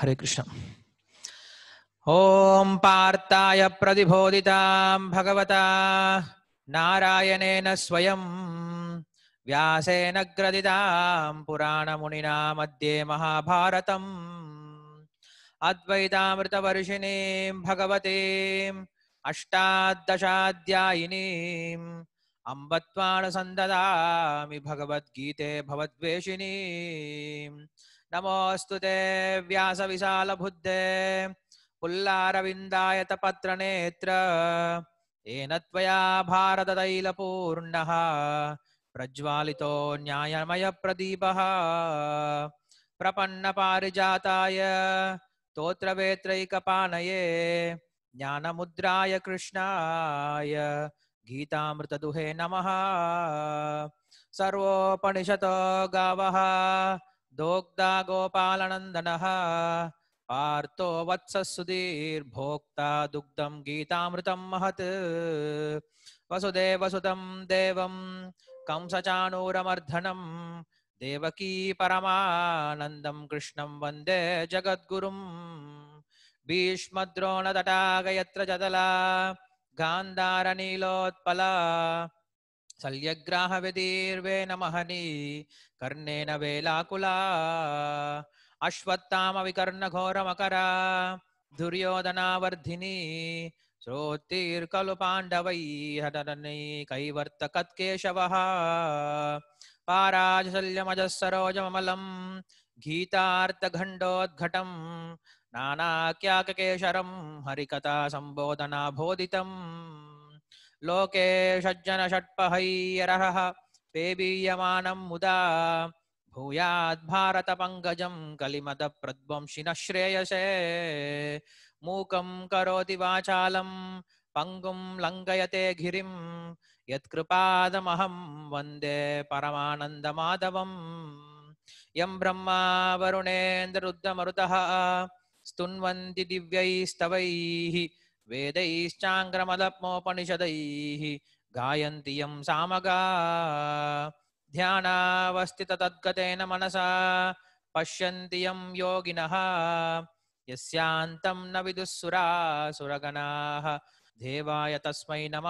हरे कृष्ण ॐ पार्थाय प्रतिबोधितां भगवता नारायणेन स्वयं व्यासेन ग्रदितां पुराण मुनिना महाभारतम् अद्वैतामृतवर्षिणीं भगवतीम् अष्टादशाध्यायिनीम् अम्ब त्वाणसन्ददामि भगवद्गीते भवद्वेषिणीम् नमोऽस्तु ते व्यासविशालबुद्धे पुल्लारविन्दायतपत्रनेत्र येन त्वया भारततैलपूर्णः प्रज्वालितो न्यायमयप्रदीपः प्रपन्नपारिजाताय ज्ञान ज्ञानमुद्राय कृष्णाय दुहे नमः सर्वोपनिषद गावः दोग्धा गोपालनन्दनः पार्थो वत्स सुधीर्भोक्ता दुग्धं गीतामृतं महत् वसुदेवसुतं देवं कंसचाणूरमर्धनं देवकी परमानन्दं कृष्णं वन्दे जगद्गुरुम् भीष्मद्रोणतटागयत्र जदला गान्धारनीलोत्पला शल्यग्राह न शल्यग्राहविदीर्वे नमहनि कर्णेन वेलाकुला अश्वत्थामविकर्णघोरमकरा दुर्योधनावर्धिनी श्रोतीर्कलु पाण्डवैहटननी कैवर्तकत्केशवः पाराजशल्यमजः सरोजममलम् गीतार्थघण्डोद्घटम् हरिकता संबोधना बोधित लोके षज्जन षट्पहैरः पेबीयमानं मुदा भूयाद्भारतपङ्कजं कलिमदप्रद्वंशिनः श्रेयसे मूकं करोति वाचालं पङ्गुं लङ्घयते घिरिं यत्कृपादमहं वन्दे परमानन्दमाधवम् यं ब्रह्मा वरुणेन्द्ररुद्रमरुतः स्तुन्वन्ति दिव्यैस्तवैः वेदैश्चाङ्ग्रमदप्मोपनिषदैः गाय ध्यानावस्थित तद्गतेन मनसा पश्यम योगिन योगिनः न विदुसुरा सुरगणाः देवाय तस्म नम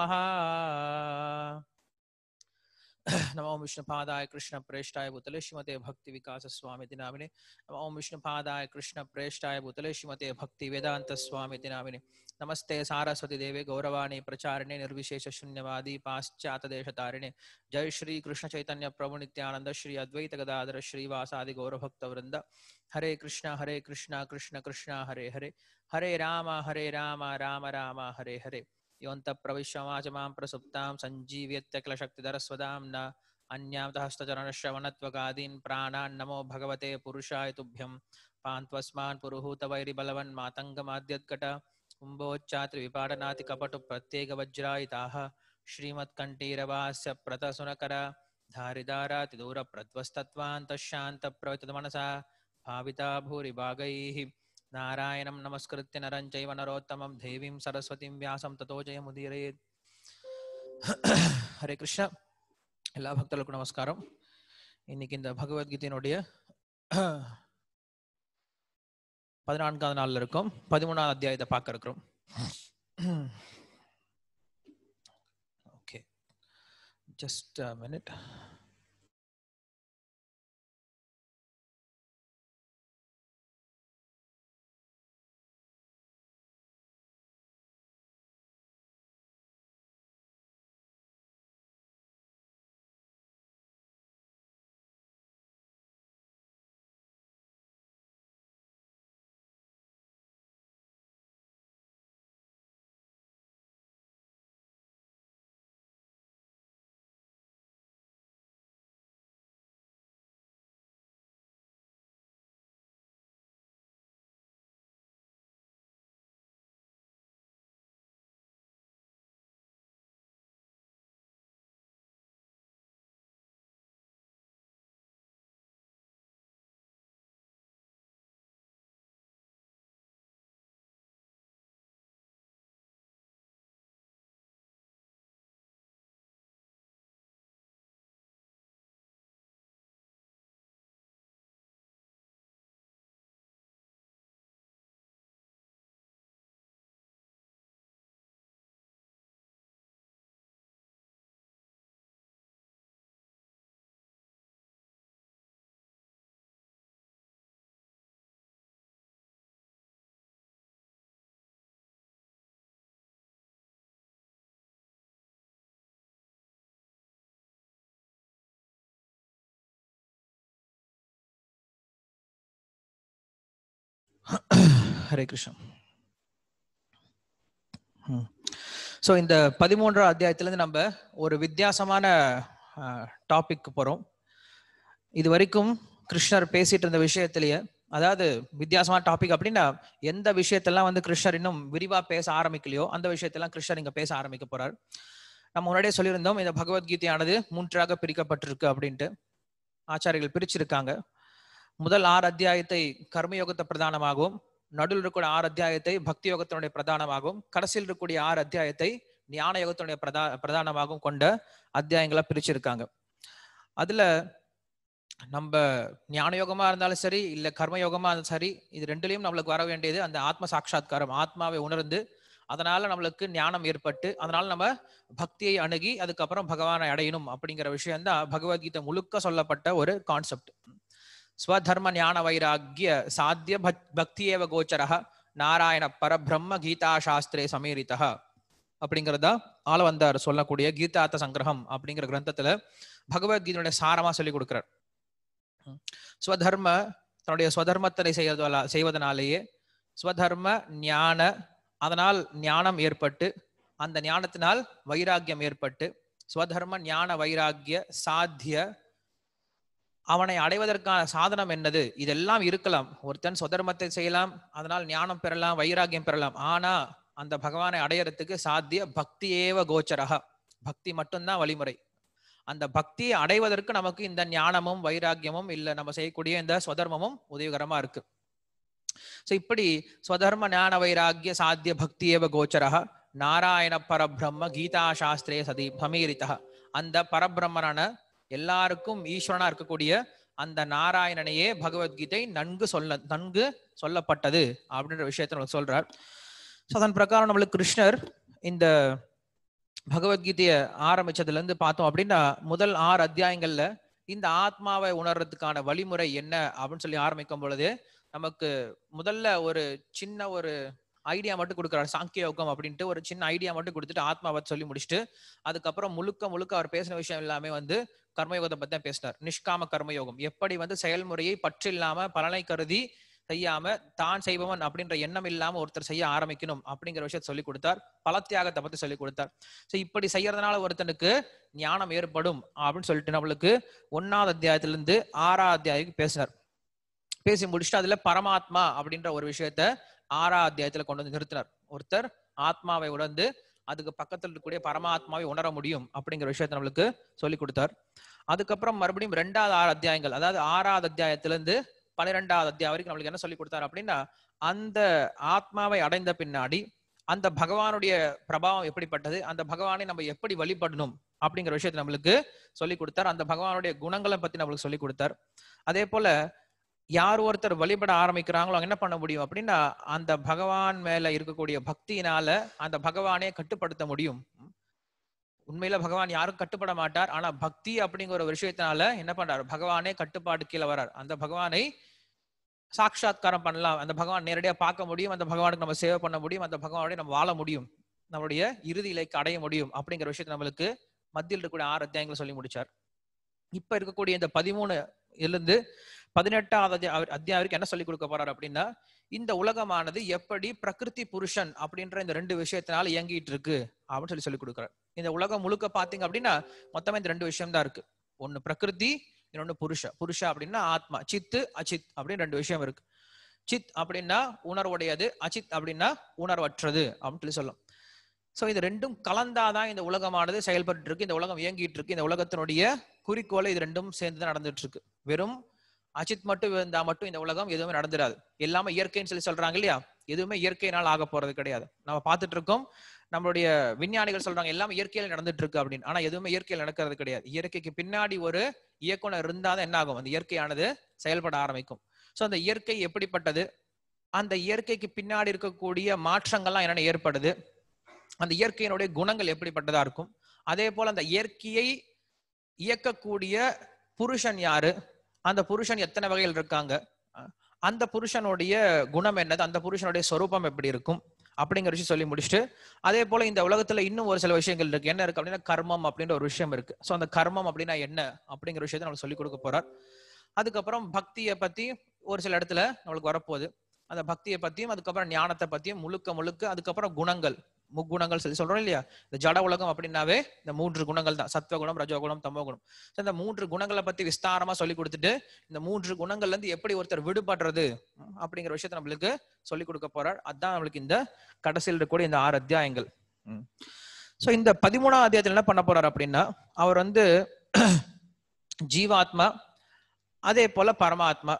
नमो विष्णुपादाय कृष्णप्रेष्ठाय भूतले श्रीमते भक्ति विकास स्वामी नामिने नमो विष्णुपादाय कृष्णप्रेष्ठाय भूतले श्रीमते भक्ति वेदांत स्वामी नामिने नमस्ते सारस्वती देवे गौरवाणी प्रचारिणे निर्विशेष शून्यवादी पाश्चात तारिणे जय श्री कृष्ण चैतन्य प्रभु नित्यानंद श्री अद्वैत गदाधर श्रीवासादि गौरभक्त वृंद हरे कृष्ण हरे कृष्ण कृष्ण कृष्ण हरे हरे हरे राम हरे राम राम राम हरे हरे योन्त प्रविश्यमाच मां प्रसुप्तां सञ्जीव्यत्यखिलशक्तिधरस्वदां न अन्याम्तहस्तचरणश्रवणत्वगादीन् प्राणान् नमो भगवते पुरुषाय तुभ्यं पान्त्वस्मान् पुरुहूतवैरिबलवन्मातङ्गमाद्यद्घट कुम्भोच्चात्र विपाडनाति कपटु प्रत्येक वज्रायिताः श्रीमत्कण्ठीरवास्य प्रतसुनकर धारिदाराति दूर प्रत्वस्तत्वान्तशान्तप्रवचतमनसा भाविता भूरिभागैः नारायणं नमस्कृत्य नरं चैव नरोत्तमं देवीं सरस्वतीं व्यासं ततो जयमुदीरयेत् ஹரே கிருஷ்ணா எல்லா பக்தர்களுக்கும் நமஸ்காரம் இன்னைக்கு இந்த பகவத்கீதையினுடைய பதினான்காவது நாளில் இருக்கும் பதிமூணாவது அத்தியாயத்தை பார்க்க இருக்கிறோம் okay just minute Hare Krishna so இந்த பதிமூன்றாம் அத்தியாயத்திலேருந்து நம்ம ஒரு வித்தியாசமான டாபிக் போகிறோம் இது வரைக்கும் கிருஷ்ணர் பேசிட்டு இருந்த விஷயத்திலேயே அதாவது வித்தியாசமான டாபிக் அப்படின்னா எந்த விஷயத்தெல்லாம் வந்து கிருஷ்ணர் இன்னும் விரிவாக பேச ஆரம்பிக்கலையோ அந்த விஷயத்தெல்லாம் கிருஷ்ணர் இங்கே பேச ஆரம்பிக்க போறார் நம்ம முன்னாடியே சொல்லியிருந்தோம் இந்த பகவத்கீதையானது மூன்றாக பிரிக்கப்பட்டிருக்கு அப்படின்ட்டு ஆச்சாரியர்கள் பிரிச்சிருக்காங்க முதல் ஆறு அத்தியாயத்தை கர்மயோகத்தை பிரதானமாகவும் நடுவில் இருக்கக்கூடிய ஆறு அத்தியாயத்தை பக்தி யோகத்தினுடைய பிரதானமாகவும் கடைசியில் இருக்கக்கூடிய ஆறு அத்தியாயத்தை ஞான யோகத்தினுடைய பிரதா பிரதானமாகவும் கொண்ட அத்தியாயங்களா பிரிச்சிருக்காங்க அதுல நம்ம ஞான யோகமா இருந்தாலும் சரி இல்ல கர்ம யோகமா இருந்தாலும் சரி இது ரெண்டுலயும் நம்மளுக்கு வர வேண்டியது அந்த ஆத்ம சாட்சா்காரம் ஆத்மாவை உணர்ந்து அதனால நம்மளுக்கு ஞானம் ஏற்பட்டு அதனால நம்ம பக்தியை அணுகி அதுக்கப்புறம் பகவானை அடையணும் அப்படிங்கிற விஷயம் தான் பகவத்கீதை முழுக்க சொல்லப்பட்ட ஒரு கான்செப்ட் ஸ்வதர்ம ஞான வைராகிய சாத்திய பக்தி ஏவ கோச்சரக நாராயண பரபிரம்ம கீதா சாஸ்திரே சமீரிதா அப்படிங்கிறதா ஆள வந்தார் சொல்லக்கூடிய கீதாத்த சங்கிரகம் அப்படிங்கிற கிரந்தத்துல பகவத்கீதையுடைய சாரமா சொல்லி கொடுக்கிறார் ஸ்வதர்ம தன்னுடைய ஸ்வதர்மத்தனை செய்வதால செய்வதனாலேயே ஸ்வதர்ம ஞான அதனால் ஞானம் ஏற்பட்டு அந்த ஞானத்தினால் வைராக்கியம் ஏற்பட்டு ஸ்வதர்ம ஞான வைராக்கிய சாத்திய அவனை அடைவதற்கான சாதனம் என்னது இதெல்லாம் இருக்கலாம் ஒருத்தன் சொதர்மத்தை செய்யலாம் அதனால் ஞானம் பெறலாம் வைராகியம் பெறலாம் ஆனா அந்த பகவானை அடையறதுக்கு சாத்திய பக்தி ஏவ கோச்சரக பக்தி மட்டும்தான் வழிமுறை அந்த பக்தியை அடைவதற்கு நமக்கு இந்த ஞானமும் வைராக்கியமும் இல்லை நம்ம செய்யக்கூடிய இந்த சுதர்மமும் உதவிகரமா இருக்கு ஸோ இப்படி சுதர்ம ஞான வைராக்கிய சாத்திய பக்தி ஏவ கோச்சரக நாராயண பரபிரம்ம கீதா சாஸ்திரே சதி பமீரிதா அந்த பரபிரம்மனான எல்லாருக்கும் ஈஸ்வரனா இருக்கக்கூடிய அந்த நாராயணனையே பகவத்கீதை நன்கு சொல்ல நன்கு சொல்லப்பட்டது அப்படின்ற விஷயத்த நம்ம சொல்றார் ஸோ அதன் பிரகாரம் நம்மளுக்கு கிருஷ்ணர் இந்த பகவத்கீதையை ஆரம்பிச்சதுல இருந்து பார்த்தோம் அப்படின்னா முதல் ஆறு அத்தியாயங்கள்ல இந்த ஆத்மாவை உணர்றதுக்கான வழிமுறை என்ன அப்படின்னு சொல்லி ஆரம்பிக்கும் பொழுது நமக்கு முதல்ல ஒரு சின்ன ஒரு ஐடியா மட்டும் கொடுக்குறாரு யோகம் அப்படின்ட்டு ஒரு சின்ன ஐடியா மட்டும் கொடுத்துட்டு ஆத்மாவத் சொல்லி முடிச்சுட்டு அதுக்கப்புறம் முழுக்க முழுக்க அவர் பேசின விஷயம் எல்லாமே வந்து கர்மயோகத்தை பத்தி தான் பேசினார் நிஷ்காம கர்மயோகம் எப்படி வந்து செயல்முறையை பற்று இல்லாம பலனை கருதி செய்யாம தான் செய்பவன் அப்படின்ற எண்ணம் இல்லாம ஒருத்தர் செய்ய ஆரம்பிக்கணும் அப்படிங்கிற விஷயத்த சொல்லி கொடுத்தார் பல தியாகத்தை பத்தி சொல்லி கொடுத்தார் ஸோ இப்படி செய்யறதுனால ஒருத்தனுக்கு ஞானம் ஏற்படும் அப்படின்னு சொல்லிட்டு நம்மளுக்கு ஒன்னாவது இருந்து ஆறாவது அத்தியாயம் பேசினார் பேசி முடிச்சுட்டு அதுல பரமாத்மா அப்படின்ற ஒரு விஷயத்த ஆறாம் அத்தியாயத்துல கொண்டு வந்து நிறுத்தினார் ஒருத்தர் ஆத்மாவை உணர்ந்து அதுக்கு பக்கத்தில் இருக்கக்கூடிய பரமாத்மாவை உணர முடியும் அப்படிங்கிற விஷயத்த நம்மளுக்கு சொல்லி கொடுத்தார் அதுக்கப்புறம் மறுபடியும் ரெண்டாவது ஆறு அத்தியாயங்கள் அதாவது ஆறாவது அத்தியாயத்திலிருந்து பன்னிரெண்டாவது அத்தியாயம் வரைக்கும் நம்மளுக்கு என்ன சொல்லி கொடுத்தாரு அப்படின்னா அந்த ஆத்மாவை அடைந்த பின்னாடி அந்த பகவானுடைய பிரபாவம் எப்படிப்பட்டது அந்த பகவானை நம்ம எப்படி வழிபடணும் அப்படிங்கிற விஷயத்தை நம்மளுக்கு சொல்லி கொடுத்தார் அந்த பகவானுடைய குணங்களை பத்தி நம்மளுக்கு சொல்லி கொடுத்தார் அதே போல யார் ஒருத்தர் வழிபட ஆரம்பிக்கிறாங்களோ அவங்க என்ன பண்ண முடியும் அப்படின்னா அந்த பகவான் மேல இருக்கக்கூடிய பக்தியினால அந்த பகவானே கட்டுப்படுத்த முடியும் உண்மையில பகவான் யாரும் கட்டுப்பட மாட்டார் ஆனா பக்தி அப்படிங்கிற ஒரு விஷயத்தினால என்ன பண்றாரு பகவானே கட்டுப்பாடு கீழே வரார் அந்த பகவானை சாட்சாத்காரம் பண்ணலாம் அந்த பகவான் நேரடியாக பார்க்க முடியும் அந்த பகவானுக்கு நம்ம சேவை பண்ண முடியும் அந்த பகவானோட நம்ம வாழ முடியும் நம்மளுடைய இறுதி இலைக்கு அடைய முடியும் அப்படிங்கிற விஷயத்தை நம்மளுக்கு மத்தியில் இருக்கக்கூடிய ஆறு அத்தியாயங்களை சொல்லி முடிச்சார் இப்ப இருக்கக்கூடிய இந்த பதிமூணு இருந்து பதினெட்டாவது வரைக்கும் என்ன சொல்லிக் கொடுக்க போறாரு அப்படின்னா இந்த உலகமானது எப்படி பிரகிருதி புருஷன் அப்படின்ற இந்த ரெண்டு விஷயத்தினால இயங்கிட்டு இருக்கு அப்படின்னு சொல்லி சொல்லிக் கொடுக்குறாரு இந்த உலகம் முழுக்க பாத்தீங்க அப்படின்னா மொத்தமா இந்த ரெண்டு விஷயம் தான் இருக்கு ஒன்னு பிரகிருதி இன்னொன்னு புருஷ புருஷ அப்படின்னா ஆத்மா சித்து அச்சித் அப்படின்னு ரெண்டு விஷயம் இருக்கு சித் அப்படின்னா உணர்வுடையது அச்சித் அப்படின்னா உணர்வற்றது அப்படின்னு சொல்லி சொல்லும் சோ இது ரெண்டும் கலந்தாதான் இந்த உலகமானது செயல்பட்டு இருக்கு இந்த உலகம் இயங்கிட்டு இருக்கு இந்த உலகத்தினுடைய குறிக்கோளை இது ரெண்டும் சேர்ந்து தான் நடந்துட்டு இருக்கு வெறும் அஜித் மட்டும் இருந்தா மட்டும் இந்த உலகம் எதுவுமே நடந்துடாது எல்லாமே இயற்கைன்னு சொல்லி சொல்றாங்க இல்லையா எதுவுமே இயற்கையினால் ஆக போறது கிடையாது நம்ம பார்த்துட்டு இருக்கோம் நம்மளுடைய விஞ்ஞானிகள் சொல்றாங்க எல்லாமே இயற்கையில நடந்துட்டு இருக்கு அப்படின்னு ஆனா எதுவுமே இயற்கையில் நடக்கிறது கிடையாது இயற்கைக்கு பின்னாடி ஒரு இயக்குனர் இருந்தாதான் என்ன ஆகும் அந்த இயற்கையானது செயல்பட ஆரம்பிக்கும் ஸோ அந்த இயற்கை எப்படிப்பட்டது அந்த இயற்கைக்கு பின்னாடி இருக்கக்கூடிய மாற்றங்கள்லாம் என்னென்ன ஏற்படுது அந்த இயற்கையினுடைய குணங்கள் எப்படிப்பட்டதா இருக்கும் அதே போல அந்த இயற்கையை இயக்கக்கூடிய புருஷன் யாரு அந்த புருஷன் எத்தனை வகையில் இருக்காங்க அந்த புருஷனுடைய குணம் என்னது அந்த புருஷனுடைய சொரூபம் எப்படி இருக்கும் அப்படிங்கிற விஷயம் சொல்லி முடிச்சுட்டு அதே போல இந்த உலகத்துல இன்னும் ஒரு சில விஷயங்கள் இருக்கு என்ன இருக்கு அப்படின்னா கர்மம் அப்படின்ற ஒரு விஷயம் இருக்கு ஸோ அந்த கர்மம் அப்படின்னா என்ன அப்படிங்கிற விஷயத்த நம்மளுக்கு சொல்லி கொடுக்க போறார் அதுக்கப்புறம் பக்தியை பத்தி ஒரு சில இடத்துல நம்மளுக்கு வரப்போகுது அந்த பக்தியை பத்தியும் அதுக்கப்புறம் ஞானத்தை பத்தியும் முழுக்க முழுக்க அதுக்கப்புறம் குணங்கள் முக்குணங்கள் சொல்லி சொல்றோம் இல்லையா இந்த ஜட உலகம் அப்படின்னாவே இந்த மூன்று குணங்கள் தான் சத்வகுணம் குணம் ரஜோகுணம் தமோகுணம் இந்த மூன்று குணங்களை பத்தி விஸ்தாரமா சொல்லி கொடுத்துட்டு இந்த மூன்று குணங்கள்ல இருந்து எப்படி ஒருத்தர் விடுபடுறது அப்படிங்கிற விஷயத்த நம்மளுக்கு சொல்லி கொடுக்க போறார் அதான் நம்மளுக்கு இந்த கடைசியில் இருக்கக்கூடிய இந்த ஆறு அத்தியாயங்கள் சோ இந்த பதிமூணாம் அத்தியாயத்துல என்ன பண்ண போறார் அப்படின்னா அவர் வந்து ஜீவாத்மா அதே போல பரமாத்மா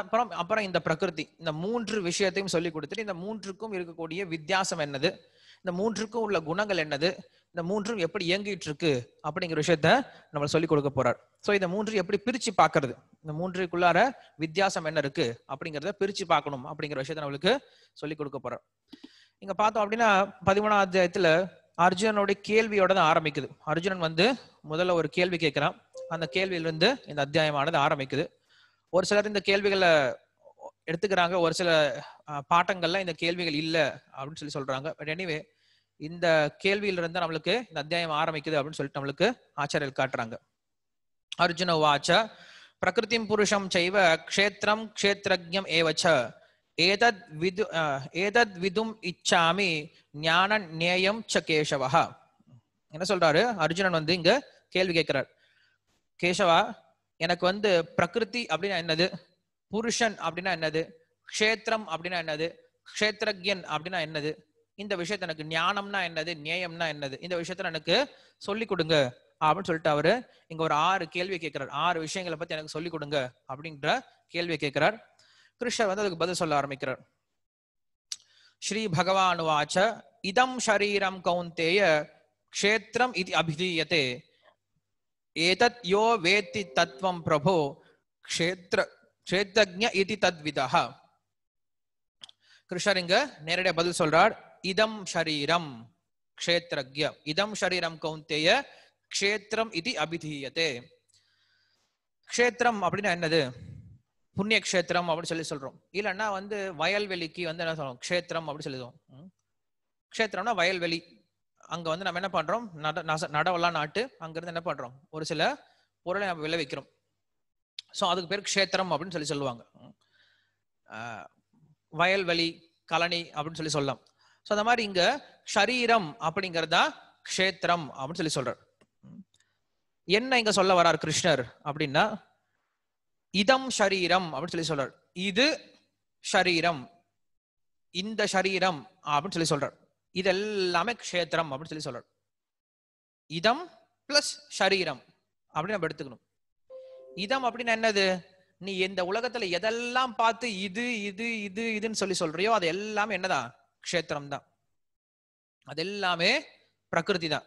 அப்புறம் அப்புறம் இந்த பிரகிருதி இந்த மூன்று விஷயத்தையும் சொல்லி கொடுத்துட்டு இந்த மூன்றுக்கும் இருக்கக்கூடிய வித்தியாசம் என்னது இந்த மூன்றுக்கும் உள்ள குணங்கள் என்னது இந்த மூன்றும் எப்படி இயங்கிட்டு இருக்கு அப்படிங்கிற விஷயத்த நம்ம சொல்லிக் கொடுக்க போறார் ஸோ இந்த மூன்று எப்படி பிரிச்சு பாக்குறது இந்த மூன்றுக்குள்ளார வித்தியாசம் என்ன இருக்கு அப்படிங்கிறத பிரிச்சு பார்க்கணும் அப்படிங்கிற விஷயத்த நம்மளுக்கு சொல்லிக் கொடுக்க போறார் இங்க பார்த்தோம் அப்படின்னா பதிமூணாம் அத்தியாயத்துல அர்ஜுனனுடைய கேள்வியோட தான் ஆரம்பிக்குது அர்ஜுனன் வந்து முதல்ல ஒரு கேள்வி கேட்கிறான் அந்த கேள்வியிலிருந்து இந்த அத்தியாயமானது ஆரம்பிக்குது ஒரு சிலர் இந்த கேள்விகளை எடுத்துக்கிறாங்க ஒரு சில பாட்டங்கள்லாம் இந்த கேள்விகள் இல்லை அப்படின்னு சொல்லி சொல்றாங்க பட் எனிவே இந்த கேள்வியிலிருந்து நம்மளுக்கு இந்த அத்தியாயம் ஆரம்பிக்குது அப்படின்னு சொல்லிட்டு நம்மளுக்கு ஆச்சாரியல் காட்டுறாங்க அர்ஜுன வாச்ச பிரகிருதிம் புருஷம் செய்வ க்ஷேத்திரம் க்ஷேத்ரஜம் ஏவச்ச ஏதத் விது ஏதத் விதும் இச்சாமி ஞான நேயம் ச கேசவா என்ன சொல்றாரு அர்ஜுனன் வந்து இங்க கேள்வி கேட்கிறார் கேசவா எனக்கு வந்து பிரகிருதி அப்படின்னு என்னது புருஷன் அப்படின்னா என்னது க்ஷேத்திரம் அப்படின்னா என்னது க்ஷேத்திரஜன் அப்படின்னா என்னது இந்த விஷயத்த எனக்கு ஞானம்னா என்னது நியாயம்னா என்னது இந்த விஷயத்த எனக்கு சொல்லி கொடுங்க அப்படின்னு சொல்லிட்டு அவரு இங்க ஒரு ஆறு கேள்வி கேட்கிறார் ஆறு விஷயங்களை பத்தி எனக்கு சொல்லி கொடுங்க அப்படின்ற கேள்வி கேட்கிறார் கிருஷ்ணர் வந்து அதுக்கு பதில் சொல்ல ஆரம்பிக்கிறார் ஸ்ரீ பகவான் வாச்ச இதம் ஷரீரம் கவுந்தேய க்ஷேத்திரம் இது அபிதீயத்தே ஏதத் யோ வேத்தி தத்துவம் பிரபோ க்ஷேத்திர சேத்தஜ்ஞ இது தத்விதா கிருஷ்ணர் இங்க நேரடியா பதில் சொல்றார் இதம் ஷரீரம் க்ஷேத்ரஜ இதம் ஷரீரம் கௌந்தேய க்ஷேத்திரம் இது அபிதீயத்தே க்ஷேத்திரம் அப்படின்னா என்னது புண்ணிய க்ஷேத்திரம் அப்படின்னு சொல்லி சொல்றோம் இல்லைன்னா வந்து வயல்வெளிக்கு வந்து என்ன சொல்றோம் க்ஷேத்திரம் அப்படின்னு சொல்லிடுவோம் கஷேத்திரம்னா வயல்வெளி அங்க வந்து நம்ம என்ன பண்றோம் நட நடவெல்லாம் நாட்டு அங்கிருந்து என்ன பண்றோம் ஒரு சில பொருளை நம்ம விளைவிக்கிறோம் ஸோ அதுக்கு பேர் க்ஷேத்திரம் அப்படின்னு சொல்லி சொல்லுவாங்க வயல்வெளி கலனி அப்படின்னு சொல்லி சொல்லலாம் ஸோ அந்த மாதிரி இங்க ஷரீரம் அப்படிங்கிறதா க்ஷேத்திரம் அப்படின்னு சொல்லி சொல்றார் என்ன இங்க சொல்ல வரார் கிருஷ்ணர் அப்படின்னா இதம் ஷரீரம் அப்படின்னு சொல்லி சொல்றார் இது ஷரீரம் இந்த ஷரீரம் அப்படின்னு சொல்லி சொல்றார் இது எல்லாமே க்ஷேத்திரம் அப்படின்னு சொல்லி சொல்றார் இதம் பிளஸ் ஷரீரம் அப்படின்னு நம்ம எடுத்துக்கணும் இதம் அப்படின்னா என்னது நீ இந்த உலகத்துல எதெல்லாம் பார்த்து இது இது இது இதுன்னு சொல்லி சொல்றியோ அது எல்லாமே என்னதான் க்ஷேத்திரம் தான் அது எல்லாமே பிரகிருதி தான்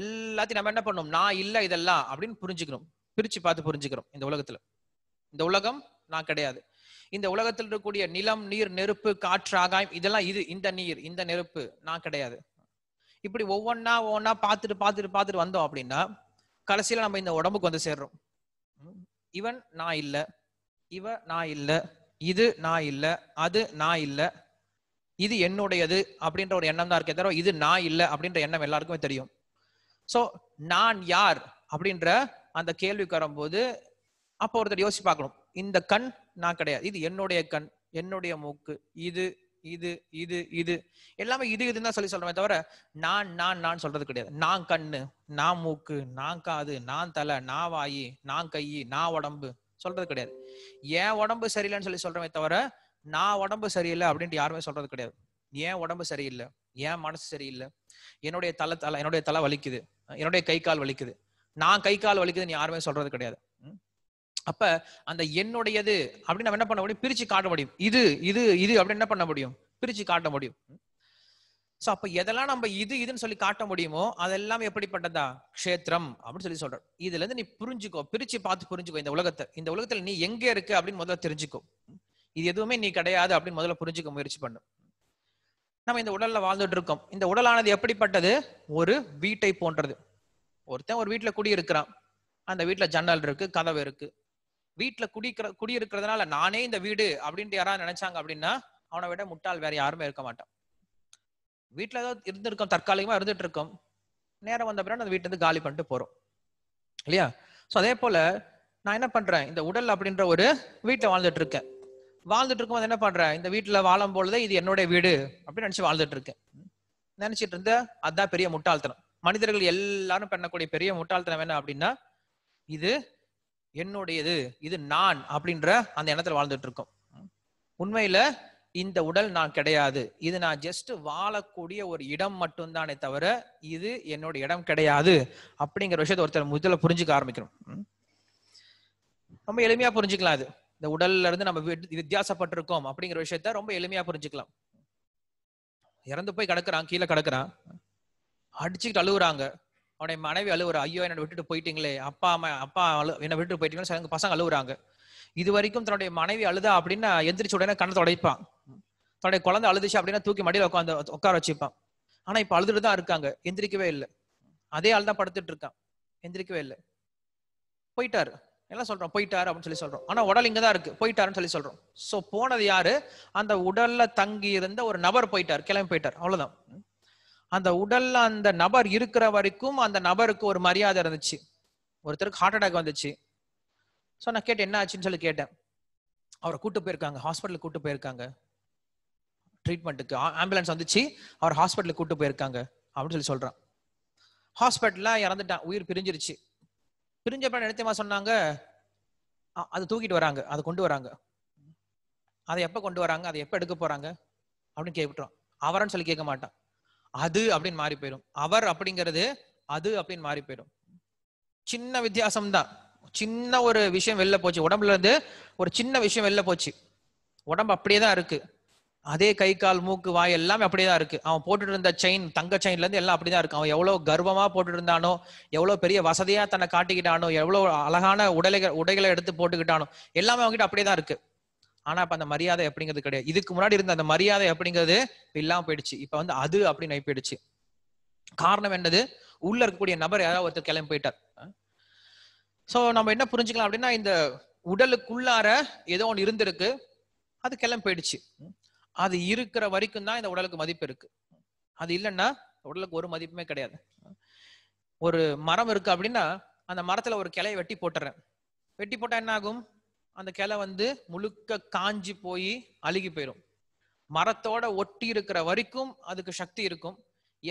எல்லாத்தையும் நம்ம என்ன பண்ணோம் நான் இல்லை இதெல்லாம் அப்படின்னு புரிஞ்சுக்கணும் பிரிச்சு பார்த்து புரிஞ்சுக்கிறோம் இந்த உலகத்துல இந்த உலகம் நான் கிடையாது இந்த உலகத்தில் இருக்கக்கூடிய நிலம் நீர் நெருப்பு காற்று ஆகாயம் இதெல்லாம் இது இந்த நீர் இந்த நெருப்பு நான் கிடையாது இப்படி ஒவ்வொன்னா ஒவ்வொன்னா பார்த்துட்டு பார்த்துட்டு பார்த்துட்டு வந்தோம் அப்படின்னா கடைசியில நம்ம இந்த உடம்புக்கு வந்து சேர்றோம் இவன் நான் இல்ல இவ நான் இல்ல இது நான் இல்ல அது நான் இல்ல இது என்னுடையது அப்படின்ற ஒரு எண்ணம் தான் இருக்கே தவிர இது நான் இல்ல அப்படின்ற எண்ணம் எல்லாருக்குமே தெரியும் ஸோ நான் யார் அப்படின்ற அந்த கேள்விக்கு வரும்போது அப்போ ஒருத்தர் யோசிச்சு பார்க்கணும் இந்த கண் நான் கிடையாது இது என்னுடைய கண் என்னுடைய மூக்கு இது இது இது இது எல்லாமே இது இதுன்னு தான் சொல்லி சொல்றமே தவிர நான் நான் நான் சொல்றது கிடையாது நான் கண்ணு நான் மூக்கு நான் காது நான் தலை நான் வாயி நான் கை நான் உடம்பு சொல்றது கிடையாது என் உடம்பு சரியில்லைன்னு சொல்லி சொல்றமே தவிர நான் உடம்பு சரியில்லை அப்படின்ட்டு யாருமே சொல்றது கிடையாது ஏன் உடம்பு சரியில்லை ஏன் மனசு சரியில்லை என்னுடைய தலை தலை என்னுடைய தலை வலிக்குது என்னுடைய கை கால் வலிக்குது நான் கை கால் வலிக்குதுன்னு யாருமே சொல்றது கிடையாது அப்ப அந்த என்னுடையது அப்படின்னு நம்ம என்ன பண்ண முடியும் பிரிச்சு காட்ட முடியும் இது இது இது அப்படின்னு என்ன பண்ண முடியும் பிரிச்சு காட்ட முடியும் சோ அப்ப எதெல்லாம் நம்ம இது இதுன்னு சொல்லி காட்ட முடியுமோ அதெல்லாம் எப்படிப்பட்டதா க்ஷேத்திரம் அப்படின்னு சொல்லி சொல்றோம் இதுல இருந்து நீ புரிஞ்சுக்கோ பிரிச்சு பார்த்து புரிஞ்சுக்கோ இந்த உலகத்தை இந்த உலகத்துல நீ எங்க இருக்கு அப்படின்னு முதல்ல தெரிஞ்சுக்கோ இது எதுவுமே நீ கிடையாது அப்படின்னு முதல்ல புரிஞ்சுக்க முயற்சி பண்ணும் நம்ம இந்த உடல்ல வாழ்ந்துட்டு இருக்கோம் இந்த உடலானது எப்படிப்பட்டது ஒரு வீட்டை போன்றது ஒருத்தன் ஒரு வீட்டுல குடியிருக்கிறான் அந்த வீட்டுல ஜன்னல் இருக்கு கதவு இருக்கு வீட்டுல குடிக்கிற குடியிருக்கிறதுனால நானே இந்த வீடு அப்படின்ட்டு யாராவது நினைச்சாங்க அப்படின்னா அவனை விட முட்டால் வேற யாருமே இருக்க மாட்டான் வீட்டுல ஏதோ இருந்திருக்கோம் தற்காலிகமா இருந்துட்டு இருக்கோம் நேரம் வந்த பிறகு அந்த வீட்டு இருந்து காலி பண்ணிட்டு போறோம் இல்லையா ஸோ அதே போல நான் என்ன பண்றேன் இந்த உடல் அப்படின்ற ஒரு வீட்டில் வாழ்ந்துட்டு இருக்கேன் வாழ்ந்துட்டு இருக்கும்போது என்ன பண்றேன் இந்த வீட்டுல வாழும் போலதே இது என்னுடைய வீடு அப்படின்னு நினைச்சு வாழ்ந்துட்டு இருக்கேன் நினைச்சிட்டு இருந்த அதான் பெரிய முட்டாள்தனம் மனிதர்கள் எல்லாரும் பண்ணக்கூடிய பெரிய முட்டாள்தனம் என்ன அப்படின்னா இது என்னுடையது இது நான் அப்படின்ற அந்த எண்ணத்துல வாழ்ந்துட்டு இருக்கோம் உண்மையில இந்த உடல் நான் கிடையாது இது நான் ஜஸ்ட் வாழக்கூடிய ஒரு இடம் மட்டும்தானே தவிர இது என்னோட இடம் கிடையாது அப்படிங்கிற விஷயத்த ஒருத்தர் முதல்ல புரிஞ்சுக்க ஆரம்பிக்கணும் ரொம்ப எளிமையா புரிஞ்சுக்கலாம் அது இந்த உடல்ல இருந்து நம்ம வித்தியாசப்பட்டிருக்கோம் அப்படிங்கிற விஷயத்த ரொம்ப எளிமையா புரிஞ்சுக்கலாம் இறந்து போய் கிடக்குறான் கீழே கிடக்குறான் அடிச்சுக்கிட்டு அழுகுறாங்க அவனுடைய மனைவி அழுவுற ஐயோ என்னை விட்டுட்டு போயிட்டீங்களே அப்பா அம்மா அப்பா அழு என்னை விட்டுட்டு போயிட்டீங்கன்னு சொல்லி பசங்க அழுவுறாங்க இது வரைக்கும் தன்னுடைய மனைவி அழுதா அப்படின்னா எந்திரிச்சு உடனே கண்ணை தொடைப்பான் தன்னுடைய குழந்தை அழுதுச்சு அப்படின்னா தூக்கி மடியில் உட்காந்து உட்கார வச்சுப்பான் ஆனா இப்ப அழுதுட்டு தான் இருக்காங்க எந்திரிக்கவே இல்லை அதே ஆள் தான் படுத்துட்டு இருக்கான் எந்திரிக்கவே இல்லை போயிட்டாரு எல்லாம் சொல்றோம் போயிட்டாரு அப்படின்னு சொல்லி சொல்றோம் ஆனா உடல் இங்கதான் தான் இருக்கு போயிட்டாருன்னு சொல்லி சொல்றோம் சோ போனது யாரு அந்த உடல்ல தங்கி இருந்த ஒரு நபர் போயிட்டார் கிளம்பி போயிட்டார் அவ்வளவுதான் அந்த உடல்ல அந்த நபர் இருக்கிற வரைக்கும் அந்த நபருக்கு ஒரு மரியாதை இருந்துச்சு ஒருத்தருக்கு ஹார்ட் அட்டாக் வந்துச்சு ஸோ நான் கேட்டேன் என்ன ஆச்சுன்னு சொல்லி கேட்டேன் அவரை கூட்டு போயிருக்காங்க ஹாஸ்பிட்டலுக்கு கூட்டு போயிருக்காங்க ட்ரீட்மெண்ட்டுக்கு ஆம்புலன்ஸ் வந்துச்சு அவர் ஹாஸ்பிட்டலுக்கு கூட்டு போயிருக்காங்க அப்படின்னு சொல்லி சொல்றான் ஹாஸ்பிட்டல்ல இறந்துட்டான் உயிர் பிரிஞ்சிருச்சு பிரிஞ்சப்ப நினைத்தமா சொன்னாங்க அது தூக்கிட்டு வராங்க அதை கொண்டு வராங்க அதை எப்போ கொண்டு வராங்க அதை எப்போ எடுக்க போறாங்க அப்படின்னு கேட்டுறோம் அவரன்னு சொல்லி கேட்க மாட்டான் அது அப்படின்னு மாறி போயிடும் அவர் அப்படிங்கிறது அது அப்படின்னு மாறி போயிடும் சின்ன வித்தியாசம்தான் சின்ன ஒரு விஷயம் வெளில போச்சு உடம்புல இருந்து ஒரு சின்ன விஷயம் வெளில போச்சு உடம்பு அப்படியே தான் இருக்கு அதே கை கால் மூக்கு வாய் எல்லாமே அப்படியே தான் இருக்கு அவன் போட்டுட்டு இருந்த செயின் தங்க செயின்ல இருந்து எல்லாம் அப்படிதான் இருக்கு அவன் எவ்வளவு கர்வமா போட்டுட்டு இருந்தானோ எவ்வளவு பெரிய வசதியா தன்னை காட்டிக்கிட்டானோ எவ்வளவு அழகான உடலை உடைகளை எடுத்து போட்டுக்கிட்டானோ எல்லாமே அவங்ககிட்ட அப்படியே தான் இருக்கு ஆனா இப்ப அந்த மரியாதை அப்படிங்கிறது கிடையாது இதுக்கு முன்னாடி இருந்த அந்த மரியாதை அப்படிங்கிறது இல்லாம போயிடுச்சு இப்ப வந்து அது அப்படின்னு போயிடுச்சு காரணம் என்னது உள்ள இருக்கக்கூடிய நபர் யாராவது ஒருத்தர் கிளம்பி போயிட்டார் சோ நம்ம என்ன புரிஞ்சுக்கலாம் அப்படின்னா இந்த உடலுக்குள்ளார ஏதோ ஒன்று இருந்திருக்கு அது கிளம்பி போயிடுச்சு அது இருக்கிற வரைக்கும் தான் இந்த உடலுக்கு மதிப்பு இருக்கு அது இல்லைன்னா உடலுக்கு ஒரு மதிப்புமே கிடையாது ஒரு மரம் இருக்கு அப்படின்னா அந்த மரத்துல ஒரு கிளையை வெட்டி போட்டுறேன் வெட்டி போட்டா என்ன ஆகும் அந்த கிளை வந்து முழுக்க காஞ்சி போய் அழுகி போயிடும் மரத்தோட ஒட்டி இருக்கிற வரைக்கும் அதுக்கு சக்தி இருக்கும்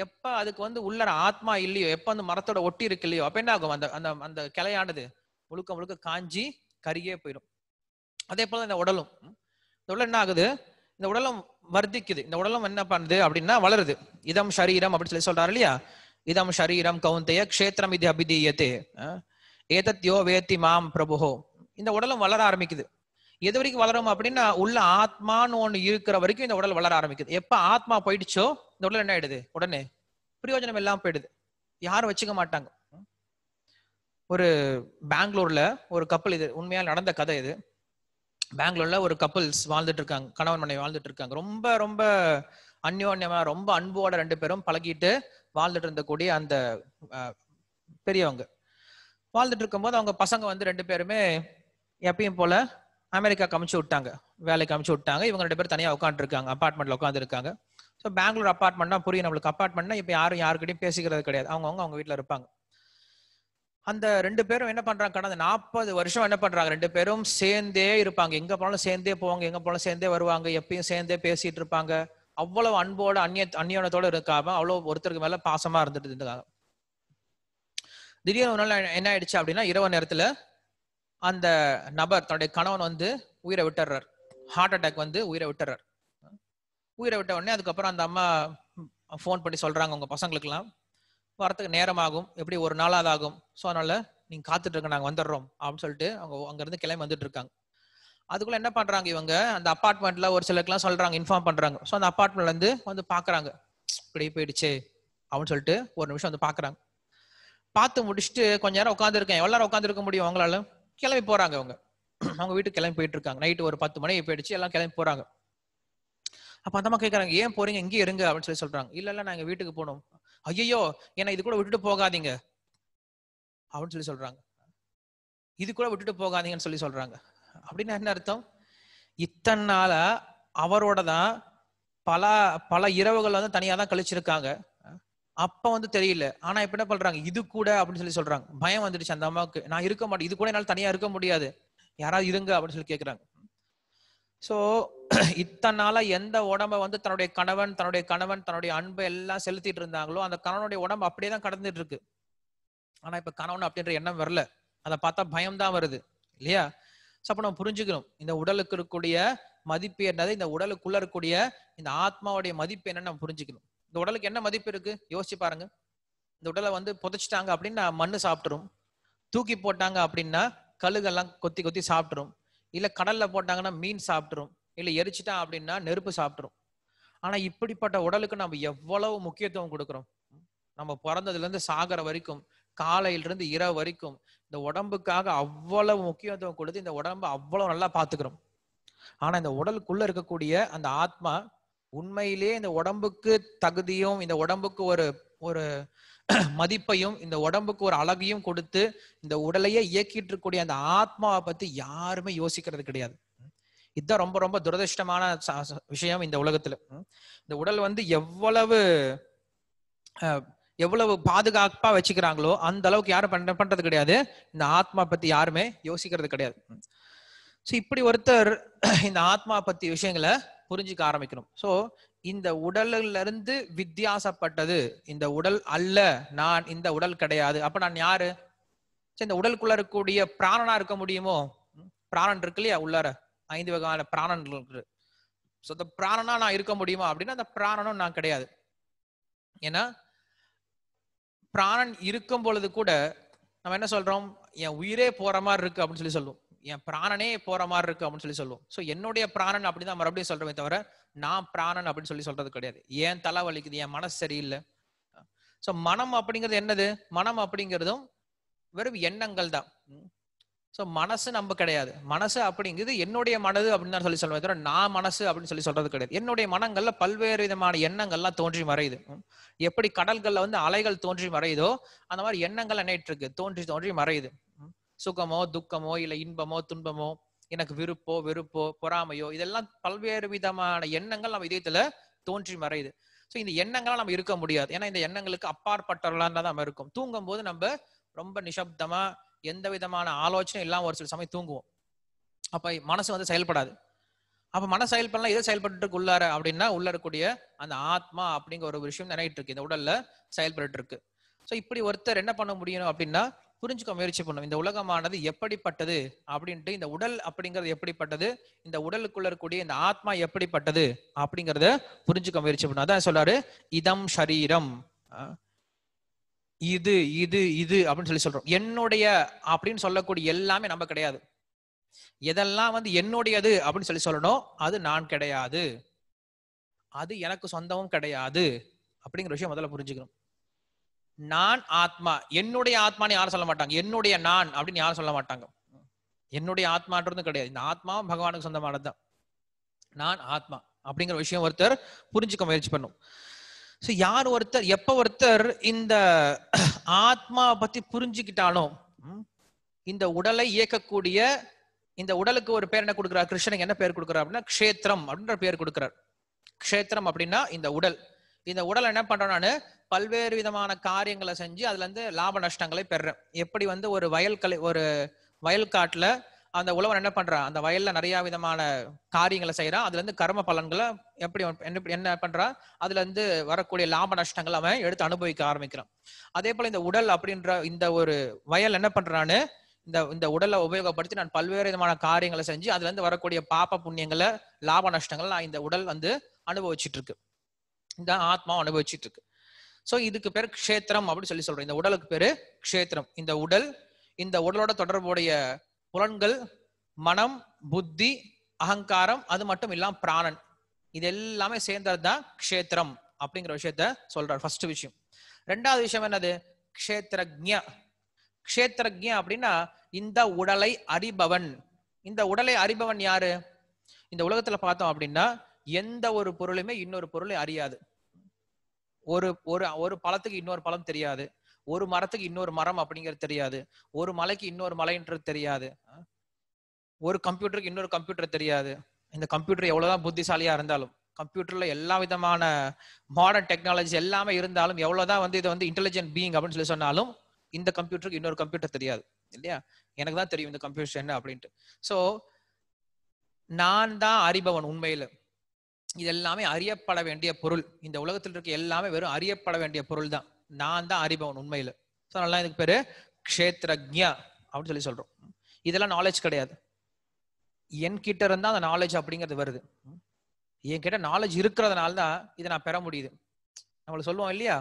எப்ப அதுக்கு வந்து உள்ளற ஆத்மா இல்லையோ எப்ப அந்த மரத்தோட ஒட்டி இருக்கு இல்லையோ அப்ப என்ன ஆகும் அந்த அந்த அந்த கிளையானது முழுக்க முழுக்க காஞ்சி கருகியே போயிடும் அதே போல இந்த உடலும் இந்த உடல் என்ன ஆகுது இந்த உடலும் வர்த்திக்குது இந்த உடலும் என்ன பண்ணுது அப்படின்னா வளருது இதம் சரீரம் அப்படின்னு சொல்லி சொல்றாரு இல்லையா இதம் சரீரம் கவுந்தைய க்ஷேத்திரம் இது அபிதீயத்தே ஏதத்யோ வேத்தி மாம் பிரபுஹோ இந்த உடலும் வளர ஆரம்பிக்குது எது வரைக்கும் வளரும் அப்படின்னா உள்ள ஆத்மான்னு ஒண்ணு இருக்கிற வரைக்கும் இந்த உடல் வளர ஆரம்பிக்குது எப்ப ஆத்மா போயிடுச்சோ இந்த உடல் என்ன ஆயிடுது உடனே பிரயோஜனம் எல்லாம் போயிடுது யாரும் வச்சுக்க மாட்டாங்க ஒரு பெங்களூர்ல ஒரு கப்பல் இது உண்மையால் நடந்த கதை இது பெங்களூர்ல ஒரு கப்பல்ஸ் வாழ்ந்துட்டு இருக்காங்க கணவன் மனைவி வாழ்ந்துட்டு இருக்காங்க ரொம்ப ரொம்ப அந்யோன்யமா ரொம்ப அன்போட ரெண்டு பேரும் பழகிட்டு வாழ்ந்துட்டு இருந்தக்கூடிய அந்த பெரியவங்க வாழ்ந்துட்டு இருக்கும்போது அவங்க பசங்க வந்து ரெண்டு பேருமே எப்பயும் போல அமெரிக்கா கமிச்சு விட்டாங்க வேலைக்கு அமிச்சு விட்டாங்க இவங்க ரெண்டு பேரும் தனியாக உட்காந்துருக்காங்க அப்பார்ட்மெண்ட்ல உட்காந்துருக்காங்க ஸோ பெங்களூர் அப்பார்ட்மெண்ட்னா புரியும் நம்மளுக்கு அப்பார்ட்மெண்ட்னா இப்போ யாரும் யாருக்கிட்டையும் பேசிக்கிறது கிடையாது அவங்கவுங்க அவங்க வீட்டில் இருப்பாங்க அந்த ரெண்டு பேரும் என்ன பண்றாங்க கடந்த நாற்பது வருஷம் என்ன பண்றாங்க ரெண்டு பேரும் சேர்ந்தே இருப்பாங்க எங்க போனாலும் சேர்ந்தே போவாங்க எங்க போனாலும் சேர்ந்தே வருவாங்க எப்பயும் சேர்ந்தே பேசிட்டு இருப்பாங்க அவ்வளவு அன்போட அந்நிய அந்நியோனத்தோட இருக்காம அவ்வளவு ஒருத்தருக்கு மேல பாசமா இருந்துட்டு இருந்தாங்க திடீர்னு ஒரு நாள் என்ன ஆயிடுச்சு அப்படின்னா இரவு நேரத்துல அந்த நபர் தன்னுடைய கணவன் வந்து உயிரை விட்டுறார் ஹார்ட் அட்டாக் வந்து உயிரை விட்டுறார் உயிரை விட்ட உடனே அதுக்கப்புறம் அந்த அம்மா ஃபோன் பண்ணி சொல்றாங்க உங்க பசங்களுக்குலாம் வரத்துக்கு நேரம் ஆகும் எப்படி ஒரு நாளாவது ஆகும் ஸோ அதனால நீங்க காத்துட்டு இருக்க நாங்கள் வந்துடுறோம் அப்படின்னு சொல்லிட்டு அவங்க அங்கிருந்து கிளம்பி வந்துட்டு இருக்காங்க அதுக்குள்ள என்ன பண்றாங்க இவங்க அந்த அப்பார்ட்மெண்ட்ல ஒரு சிலருக்குலாம் சொல்றாங்க இன்ஃபார்ம் பண்றாங்க ஸோ அந்த அப்பார்ட்மெண்ட்ல இருந்து வந்து பாக்குறாங்க இப்படி போயிடுச்சு அப்படின்னு சொல்லிட்டு ஒரு நிமிஷம் வந்து பாக்குறாங்க பார்த்து முடிச்சுட்டு கொஞ்ச நேரம் உட்காந்துருக்கேன் எவ்வளோ நேரம் உட்காந்துருக்க முடியும் அவங்களால கிளம்பி போறாங்க அவங்க அவங்க வீட்டுக்கு கிளம்பி போயிட்டு இருக்காங்க நைட்டு ஒரு பத்து மணி போயிடுச்சு எல்லாம் கிளம்பி போறாங்க அப்ப அந்த அம்மா கேட்கறாங்க ஏன் போறீங்க இங்கே இருங்க அப்படின்னு சொல்லி சொல்றாங்க இல்ல இல்ல நாங்க வீட்டுக்கு போனோம் ஐயோ ஏன்னா இது கூட விட்டுட்டு போகாதீங்க அப்படின்னு சொல்லி சொல்றாங்க இது கூட விட்டுட்டு போகாதீங்கன்னு சொல்லி சொல்றாங்க அப்படின்னு என்ன அர்த்தம் இத்தனை நாள அவரோட தான் பல பல இரவுகள் வந்து தனியாக தான் கழிச்சிருக்காங்க அப்ப வந்து தெரியல ஆனா இப்ப என்ன பண்றாங்க இது கூட அப்படின்னு சொல்லி சொல்றாங்க பயம் வந்துடுச்சு அந்த அம்மாவுக்கு நான் இருக்க மாட்டேன் இது கூட என்னால தனியா இருக்க முடியாது யாராவது இருங்க அப்படின்னு சொல்லி கேக்குறாங்க சோ இத்தனால எந்த உடம்ப வந்து தன்னுடைய கணவன் தன்னுடைய கணவன் தன்னுடைய அன்பை எல்லாம் செலுத்திட்டு இருந்தாங்களோ அந்த கணவனுடைய உடம்பு அப்படியே தான் கடந்துட்டு இருக்கு ஆனா இப்ப கணவன் அப்படின்ற எண்ணம் வரல அதை பார்த்தா பயம் தான் வருது இல்லையா சோ அப்ப நம்ம புரிஞ்சுக்கணும் இந்த உடலுக்கு இருக்கக்கூடிய மதிப்பு என்னது இந்த உடலுக்குள்ள இருக்கக்கூடிய இந்த ஆத்மாவுடைய மதிப்பு என்னன்னு நம்ம புரிஞ்சுக்கணும் இந்த உடலுக்கு என்ன மதிப்பு இருக்கு யோசிச்சு பாருங்க இந்த உடலை வந்து புதைச்சிட்டாங்க அப்படின்னா மண்ணு சாப்பிட்டுரும் தூக்கி போட்டாங்க அப்படின்னா கழுகெல்லாம் கொத்தி கொத்தி சாப்பிட்டுரும் இல்ல கடல்ல போட்டாங்கன்னா மீன் சாப்பிட்டுரும் இல்ல எரிச்சிட்டா அப்படின்னா நெருப்பு சாப்பிட்டுரும் ஆனா இப்படிப்பட்ட உடலுக்கு நம்ம எவ்வளவு முக்கியத்துவம் கொடுக்குறோம் நம்ம பிறந்ததுல இருந்து சாகிற வரைக்கும் இருந்து இரவு வரைக்கும் இந்த உடம்புக்காக அவ்வளவு முக்கியத்துவம் கொடுத்து இந்த உடம்பு அவ்வளவு நல்லா பாத்துக்கிறோம் ஆனா இந்த உடலுக்குள்ள இருக்கக்கூடிய அந்த ஆத்மா உண்மையிலே இந்த உடம்புக்கு தகுதியும் இந்த உடம்புக்கு ஒரு ஒரு மதிப்பையும் இந்த உடம்புக்கு ஒரு அழகையும் கொடுத்து இந்த உடலையே இயக்கிட்டு இருக்கக்கூடிய அந்த ஆத்மாவை பத்தி யாருமே யோசிக்கிறது கிடையாது இதுதான் ரொம்ப ரொம்ப துரதிருஷ்டமான விஷயம் இந்த உலகத்துல இந்த உடல் வந்து எவ்வளவு எவ்வளவு பாதுகாப்பா வச்சுக்கிறாங்களோ அந்த அளவுக்கு யாரும் பண்ற பண்றது கிடையாது இந்த ஆத்மா பத்தி யாருமே யோசிக்கிறது கிடையாது ஸோ இப்படி ஒருத்தர் இந்த ஆத்மா பத்தி விஷயங்களை புரிஞ்சுக்க ஆரம்பிக்கணும் ஸோ இந்த உடல்ல இருந்து வித்தியாசப்பட்டது இந்த உடல் அல்ல நான் இந்த உடல் கிடையாது அப்ப நான் யாரு சரி இந்த உடலுக்குள்ள இருக்கக்கூடிய பிராணனா இருக்க முடியுமோ பிராணன் இருக்கு இல்லையா உள்ளார ஐந்து வகையான பிராணன் இருக்கு ஸோ இந்த பிராணனா நான் இருக்க முடியுமா அப்படின்னா அந்த பிராணனும் நான் கிடையாது ஏன்னா பிராணன் இருக்கும் பொழுது கூட நம்ம என்ன சொல்றோம் என் உயிரே போற மாதிரி இருக்கு அப்படின்னு சொல்லி சொல்லுவோம் என் பிராணனே போற மாதிரி இருக்கு அப்படின்னு சொல்லி சொல்லுவோம் ஸோ என்னுடைய பிராணன் அப்படிதான் மறுபடியும் சொல்றமே தவிர நான் பிராணன் அப்படின்னு சொல்லி சொல்றது கிடையாது ஏன் தலை வலிக்குது என் மனசு சரியில்லை ஸோ மனம் அப்படிங்கிறது என்னது மனம் அப்படிங்கிறதும் வெறும் எண்ணங்கள் தான் ஸோ மனசு நம்ம கிடையாது மனசு அப்படிங்கிறது என்னுடைய மனது அப்படின்னு தான் சொல்லி சொல்றேன் தவிர நான் மனசு அப்படின்னு சொல்லி சொல்றது கிடையாது என்னுடைய மனங்கள்ல பல்வேறு விதமான எண்ணங்கள்லாம் தோன்றி மறையுது எப்படி கடல்கள்ல வந்து அலைகள் தோன்றி மறையுதோ அந்த மாதிரி எண்ணங்கள் என்னிட்டு இருக்கு தோன்றி தோன்றி மறையுது சுகமோ துக்கமோ இல்லை இன்பமோ துன்பமோ எனக்கு விருப்போ வெறுப்போ பொறாமையோ இதெல்லாம் பல்வேறு விதமான எண்ணங்கள் நம்ம இதயத்துல தோன்றி மறையுது ஸோ இந்த எண்ணங்களாம் நம்ம இருக்க முடியாது ஏன்னா இந்த எண்ணங்களுக்கு அப்பாற்பட்டவர்களாக தான் நம்ம இருக்கும் தூங்கும் போது நம்ம ரொம்ப நிசப்தமா எந்த விதமான ஆலோசனை இல்லாமல் ஒரு சில சமயம் தூங்குவோம் அப்ப மனசு வந்து செயல்படாது அப்ப மன செயல்படலாம் எது செயல்பட்டு இருக்கு உள்ளார அப்படின்னா உள்ள இருக்கக்கூடிய அந்த ஆத்மா அப்படிங்கிற ஒரு விஷயம் நினைட்டு இருக்கு இந்த உடல்ல செயல்பட்டு இருக்கு ஸோ இப்படி ஒருத்தர் என்ன பண்ண முடியும் அப்படின்னா புரிஞ்சுக்க முயற்சி பண்ணும் இந்த உலகமானது எப்படிப்பட்டது அப்படின்ட்டு இந்த உடல் அப்படிங்கிறது எப்படிப்பட்டது இந்த உடலுக்குள்ள இருக்கக்கூடிய இந்த ஆத்மா எப்படிப்பட்டது அப்படிங்கிறத புரிஞ்சுக்க முயற்சி பண்ணும் அதான் சொல்றாரு இதம் சரீரம் இது இது இது அப்படின்னு சொல்லி சொல்றோம் என்னுடைய அப்படின்னு சொல்லக்கூடிய எல்லாமே நம்ம கிடையாது எதெல்லாம் வந்து என்னுடையது அப்படின்னு சொல்லி சொல்லணும் அது நான் கிடையாது அது எனக்கு சொந்தமும் கிடையாது அப்படிங்கிற விஷயம் முதல்ல புரிஞ்சுக்கணும் நான் ஆத்மா என்னுடைய ஆத்மான்னு யாரும் சொல்ல மாட்டாங்க என்னுடைய நான் அப்படின்னு யாரும் சொல்ல மாட்டாங்க என்னுடைய ஆத்மான்றது கிடையாது இந்த ஆத்மாவும் பகவானுக்கு சொந்தமானதுதான் நான் ஆத்மா அப்படிங்கிற விஷயம் ஒருத்தர் புரிஞ்சுக்க முயற்சி பண்ணும் ஸோ யார் ஒருத்தர் எப்ப ஒருத்தர் இந்த ஆத்மாவை பத்தி புரிஞ்சுக்கிட்டாலும் இந்த உடலை இயக்கக்கூடிய இந்த உடலுக்கு ஒரு பேர் என்ன கொடுக்குறார் கிருஷ்ணனுக்கு என்ன பேர் கொடுக்குறார் அப்படின்னா கஷேத்திரம் அப்படின்ற பேர் கொடுக்குறார் க்ஷேத்திரம் அப்படின்னா இந்த உடல் இந்த உடல் என்ன பண்றோம் நான் பல்வேறு விதமான காரியங்களை செஞ்சு அதுல இருந்து லாப நஷ்டங்களை பெறேன் எப்படி வந்து ஒரு வயல் கலை ஒரு வயல் காட்டுல அந்த உழவன் என்ன பண்றான் அந்த வயல்ல நிறைய விதமான காரியங்களை செய்யறான் அதுல இருந்து கர்ம பலன்களை எப்படி என்ன பண்றான் அதுல இருந்து வரக்கூடிய லாப நஷ்டங்கள் அவன் எடுத்து அனுபவிக்க ஆரம்பிக்கிறான் அதே போல இந்த உடல் அப்படின்ற இந்த ஒரு வயல் என்ன பண்றான்னு இந்த இந்த உடலை உபயோகப்படுத்தி நான் பல்வேறு விதமான காரியங்களை செஞ்சு அதுல இருந்து வரக்கூடிய பாப்ப புண்ணியங்களை லாப நஷ்டங்கள் நான் இந்த உடல் வந்து அனுபவிச்சுட்டு இருக்கு இந்த ஆத்மா அனுபவிச்சுட்டு இருக்கு ஸோ இதுக்கு பேர் கஷேத்திரம் அப்படின்னு சொல்லி சொல்றோம் இந்த உடலுக்கு பேரு க்ஷேத்திரம் இந்த உடல் இந்த உடலோட தொடர்புடைய புலன்கள் மனம் புத்தி அகங்காரம் அது மட்டும் இல்லாம பிராணன் இது எல்லாமே சேர்ந்தது தான் க்ஷேத்திரம் அப்படிங்கிற விஷயத்த சொல்றாரு ஃபர்ஸ்ட் விஷயம் ரெண்டாவது விஷயம் என்னது க்ஷேத்திரஜ க்ஷேத்திரஜ அப்படின்னா இந்த உடலை அறிபவன் இந்த உடலை அறிபவன் யாரு இந்த உலகத்துல பார்த்தோம் அப்படின்னா எந்த ஒரு பொருளுமே இன்னொரு பொருளை அறியாது ஒரு ஒரு ஒரு பழத்துக்கு இன்னொரு பழம் தெரியாது ஒரு மரத்துக்கு இன்னொரு மரம் அப்படிங்கிறது தெரியாது ஒரு மலைக்கு இன்னொரு மலைன்றது தெரியாது ஒரு கம்ப்யூட்டருக்கு இன்னொரு கம்ப்யூட்டர் தெரியாது இந்த கம்ப்யூட்டர் எவ்வளவுதான் புத்திசாலியா இருந்தாலும் கம்ப்யூட்டர்ல எல்லா விதமான மாடர்ன் டெக்னாலஜி எல்லாமே இருந்தாலும் எவ்வளவுதான் வந்து இதை வந்து இன்டெலிஜென்ட் பீயிங் அப்படின்னு சொல்லி சொன்னாலும் இந்த கம்ப்யூட்டருக்கு இன்னொரு கம்ப்யூட்டர் தெரியாது இல்லையா எனக்கு தான் தெரியும் இந்த கம்ப்யூட்டர் என்ன அப்படின்ட்டு ஸோ நான் தான் அறிபவன் உண்மையிலும் இது எல்லாமே அறியப்பட வேண்டிய பொருள் இந்த உலகத்தில் இருக்க எல்லாமே வெறும் அறியப்பட வேண்டிய பொருள் தான் நான் தான் அறிபவன் உண்மையில ஸோ நல்லா இதுக்கு பேரு க்ஷேத்ரஜ்யா அப்படின்னு சொல்லி சொல்றோம் இதெல்லாம் நாலேஜ் கிடையாது என்கிட்ட இருந்தா அந்த நாலேஜ் அப்படிங்கிறது வருது என்கிட்ட நாலேஜ் இருக்கிறதுனால தான் இதை நான் பெற முடியுது நம்மள சொல்லுவோம் இல்லையா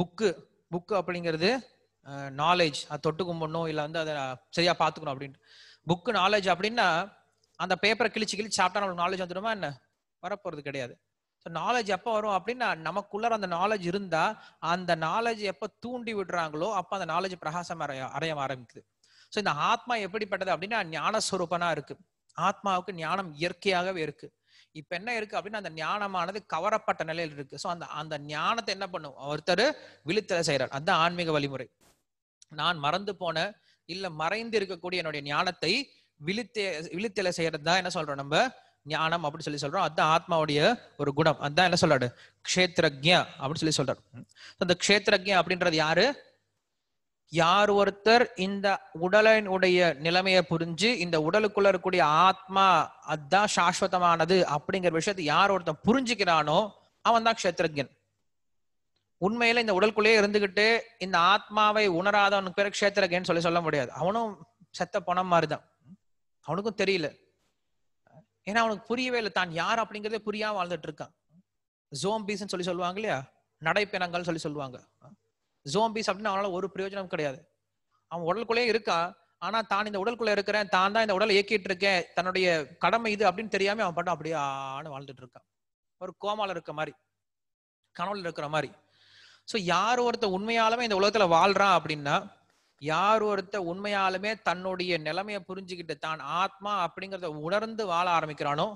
புக்கு புக்கு அப்படிங்கிறது நாலேஜ் அது தொட்டு கும்பிடணும் இல்லை வந்து அதை சரியா பார்த்துக்கணும் அப்படின்ட்டு புக்கு நாலேஜ் அப்படின்னா அந்த பேப்பரை கிழிச்சு கிழிச்சு சாப்பிட்டா நம்மளுக்கு நாலேஜ் வந்துடுமா என்ன வரப்போறது கிடையாது ஸோ நாலேஜ் எப்போ வரும் அப்படின்னா நமக்குள்ளார அந்த நாலேஜ் இருந்தா அந்த நாலேஜ் எப்போ தூண்டி விடுறாங்களோ அப்போ அந்த நாலேஜ் பிரகாசம் அறைய அறைய ஆரம்பிக்குது ஸோ இந்த ஆத்மா எப்படிப்பட்டது அப்படின்னா ஞானஸ்வரூபனா இருக்கு ஆத்மாவுக்கு ஞானம் இயற்கையாகவே இருக்கு இப்ப என்ன இருக்கு அப்படின்னா அந்த ஞானமானது கவரப்பட்ட நிலையில் இருக்கு ஸோ அந்த அந்த ஞானத்தை என்ன பண்ணும் ஒருத்தர் விழித்தலை செய்கிறார் அதுதான் ஆன்மீக வழிமுறை நான் மறந்து போன இல்ல மறைந்து இருக்கக்கூடிய என்னுடைய ஞானத்தை விழித்தே விழித்தலை செய்யறது தான் என்ன சொல்றோம் நம்ம ஞானம் அப்படின்னு சொல்லி சொல்றோம் அதுதான் ஆத்மாவுடைய ஒரு குணம் அதுதான் என்ன சொல்றாரு க்ஷேத்திரஜ அப்படின்னு சொல்லி சொல்றாரு அந்த க்ஷேத்திரஜ அப்படின்றது யாரு யார் ஒருத்தர் இந்த உடலினுடைய நிலைமையை புரிஞ்சு இந்த உடலுக்குள்ள இருக்கக்கூடிய ஆத்மா அதுதான் சாஸ்வதமானது அப்படிங்கிற விஷயத்தை யார் ஒருத்தன் புரிஞ்சுக்கிறானோ அவன் தான் க்ஷேத்திரஜன் உண்மையில இந்த உடலுக்குள்ளேயே இருந்துகிட்டு இந்த ஆத்மாவை உணராதவனுக்கு பேர் க்ஷேத்திரகேன்னு சொல்லி சொல்ல முடியாது அவனும் செத்த பணம் மாதிரிதான் அவனுக்கும் தெரியல ஏன்னா அவனுக்கு புரியவே இல்லை தான் யார் அப்படிங்கிறதே புரியாம வாழ்ந்துட்டு இருக்கான் ஜோம்பிஸ்ன்னு சொல்லி சொல்லுவாங்க இல்லையா நடைப்பிணங்கள் சொல்லி சொல்லுவாங்க பீஸ் அப்படின்னு அவனால ஒரு பிரயோஜனம் கிடையாது அவன் உடலுக்குள்ளேயே இருக்கா ஆனா தான் இந்த உடலுக்குள்ள இருக்கிறேன் தான் தான் இந்த உடலை இயக்கிட்டு இருக்கேன் தன்னுடைய கடமை இது அப்படின்னு தெரியாம அவன் பாட்டும் அப்படியே ஆனு வாழ்ந்துட்டு இருக்கான் ஒரு கோமால இருக்க மாதிரி கனவுல இருக்கிற மாதிரி ஸோ யார் ஒருத்த உண்மையாலுமே இந்த உலகத்துல வாழ்றான் அப்படின்னா யார் ஒருத்த உண்மையாலுமே தன்னுடைய நிலைமையை புரிஞ்சுக்கிட்டு தான் ஆத்மா அப்படிங்கிறத உணர்ந்து வாழ ஆரம்பிக்கிறானோ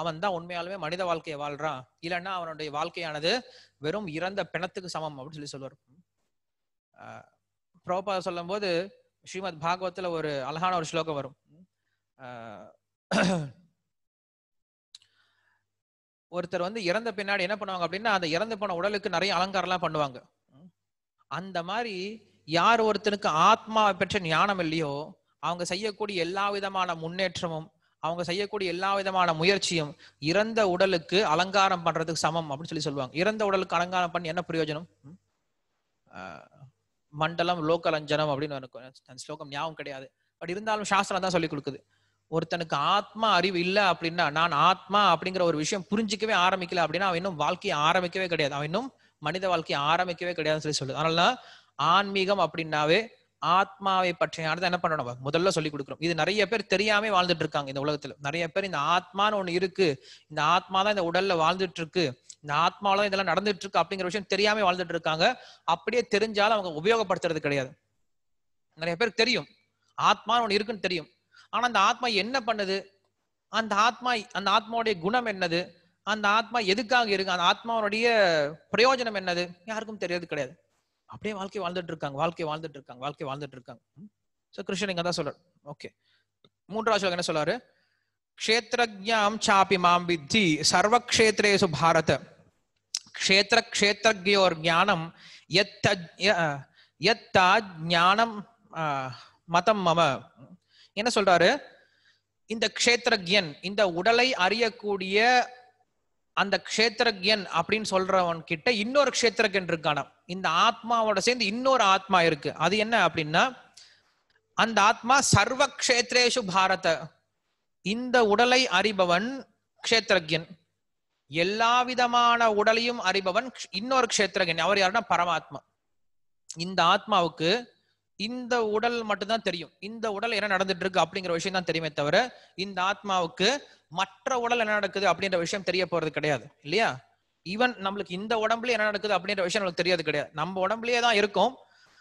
அவன் தான் உண்மையாலுமே மனித வாழ்க்கையை வாழ்றான் இல்லைன்னா அவனுடைய வாழ்க்கையானது வெறும் இறந்த பிணத்துக்கு சமம் அப்படின்னு சொல்லி சொல்லுவார் பிரபா சொல்லும் போது ஸ்ரீமத் பாகவத்துல ஒரு அழகான ஒரு ஸ்லோகம் வரும் ஒருத்தர் வந்து இறந்த பின்னாடி என்ன பண்ணுவாங்க அப்படின்னா அந்த இறந்து போன உடலுக்கு நிறைய அலங்காரம்லாம் பண்ணுவாங்க அந்த மாதிரி யார் ஒருத்தனுக்கு ஆத்மாவை பெற்ற ஞானம் இல்லையோ அவங்க செய்யக்கூடிய எல்லா விதமான முன்னேற்றமும் அவங்க செய்யக்கூடிய எல்லா விதமான முயற்சியும் இறந்த உடலுக்கு அலங்காரம் பண்றதுக்கு சமம் அப்படின்னு சொல்லி சொல்லுவாங்க இறந்த உடலுக்கு அலங்காரம் பண்ணி என்ன பிரயோஜனம் மண்டலம் லோக்கலஞ்சனம் அப்படின்னு எனக்கு ஸ்லோகம் ஞாபகம் கிடையாது பட் இருந்தாலும் சாஸ்திரம் தான் சொல்லி கொடுக்குது ஒருத்தனுக்கு ஆத்மா அறிவு இல்லை அப்படின்னா நான் ஆத்மா அப்படிங்கிற ஒரு விஷயம் புரிஞ்சிக்கவே ஆரம்பிக்கல அப்படின்னா அவன் இன்னும் வாழ்க்கையை ஆரம்பிக்கவே கிடையாது அவன் இன்னும் மனித வாழ்க்கையை ஆரம்பிக்கவே கிடையாதுன்னு சொல்லி சொல்லுது அதனால ஆன்மீகம் அப்படின்னாவே ஆத்மாவை பற்றிய அடுத்த என்ன பண்ணணும் முதல்ல சொல்லி கொடுக்குறோம் இது நிறைய பேர் தெரியாம வாழ்ந்துட்டு இருக்காங்க இந்த உலகத்துல நிறைய பேர் இந்த ஆத்மான்னு ஒண்ணு இருக்கு இந்த ஆத்மா தான் இந்த உடல்ல வாழ்ந்துட்டு இருக்கு இந்த ஆத்மாவில இதெல்லாம் நடந்துட்டு இருக்கு அப்படிங்கிற விஷயம் தெரியாம வாழ்ந்துட்டு இருக்காங்க அப்படியே தெரிஞ்சாலும் அவங்க உபயோகப்படுத்துறது கிடையாது நிறைய பேருக்கு தெரியும் ஆத்மான்னு ஒண்ணு இருக்குன்னு தெரியும் ஆனா அந்த ஆத்மா என்ன பண்ணுது அந்த ஆத்மா அந்த ஆத்மாவுடைய குணம் என்னது அந்த ஆத்மா எதுக்காக இருக்கு அந்த ஆத்மாவுடைய பிரயோஜனம் என்னது யாருக்கும் தெரியாது கிடையாது அப்படியே வாழ்க்கை வாழ்ந்துட்டு இருக்காங்க வாழ்க்கை வாழ்ந்துட்டு இருக்காங்க வாழ்க்கை வாழ்ந்துட்டு இருக்காங்க ஸோ கிருஷ்ணன் இங்க தான் சொல்றாரு ஓகே மூன்றாவது என்ன சொல்றாரு க்ஷேத்ரஜாம் சாப்பி மாம் வித்தி சர்வ க்ஷேத்ரேசு பாரத க்ஷேத்திர க்ஷேத்ரஜோர் ஞானம் எத்த எத்தா ஞானம் மதம் மம என்ன சொல்றாரு இந்த க்ஷேத்ரஜன் இந்த உடலை அறியக்கூடிய அந்த கஷேத்திரன் அப்படின்னு சொல்றவன் கிட்ட இன்னொரு கஷேத்திரன் இருக்கான இந்த ஆத்மாவோட சேர்ந்து இன்னொரு ஆத்மா இருக்கு அது என்ன அப்படின்னா அந்த ஆத்மா சர்வ கஷேத்ரேஷு பாரத இந்த உடலை அறிபவன் கஷேத்திரன் எல்லா விதமான உடலையும் அறிபவன் இன்னொரு கஷேத்திரன் அவர் யாருன்னா பரமாத்மா இந்த ஆத்மாவுக்கு இந்த உடல் மட்டும்தான் தெரியும் இந்த உடல் என்ன நடந்துட்டு இருக்கு அப்படிங்கிற விஷயம் தான் தெரியுமே தவிர இந்த ஆத்மாவுக்கு மற்ற உடல் என்ன நடக்குது அப்படின்ற விஷயம் தெரிய போறது கிடையாது இல்லையா ஈவன் நம்மளுக்கு இந்த உடம்புல என்ன நடக்குது அப்படின்ற விஷயம் நம்மளுக்கு தெரியாது கிடையாது நம்ம உடம்புலயே தான் இருக்கும்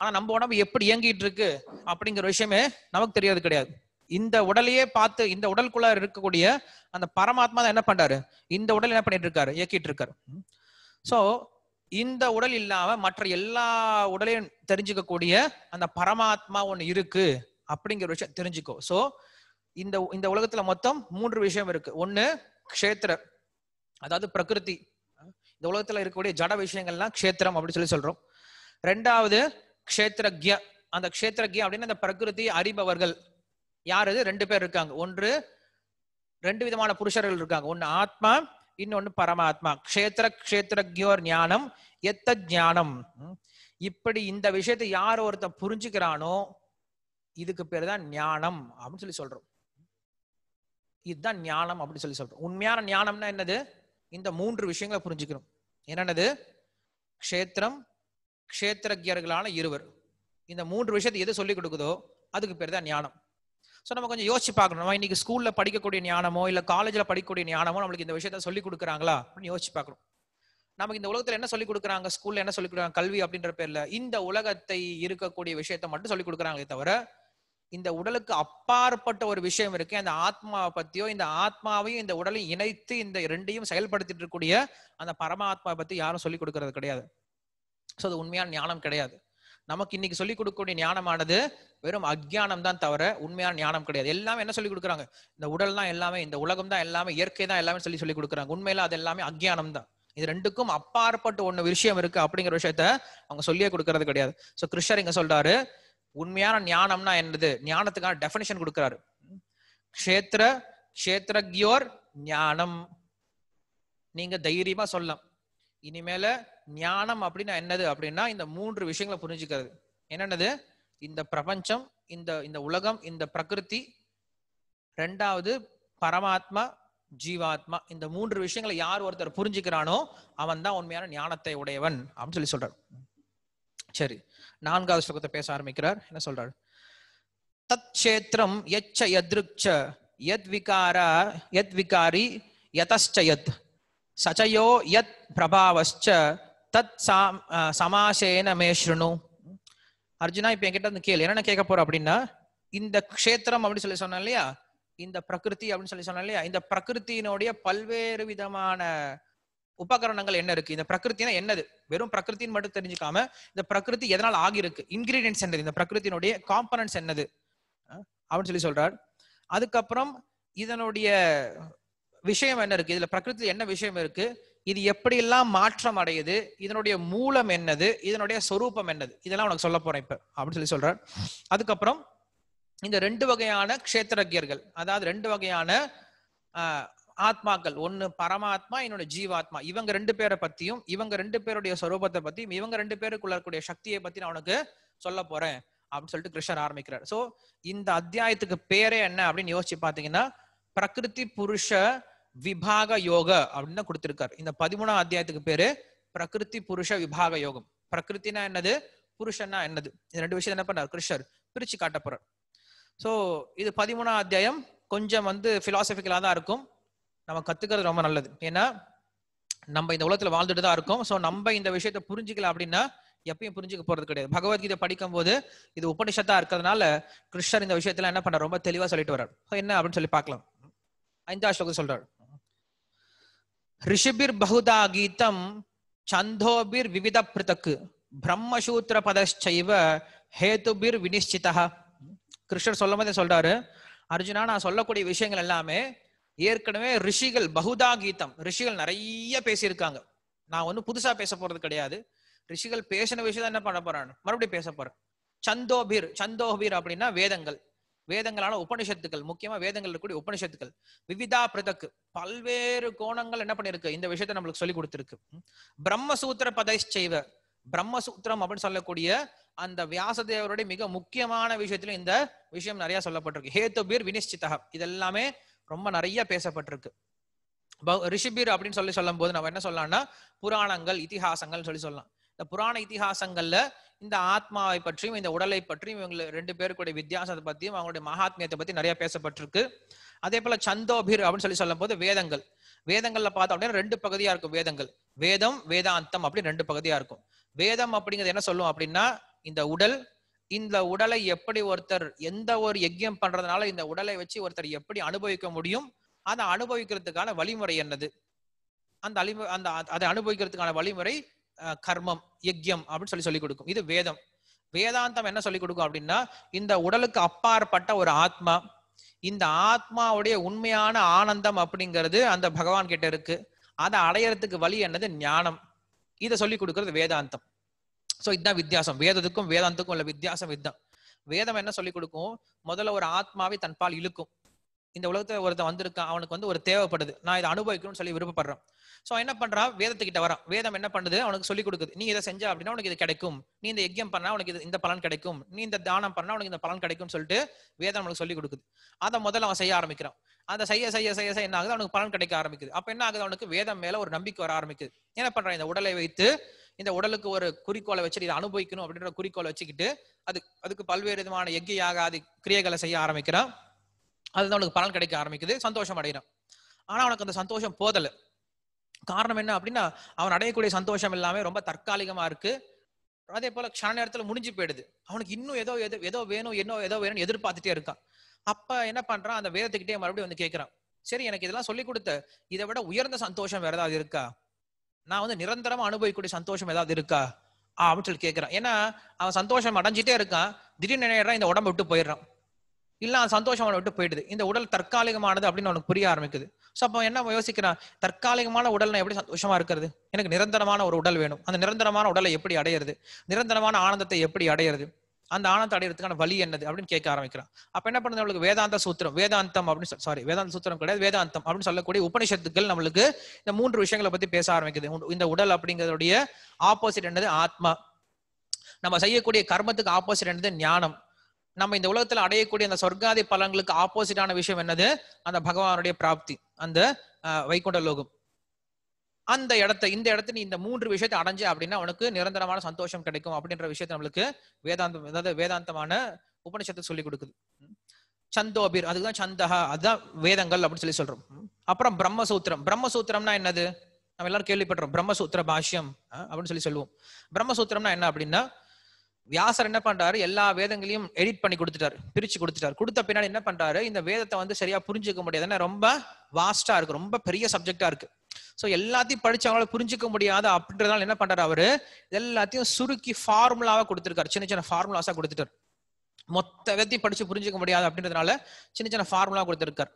ஆனா நம்ம உடம்பு எப்படி இயங்கிட்டு இருக்கு அப்படிங்கிற விஷயமே நமக்கு தெரியாது கிடையாது இந்த உடலையே பார்த்து இந்த உடலுக்குள்ள இருக்கக்கூடிய அந்த பரமாத்மா தான் என்ன பண்றாரு இந்த உடல் என்ன பண்ணிட்டு இருக்காரு இயக்கிட்டு இருக்காரு சோ இந்த உடல் இல்லாம மற்ற எல்லா உடலையும் தெரிஞ்சுக்கக்கூடிய அந்த பரமாத்மா ஒண்ணு இருக்கு அப்படிங்கிற விஷயம் தெரிஞ்சுக்கோ சோ இந்த இந்த உலகத்துல மொத்தம் மூன்று விஷயம் இருக்கு ஒண்ணு க்ஷேத்திர அதாவது பிரகிருதி இந்த உலகத்துல இருக்கக்கூடிய ஜட விஷயங்கள்லாம் க்ஷேத்திரம் அப்படின்னு சொல்லி சொல்றோம் ரெண்டாவது க்ஷேத்திரக்ய அந்த க்ஷேத்திரக்ய அப்படின்னு அந்த பிரகிருதி அறிபவர்கள் யார் இது ரெண்டு பேர் இருக்காங்க ஒன்று ரெண்டு விதமான புருஷர்கள் இருக்காங்க ஒன்னு ஆத்மா இன்னொன்னு பரமாத்மா க்ஷேத்திர க்ஷேத்திரக்யோர் ஞானம் எத்த ஞானம் இப்படி இந்த விஷயத்தை யார் ஒருத்தன் புரிஞ்சுக்கிறானோ இதுக்கு பேர் தான் ஞானம் அப்படின்னு சொல்லி சொல்றோம் இதுதான் ஞானம் அப்படின்னு சொல்லி சொல்றோம் உண்மையான ஞானம்னா என்னது இந்த மூன்று விஷயங்களை புரிஞ்சுக்கணும் என்னென்னது க்ஷேத்திரம் க்ஷேத்திரஜர்களான இருவர் இந்த மூன்று விஷயத்தை எது சொல்லிக் கொடுக்குதோ அதுக்கு பேர் தான் ஞானம் ஸோ நம்ம கொஞ்சம் யோசிச்சு பார்க்கணும் நம்ம இன்னைக்கு ஸ்கூல்ல படிக்கக்கூடிய ஞானமோ இல்லை காலேஜில் படிக்கக்கூடிய ஞானமோ நம்மளுக்கு இந்த விஷயத்த சொல்லிக் கொடுக்குறாங்களா அப்படின்னு யோசிச்சு பார்க்கணும் நமக்கு இந்த உலகத்துல என்ன சொல்லிக் கொடுக்குறாங்க ஸ்கூல்ல என்ன சொல்லிக் கொடுக்குறாங்க கல்வி அப்படின்ற பேர்ல இந்த உலகத்தை இருக்கக்கூடிய விஷயத்த மட்டும் சொல்லிக் கொடுக்குறாங்களே தவிர இந்த உடலுக்கு அப்பாற்பட்ட ஒரு விஷயம் இருக்கு அந்த ஆத்மாவை பத்தியோ இந்த ஆத்மாவையும் இந்த உடலையும் இணைத்து இந்த ரெண்டையும் செயல்படுத்திட்டு இருக்கக்கூடிய அந்த பரமாத்மாவை பத்தி யாரும் சொல்லிக் கொடுக்கறது கிடையாது ஸோ அது உண்மையான ஞானம் கிடையாது நமக்கு இன்னைக்கு சொல்லிக் கொடுக்கக்கூடிய ஞானமானது வெறும் அஜ்ஞானம் தான் தவிர உண்மையான ஞானம் கிடையாது எல்லாமே என்ன சொல்லிக் கொடுக்குறாங்க இந்த உடல் தான் எல்லாமே இந்த உலகம் தான் எல்லாமே இயற்கை தான் எல்லாமே சொல்லி சொல்லிக் கொடுக்குறாங்க உண்மையில அது எல்லாமே அஜ்ஞானம் தான் இது ரெண்டுக்கும் அப்பாற்பட்டு ஒன்னு விஷயம் இருக்கு அப்படிங்கிற விஷயத்த அவங்க சொல்லியே கொடுக்கறது கிடையாது ஸோ கிருஷ்ணர் இங்க சொல்றாரு உண்மையான ஞானம்னா என்னது ஞானத்துக்கான டெபினிஷன் கொடுக்கிறாரு க்ஷேத்திர க்ஷேத்திரக்யோர் ஞானம் நீங்க தைரியமா சொல்லலாம் இனிமேல ஞானம் அப்படின்னா என்னது அப்படின்னா இந்த மூன்று விஷயங்களை புரிஞ்சுக்கிறது என்னென்னது இந்த பிரபஞ்சம் இந்த இந்த உலகம் இந்த பிரகிருதி ரெண்டாவது பரமாத்மா ஜீவாத்மா இந்த மூன்று விஷயங்களை யார் ஒருத்தர் புரிஞ்சுக்கிறானோ அவன் தான் உண்மையான ஞானத்தை உடையவன் அப்படின்னு சொல்லி சொல்றான் சரி நான்காவது ஸ்லோகத்தை பேச ஆரம்பிக்கிறார் என்ன சொல்றார் தத் கஷேத்திரம் எச்ச எத்ருக்ச எத் விகாரா எத் விகாரி யதச்ச யத் சச்சயோ யத் பிரபாவச்ச தத் சாம் சமாசேன மேஷ்ருணு அர்ஜுனா இப்போ என்கிட்ட வந்து கேள்வி என்னென்ன கேட்க போற அப்படின்னா இந்த க்ஷேத்திரம் அப்படின்னு சொல்லி சொன்னேன் இல்லையா இந்த பிரகிருதி அப்படின்னு சொல்லி சொன்னேன் இல்லையா இந்த பிரகிருத்தினுடைய பல்வேறு விதமான உபகரணங்கள் என்ன இருக்கு இந்த பிரகிருத்தினா என்னது வெறும் பிரகிருத்தின் மட்டும் தெரிஞ்சுக்காம இந்த பிரகிருதி எதனால் ஆகியிருக்கு இன்கிரீடியன்ஸ் என்னது இந்த பிரகிருத்தினுடைய காம்பனன்ஸ் என்னது அப்படின்னு சொல்லி சொல்றார் அதுக்கப்புறம் இதனுடைய விஷயம் என்ன இருக்கு இதுல பிரகிருத்தில என்ன விஷயம் இருக்கு இது எப்படியெல்லாம் மாற்றம் அடையுது இதனுடைய மூலம் என்னது இதனுடைய சொரூபம் என்னது இதெல்லாம் உனக்கு சொல்ல போறேன் இப்ப அப்படின்னு சொல்லி சொல்றார் அதுக்கப்புறம் இந்த ரெண்டு வகையான க்ஷேத்திரக்கியர்கள் அதாவது ரெண்டு வகையான ஆத்மாக்கள் ஒன்னு பரமாத்மா என்னோட ஜீவாத்மா இவங்க ரெண்டு பேரை பத்தியும் இவங்க ரெண்டு பேருடைய சொரூபத்தை பத்தியும் இவங்க ரெண்டு பேருக்குள்ள இருக்கக்கூடிய சக்தியை பத்தி நான் உனக்கு சொல்ல போறேன் அப்படின்னு சொல்லிட்டு கிருஷ்ணர் ஆரம்பிக்கிறார் சோ இந்த அத்தியாயத்துக்கு பேரே என்ன அப்படின்னு யோசிச்சு பாத்தீங்கன்னா பிரகிருதி புருஷ விபாக யோக அப்படின்னு கொடுத்திருக்காரு இந்த பதிமூணாம் அத்தியாயத்துக்கு பேரு பிரகிருதி புருஷ விபாக யோகம் பிரகிருத்தினா என்னது புருஷன்னா என்னது இந்த ரெண்டு விஷயம் என்ன பண்ணார் கிருஷ்ணர் பிரிச்சு காட்ட போறார் சோ இது பதிமூணாம் அத்தியாயம் கொஞ்சம் வந்து பிலாசபிக்கலா தான் இருக்கும் நம்ம கத்துக்கிறது ரொம்ப நல்லது ஏன்னா நம்ம இந்த உலகத்துல வாழ்ந்துட்டு தான் இருக்கோம் ஸோ நம்ம இந்த விஷயத்த புரிஞ்சுக்கல அப்படின்னா எப்பயும் புரிஞ்சுக்க போறது கிடையாது பகவத்கீதை படிக்கும் போது இது உபனிஷத்தா இருக்கிறதுனால கிருஷ்ணர் இந்த விஷயத்துல என்ன பண்ண ரொம்ப தெளிவா சொல்லிட்டு வர்றாரு என்ன அப்படின்னு சொல்லி பார்க்கலாம் ஐந்தா ஸ்லோகம் சொல்றாரு ரிஷிபிர் பகுதா கீதம் சந்தோபிர் விவித பிரிதக்கு பிரம்மசூத்திர பதச்சைவ ஹேதுபிர் வினிஷ்டிதா கிருஷ்ணர் சொல்லும் போதே சொல்றாரு அர்ஜுனா நான் சொல்லக்கூடிய விஷயங்கள் எல்லாமே ஏற்கனவே ரிஷிகள் பகுதா கீதம் ரிஷிகள் நிறைய பேசியிருக்காங்க நான் ஒன்றும் புதுசா பேச போறது கிடையாது ரிஷிகள் பேசின விஷயம் என்ன பண்ண போறான் மறுபடியும் பேச போறேன் சந்தோபீர் சந்தோபீர் அப்படின்னா வேதங்கள் வேதங்களான உபனிஷத்துக்கள் முக்கியமா வேதங்கள் இருக்கக்கூடிய உபனிஷத்துக்கள் விவிதா பிரதக்கு பல்வேறு கோணங்கள் என்ன பண்ணிருக்கு இந்த விஷயத்த நம்மளுக்கு சொல்லி கொடுத்துருக்கு பிரம்மசூத்திர பதைச்செய்வ பிரம்மசூத்திரம் அப்படின்னு சொல்லக்கூடிய அந்த வியாசதேவருடைய மிக முக்கியமான விஷயத்துல இந்த விஷயம் நிறைய சொல்லப்பட்டிருக்கு பீர் வினிஷ்டிதா இதெல்லாமே ரொம்ப நிறைய பேசப்பட்டிருக்கு ரிஷிபீர் அப்படின்னு சொல்லி சொல்லும் போது நம்ம என்ன சொல்லலாம்னா புராணங்கள் இத்திஹாசங்கள் சொல்லி சொல்லலாம் இந்த புராண இத்திஹாசங்கள்ல இந்த ஆத்மாவை பற்றியும் இந்த உடலை பற்றியும் இவங்க ரெண்டு பேருக்குடைய வித்தியாசத்தை பத்தியும் அவங்களுடைய மகாத்மியத்தை பத்தி நிறைய பேசப்பட்டிருக்கு அதே போல சந்தோபீர் அப்படின்னு சொல்லி சொல்லும் போது வேதங்கள் வேதங்கள்ல பார்த்தோம் அப்படின்னா ரெண்டு பகுதியா இருக்கும் வேதங்கள் வேதம் வேதாந்தம் அப்படின்னு ரெண்டு பகுதியா இருக்கும் வேதம் அப்படிங்கிறது என்ன சொல்லும் அப்படின்னா இந்த உடல் இந்த உடலை எப்படி ஒருத்தர் எந்த ஒரு யஜ்யம் பண்றதுனால இந்த உடலை வச்சு ஒருத்தர் எப்படி அனுபவிக்க முடியும் அதை அனுபவிக்கிறதுக்கான வழிமுறை என்னது அந்த அழிமு அந்த அதை அனுபவிக்கிறதுக்கான வழிமுறை கர்மம் யஜ்யம் அப்படின்னு சொல்லி சொல்லிக் கொடுக்கும் இது வேதம் வேதாந்தம் என்ன சொல்லிக் கொடுக்கும் அப்படின்னா இந்த உடலுக்கு அப்பாற்பட்ட ஒரு ஆத்மா இந்த ஆத்மாவுடைய உண்மையான ஆனந்தம் அப்படிங்கிறது அந்த பகவான் கிட்ட இருக்கு அதை அடையறதுக்கு வழி என்னது ஞானம் இதை சொல்லி கொடுக்கறது வேதாந்தம் ஸோ இதுதான் வித்தியாசம் வேதத்துக்கும் வேதாந்துக்கும் உள்ள வித்தியாசம் இதுதான் வேதம் என்ன சொல்லி கொடுக்கும் முதல்ல ஒரு ஆத்மாவை தன்பால் இழுக்கும் இந்த உலகத்துல ஒருத்தன் வந்திருக்கான் அவனுக்கு வந்து ஒரு தேவைப்படுது நான் இதை அனுபவிக்கணும்னு சொல்லி விருப்பப்படுறான் ஸோ என்ன பண்றான் வேதத்துக்கிட்ட வரான் வேதம் என்ன பண்ணுது அவனுக்கு சொல்லி கொடுக்குது நீ இதை செஞ்சா அப்படின்னா உனக்கு இது கிடைக்கும் நீ இந்த யஜ்யம் பண்ணா உனக்கு இந்த பலன் கிடைக்கும் நீ இந்த தானம் பண்ணா உனக்கு இந்த பலன் கிடைக்கும்னு சொல்லிட்டு வேதம் அவனுக்கு சொல்லி கொடுக்குது அதை முதல்ல அவன் செய்ய ஆரம்பிக்கிறான் அந்த செய்ய செய்ய செய்ய செய்ய என்ன ஆகுது அவனுக்கு பலன் கிடைக்க ஆரம்பிக்குது அப்ப என்ன ஆகுது அவனுக்கு வேதம் மேல ஒரு நம்பிக்கை வர ஆரம்பிக்குது என்ன பண்றான் இந்த உடலை வைத்து இந்த உடலுக்கு ஒரு குறிக்கோளை வச்சுட்டு இதை அனுபவிக்கணும் அப்படின்ற குறிக்கோளை வச்சுக்கிட்டு அது அதுக்கு பல்வேறு விதமான எக்கு யாகாதி கிரியைகளை செய்ய ஆரம்பிக்கிறான் அதுதான் அவனுக்கு பலன் கிடைக்க ஆரம்பிக்குது சந்தோஷம் அடைகிறான் ஆனா அவனுக்கு அந்த சந்தோஷம் போதலை காரணம் என்ன அப்படின்னா அவன் அடையக்கூடிய சந்தோஷம் எல்லாமே ரொம்ப தற்காலிகமா இருக்கு அதே போல க்ஷண நேரத்துல முடிஞ்சு போயிடுது அவனுக்கு இன்னும் ஏதோ எதோ ஏதோ வேணும் என்ன ஏதோ வேணும்னு எதிர்பார்த்துட்டே இருக்கான் அப்ப என்ன பண்றான் அந்த வேதத்துக்கிட்டே மறுபடியும் வந்து கேட்கிறான் சரி எனக்கு இதெல்லாம் சொல்லி கொடுத்த இதை விட உயர்ந்த சந்தோஷம் வேற ஏதாவது இருக்கா நான் வந்து நிரந்தரமா அனுபவிக்கக்கூடிய சந்தோஷம் ஏதாவது இருக்கா அப்படின்னு சொல்லி கேட்கிறான் ஏன்னா அவன் சந்தோஷம் அடைஞ்சிட்டே இருக்கான் திடீர்னு நினைடுறான் இந்த உடம்பு விட்டு போயிடுறான் இல்ல அவன் சந்தோஷம் அவனை விட்டு போயிடுது இந்த உடல் தற்காலிகமானது அப்படின்னு அவனுக்கு புரிய ஆரம்பிக்குது ஸோ அப்போ என்ன யோசிக்கிறான் தற்காலிகமான உடல் எப்படி சந்தோஷமா இருக்கிறது எனக்கு நிரந்தரமான ஒரு உடல் வேணும் அந்த நிரந்தரமான உடலை எப்படி அடையிறது நிரந்தரமான ஆனந்தத்தை எப்படி அடையிறது அந்த ஆனந்த அடையிறதுக்கான வழி என்னது அப்படின்னு கேட்க ஆரம்பிக்கிறான் அப்ப என்ன பண்ணுது நம்மளுக்கு வேதாந்த சூத்திரம் வேதாந்தம் அப்படின்னு சாரி வேதாந்த சூத்திரம் கிடையாது வேதாந்தம் அப்படின்னு சொல்லக்கூடிய உபனிஷத்துக்கள் நம்மளுக்கு இந்த மூன்று விஷயங்களை பத்தி பேச ஆரம்பிக்குது இந்த உடல் அப்படிங்கறதுடைய ஆப்போசிட் என்னது ஆத்மா நம்ம செய்யக்கூடிய கர்மத்துக்கு ஆப்போசிட் என்னது ஞானம் நம்ம இந்த உலகத்துல அடையக்கூடிய அந்த சொர்க்காதி பலன்களுக்கு ஆப்போசிட்டான விஷயம் என்னது அந்த பகவானுடைய பிராப்தி அந்த வைகுண்ட லோகம் அந்த இடத்த இந்த இடத்துல நீ இந்த மூன்று விஷயத்தை அடைஞ்சு அப்படின்னா உனக்கு நிரந்தரமான சந்தோஷம் கிடைக்கும் அப்படின்ற விஷயத்த நம்மளுக்கு வேதாந்தம் அதாவது வேதாந்தமான உபனிஷத்தை சொல்லி கொடுக்குது சந்தோபிர் அதுதான் சந்தகா அதுதான் வேதங்கள் அப்படின்னு சொல்லி சொல்றோம் அப்புறம் பிரம்மசூத்திரம் பிரம்மசூத்திரம்னா என்னது நம்ம எல்லாரும் கேள்விப்பட்டோம் பிரம்மசூத்திர பாஷ்யம் அப்படின்னு சொல்லி சொல்லுவோம் பிரம்மசூத்திரம்னா என்ன அப்படின்னா வியாசர் என்ன பண்றாரு எல்லா வேதங்களையும் எடிட் பண்ணி கொடுத்துட்டாரு பிரிச்சு கொடுத்துட்டாரு கொடுத்த பின்னாடி என்ன பண்றாரு இந்த வேதத்தை வந்து சரியா புரிஞ்சுக்க முடியாது ரொம்ப வாஸ்டா இருக்கு ரொம்ப பெரிய சப்ஜெக்டா இருக்கு ஸோ எல்லாத்தையும் படிச்சு அவங்களால புரிஞ்சுக்க முடியாது அப்படின்றதால என்ன பண்றாரு அவரு எல்லாத்தையும் சுருக்கி ஃபார்முலாவா கொடுத்துருக்காரு சின்ன சின்ன ஃபார்முலாஸா கொடுத்துட்டார் மொத்த விதத்தையும் படிச்சு புரிஞ்சுக்க முடியாது அப்படின்றதுனால சின்ன சின்ன ஃபார்முலா கொடுத்துருக்காரு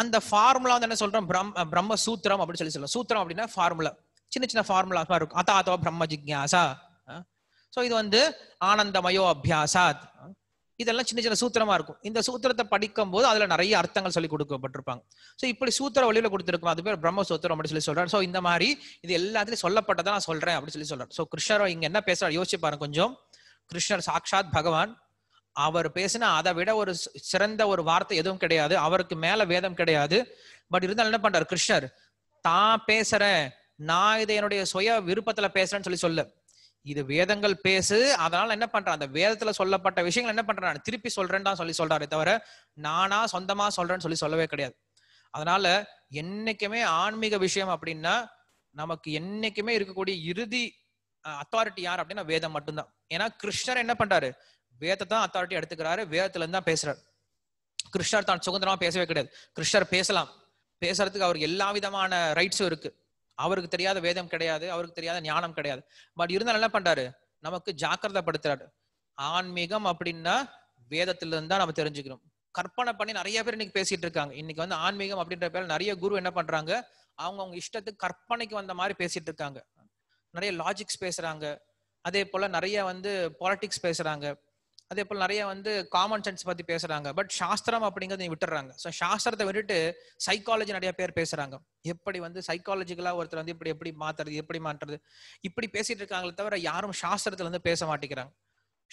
அந்த ஃபார்முலா வந்து என்ன சொல்றோம் பிரம் பிரம்ம சூத்திரம் அப்படின்னு சொல்லி சொல்லலாம் சூத்திரம் அப்படின்னா ஃபார்முலா சின்ன சின்ன ஃபார்முலாஸா இருக்கும் அத்தா அத்தவா பிரம்ம ஜிக்யாசா ஸோ இது வந்து ஆனந்தமயோ அபியாசாத் இதெல்லாம் சின்ன சின்ன சூத்திரமா இருக்கும் இந்த சூத்திரத்தை படிக்கும் போது அதுல நிறைய அர்த்தங்கள் சொல்லி கொடுக்கப்பட்டிருப்பாங்க ஸோ இப்படி சூத்திர வழியில கொடுத்துருக்கோம் அது பேர் பிரம்ம சூத்திரம் அப்படின்னு சொல்லி சொல்றாரு ஸோ இந்த மாதிரி இது எல்லாத்துலயும் சொல்லப்பட்டதை நான் சொல்றேன் அப்படின்னு சொல்லி சொல்றாரு ஸோ கிருஷ்ணர் இங்க என்ன பேசுறாரு யோசிச்சு பாருங்க கொஞ்சம் கிருஷ்ணர் சாட்சாத் பகவான் அவர் பேசினா அதை விட ஒரு சிறந்த ஒரு வார்த்தை எதுவும் கிடையாது அவருக்கு மேல வேதம் கிடையாது பட் இருந்தாலும் என்ன பண்றாரு கிருஷ்ணர் தான் பேசுற நான் இதை என்னுடைய சுய விருப்பத்துல பேசுறேன்னு சொல்லி சொல்லு இது வேதங்கள் பேசு அதனால என்ன பண்றான் அந்த வேதத்துல சொல்லப்பட்ட விஷயங்கள் என்ன பண்றான் திருப்பி சொல்றேன்னு தான் சொல்லி சொல்றாரு தவிர நானா சொந்தமா சொல்றேன்னு சொல்லி சொல்லவே கிடையாது அதனால என்னைக்குமே ஆன்மீக விஷயம் அப்படின்னா நமக்கு என்னைக்குமே இருக்கக்கூடிய இறுதி அத்தாரிட்டி யார் அப்படின்னா வேதம் மட்டும்தான் ஏன்னா கிருஷ்ணர் என்ன பண்றாரு வேதத்தை தான் அத்தாரிட்டி எடுத்துக்கிறாரு வேதத்துல இருந்து தான் பேசுறாரு கிருஷ்ணர் தான் சுதந்திரமா பேசவே கிடையாது கிருஷ்ணர் பேசலாம் பேசுறதுக்கு அவருக்கு எல்லா விதமான ரைட்ஸும் இருக்கு அவருக்கு தெரியாத வேதம் கிடையாது அவருக்கு தெரியாத ஞானம் கிடையாது பட் இருந்தாலும் என்ன பண்றாரு நமக்கு ஜாக்கிரதை படுத்துறாரு ஆன்மீகம் அப்படின்னா வேதத்திலிருந்து தான் நம்ம தெரிஞ்சுக்கிறோம் கற்பனை பண்ணி நிறைய பேர் இன்னைக்கு பேசிட்டு இருக்காங்க இன்னைக்கு வந்து ஆன்மீகம் அப்படின்ற பேர் நிறைய குரு என்ன பண்றாங்க அவங்க அவங்க இஷ்டத்துக்கு கற்பனைக்கு வந்த மாதிரி பேசிட்டு இருக்காங்க நிறைய லாஜிக்ஸ் பேசுறாங்க அதே போல நிறைய வந்து பாலிட்டிக்ஸ் பேசுறாங்க அதே போல் நிறைய வந்து காமன் சென்ஸ் பத்தி பேசுறாங்க பட் சாஸ்திரம் அப்படிங்கறத விட்டுறாங்க ஸோ சாஸ்திரத்தை விட்டுட்டு சைக்காலஜி நிறைய பேர் பேசுறாங்க எப்படி வந்து சைக்காலஜிக்கலா ஒருத்தர் வந்து இப்படி எப்படி மாத்துறது எப்படி மாற்றுறது இப்படி பேசிட்டு இருக்காங்களே தவிர யாரும் சாஸ்திரத்துல வந்து பேச மாட்டேங்கிறாங்க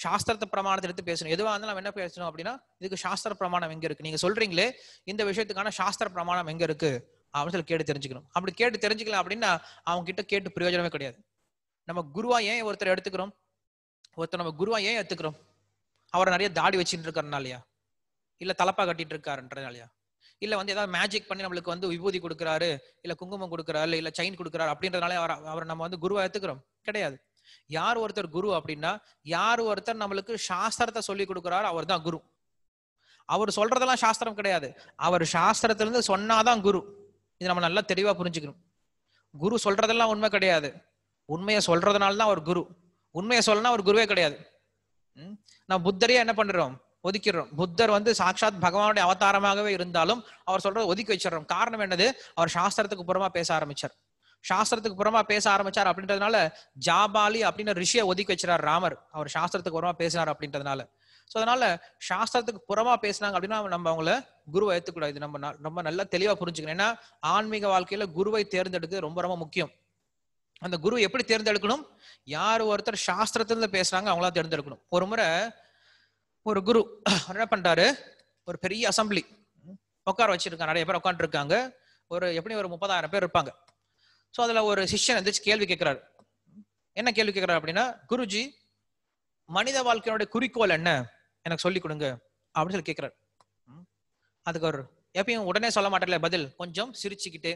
சாஸ்திரத்தை பிரமாணத்தை எடுத்து பேசணும் எதுவாக இருந்தாலும் என்ன பேசணும் அப்படின்னா இதுக்கு சாஸ்திர பிரமாணம் எங்க இருக்கு நீங்க சொல்றீங்களே இந்த விஷயத்துக்கான சாஸ்திர பிரமாணம் எங்க இருக்கு அப்படின்னு சொல்லி கேட்டு தெரிஞ்சுக்கணும் அப்படி கேட்டு தெரிஞ்சுக்கலாம் அப்படின்னா அவங்க கிட்ட கேட்டு பிரயோஜனமே கிடையாது நம்ம குருவா ஏன் ஒருத்தர் எடுத்துக்கிறோம் ஒருத்தர் நம்ம குருவா ஏன் எடுத்துக்கிறோம் அவர் நிறைய தாடி வச்சுட்டு இருக்காருனாலயா இல்ல தலப்பா கட்டிட்டு இருக்காருன்றதுனாலயா இல்ல வந்து ஏதாவது மேஜிக் பண்ணி நம்மளுக்கு வந்து விபூதி கொடுக்குறாரு இல்ல குங்குமம் கொடுக்குறாரு இல்ல செயின் கொடுக்குறாரு அப்படின்றதுனால அவர் அவர் நம்ம வந்து குருவா எடுத்துக்கிறோம் கிடையாது யார் ஒருத்தர் குரு அப்படின்னா யார் ஒருத்தர் நம்மளுக்கு சாஸ்திரத்தை சொல்லி கொடுக்குறாரு அவர் தான் குரு அவர் சொல்றதெல்லாம் சாஸ்திரம் கிடையாது அவர் சாஸ்திரத்திலிருந்து சொன்னாதான் குரு இது நம்ம நல்லா தெளிவா புரிஞ்சுக்கணும் குரு சொல்றதெல்லாம் உண்மை கிடையாது உண்மையை சொல்றதுனால தான் அவர் குரு உண்மையை சொல்லனா அவர் குருவே கிடையாது நான் புத்தரையே என்ன பண்றோம் ஒதுக்கிடுறோம் புத்தர் வந்து சாட்சாத் பகவானுடைய அவதாரமாகவே இருந்தாலும் அவர் சொல்றது ஒதுக்கி வச்சிடறோம் காரணம் என்னது அவர் சாஸ்திரத்துக்கு புறமா பேச ஆரம்பிச்சார் சாஸ்திரத்துக்கு புறமா பேச ஆரம்பிச்சார் அப்படின்றதுனால ஜாபாலி அப்படின்னு ரிஷியை ஒதுக்கி வச்சிடார் ராமர் அவர் சாஸ்திரத்துக்கு புறமா பேசினார் அப்படின்றதுனால ஸோ அதனால சாஸ்திரத்துக்கு புறமா பேசினாங்க அப்படின்னா நம்ம அவங்கள குருவை ஏற்றுக்கூடாது நம்ம ரொம்ப நல்லா தெளிவா புரிஞ்சுக்கணும் ஏன்னா ஆன்மீக வாழ்க்கையில குருவை தேர்ந்தெடுக்கிறது ரொம்ப ரொம்ப முக்கியம் அந்த குரு எப்படி தேர்ந்தெடுக்கணும் யார் ஒருத்தர் சாஸ்திரத்துல பேசுறாங்க அவங்களா தேர்ந்தெடுக்கணும் ஒரு முறை ஒரு குரு என்ன பண்றாரு ஒரு பெரிய அசம்பிளி உட்கார வச்சிருக்காங்க நிறைய பேர் உட்காந்துருக்காங்க ஒரு எப்படி ஒரு முப்பதாயிரம் பேர் இருப்பாங்க ஸோ அதில் ஒரு சிஷ்யன் எந்திரிச்சு கேள்வி கேட்குறாரு என்ன கேள்வி கேட்குறாரு அப்படின்னா குருஜி மனித வாழ்க்கையினுடைய குறிக்கோள் என்ன எனக்கு சொல்லி கொடுங்க அப்படின்னு சொல்லி கேட்குறாரு அதுக்கு ஒரு எப்பயும் உடனே சொல்ல மாட்டேன்ல பதில் கொஞ்சம் சிரிச்சுக்கிட்டு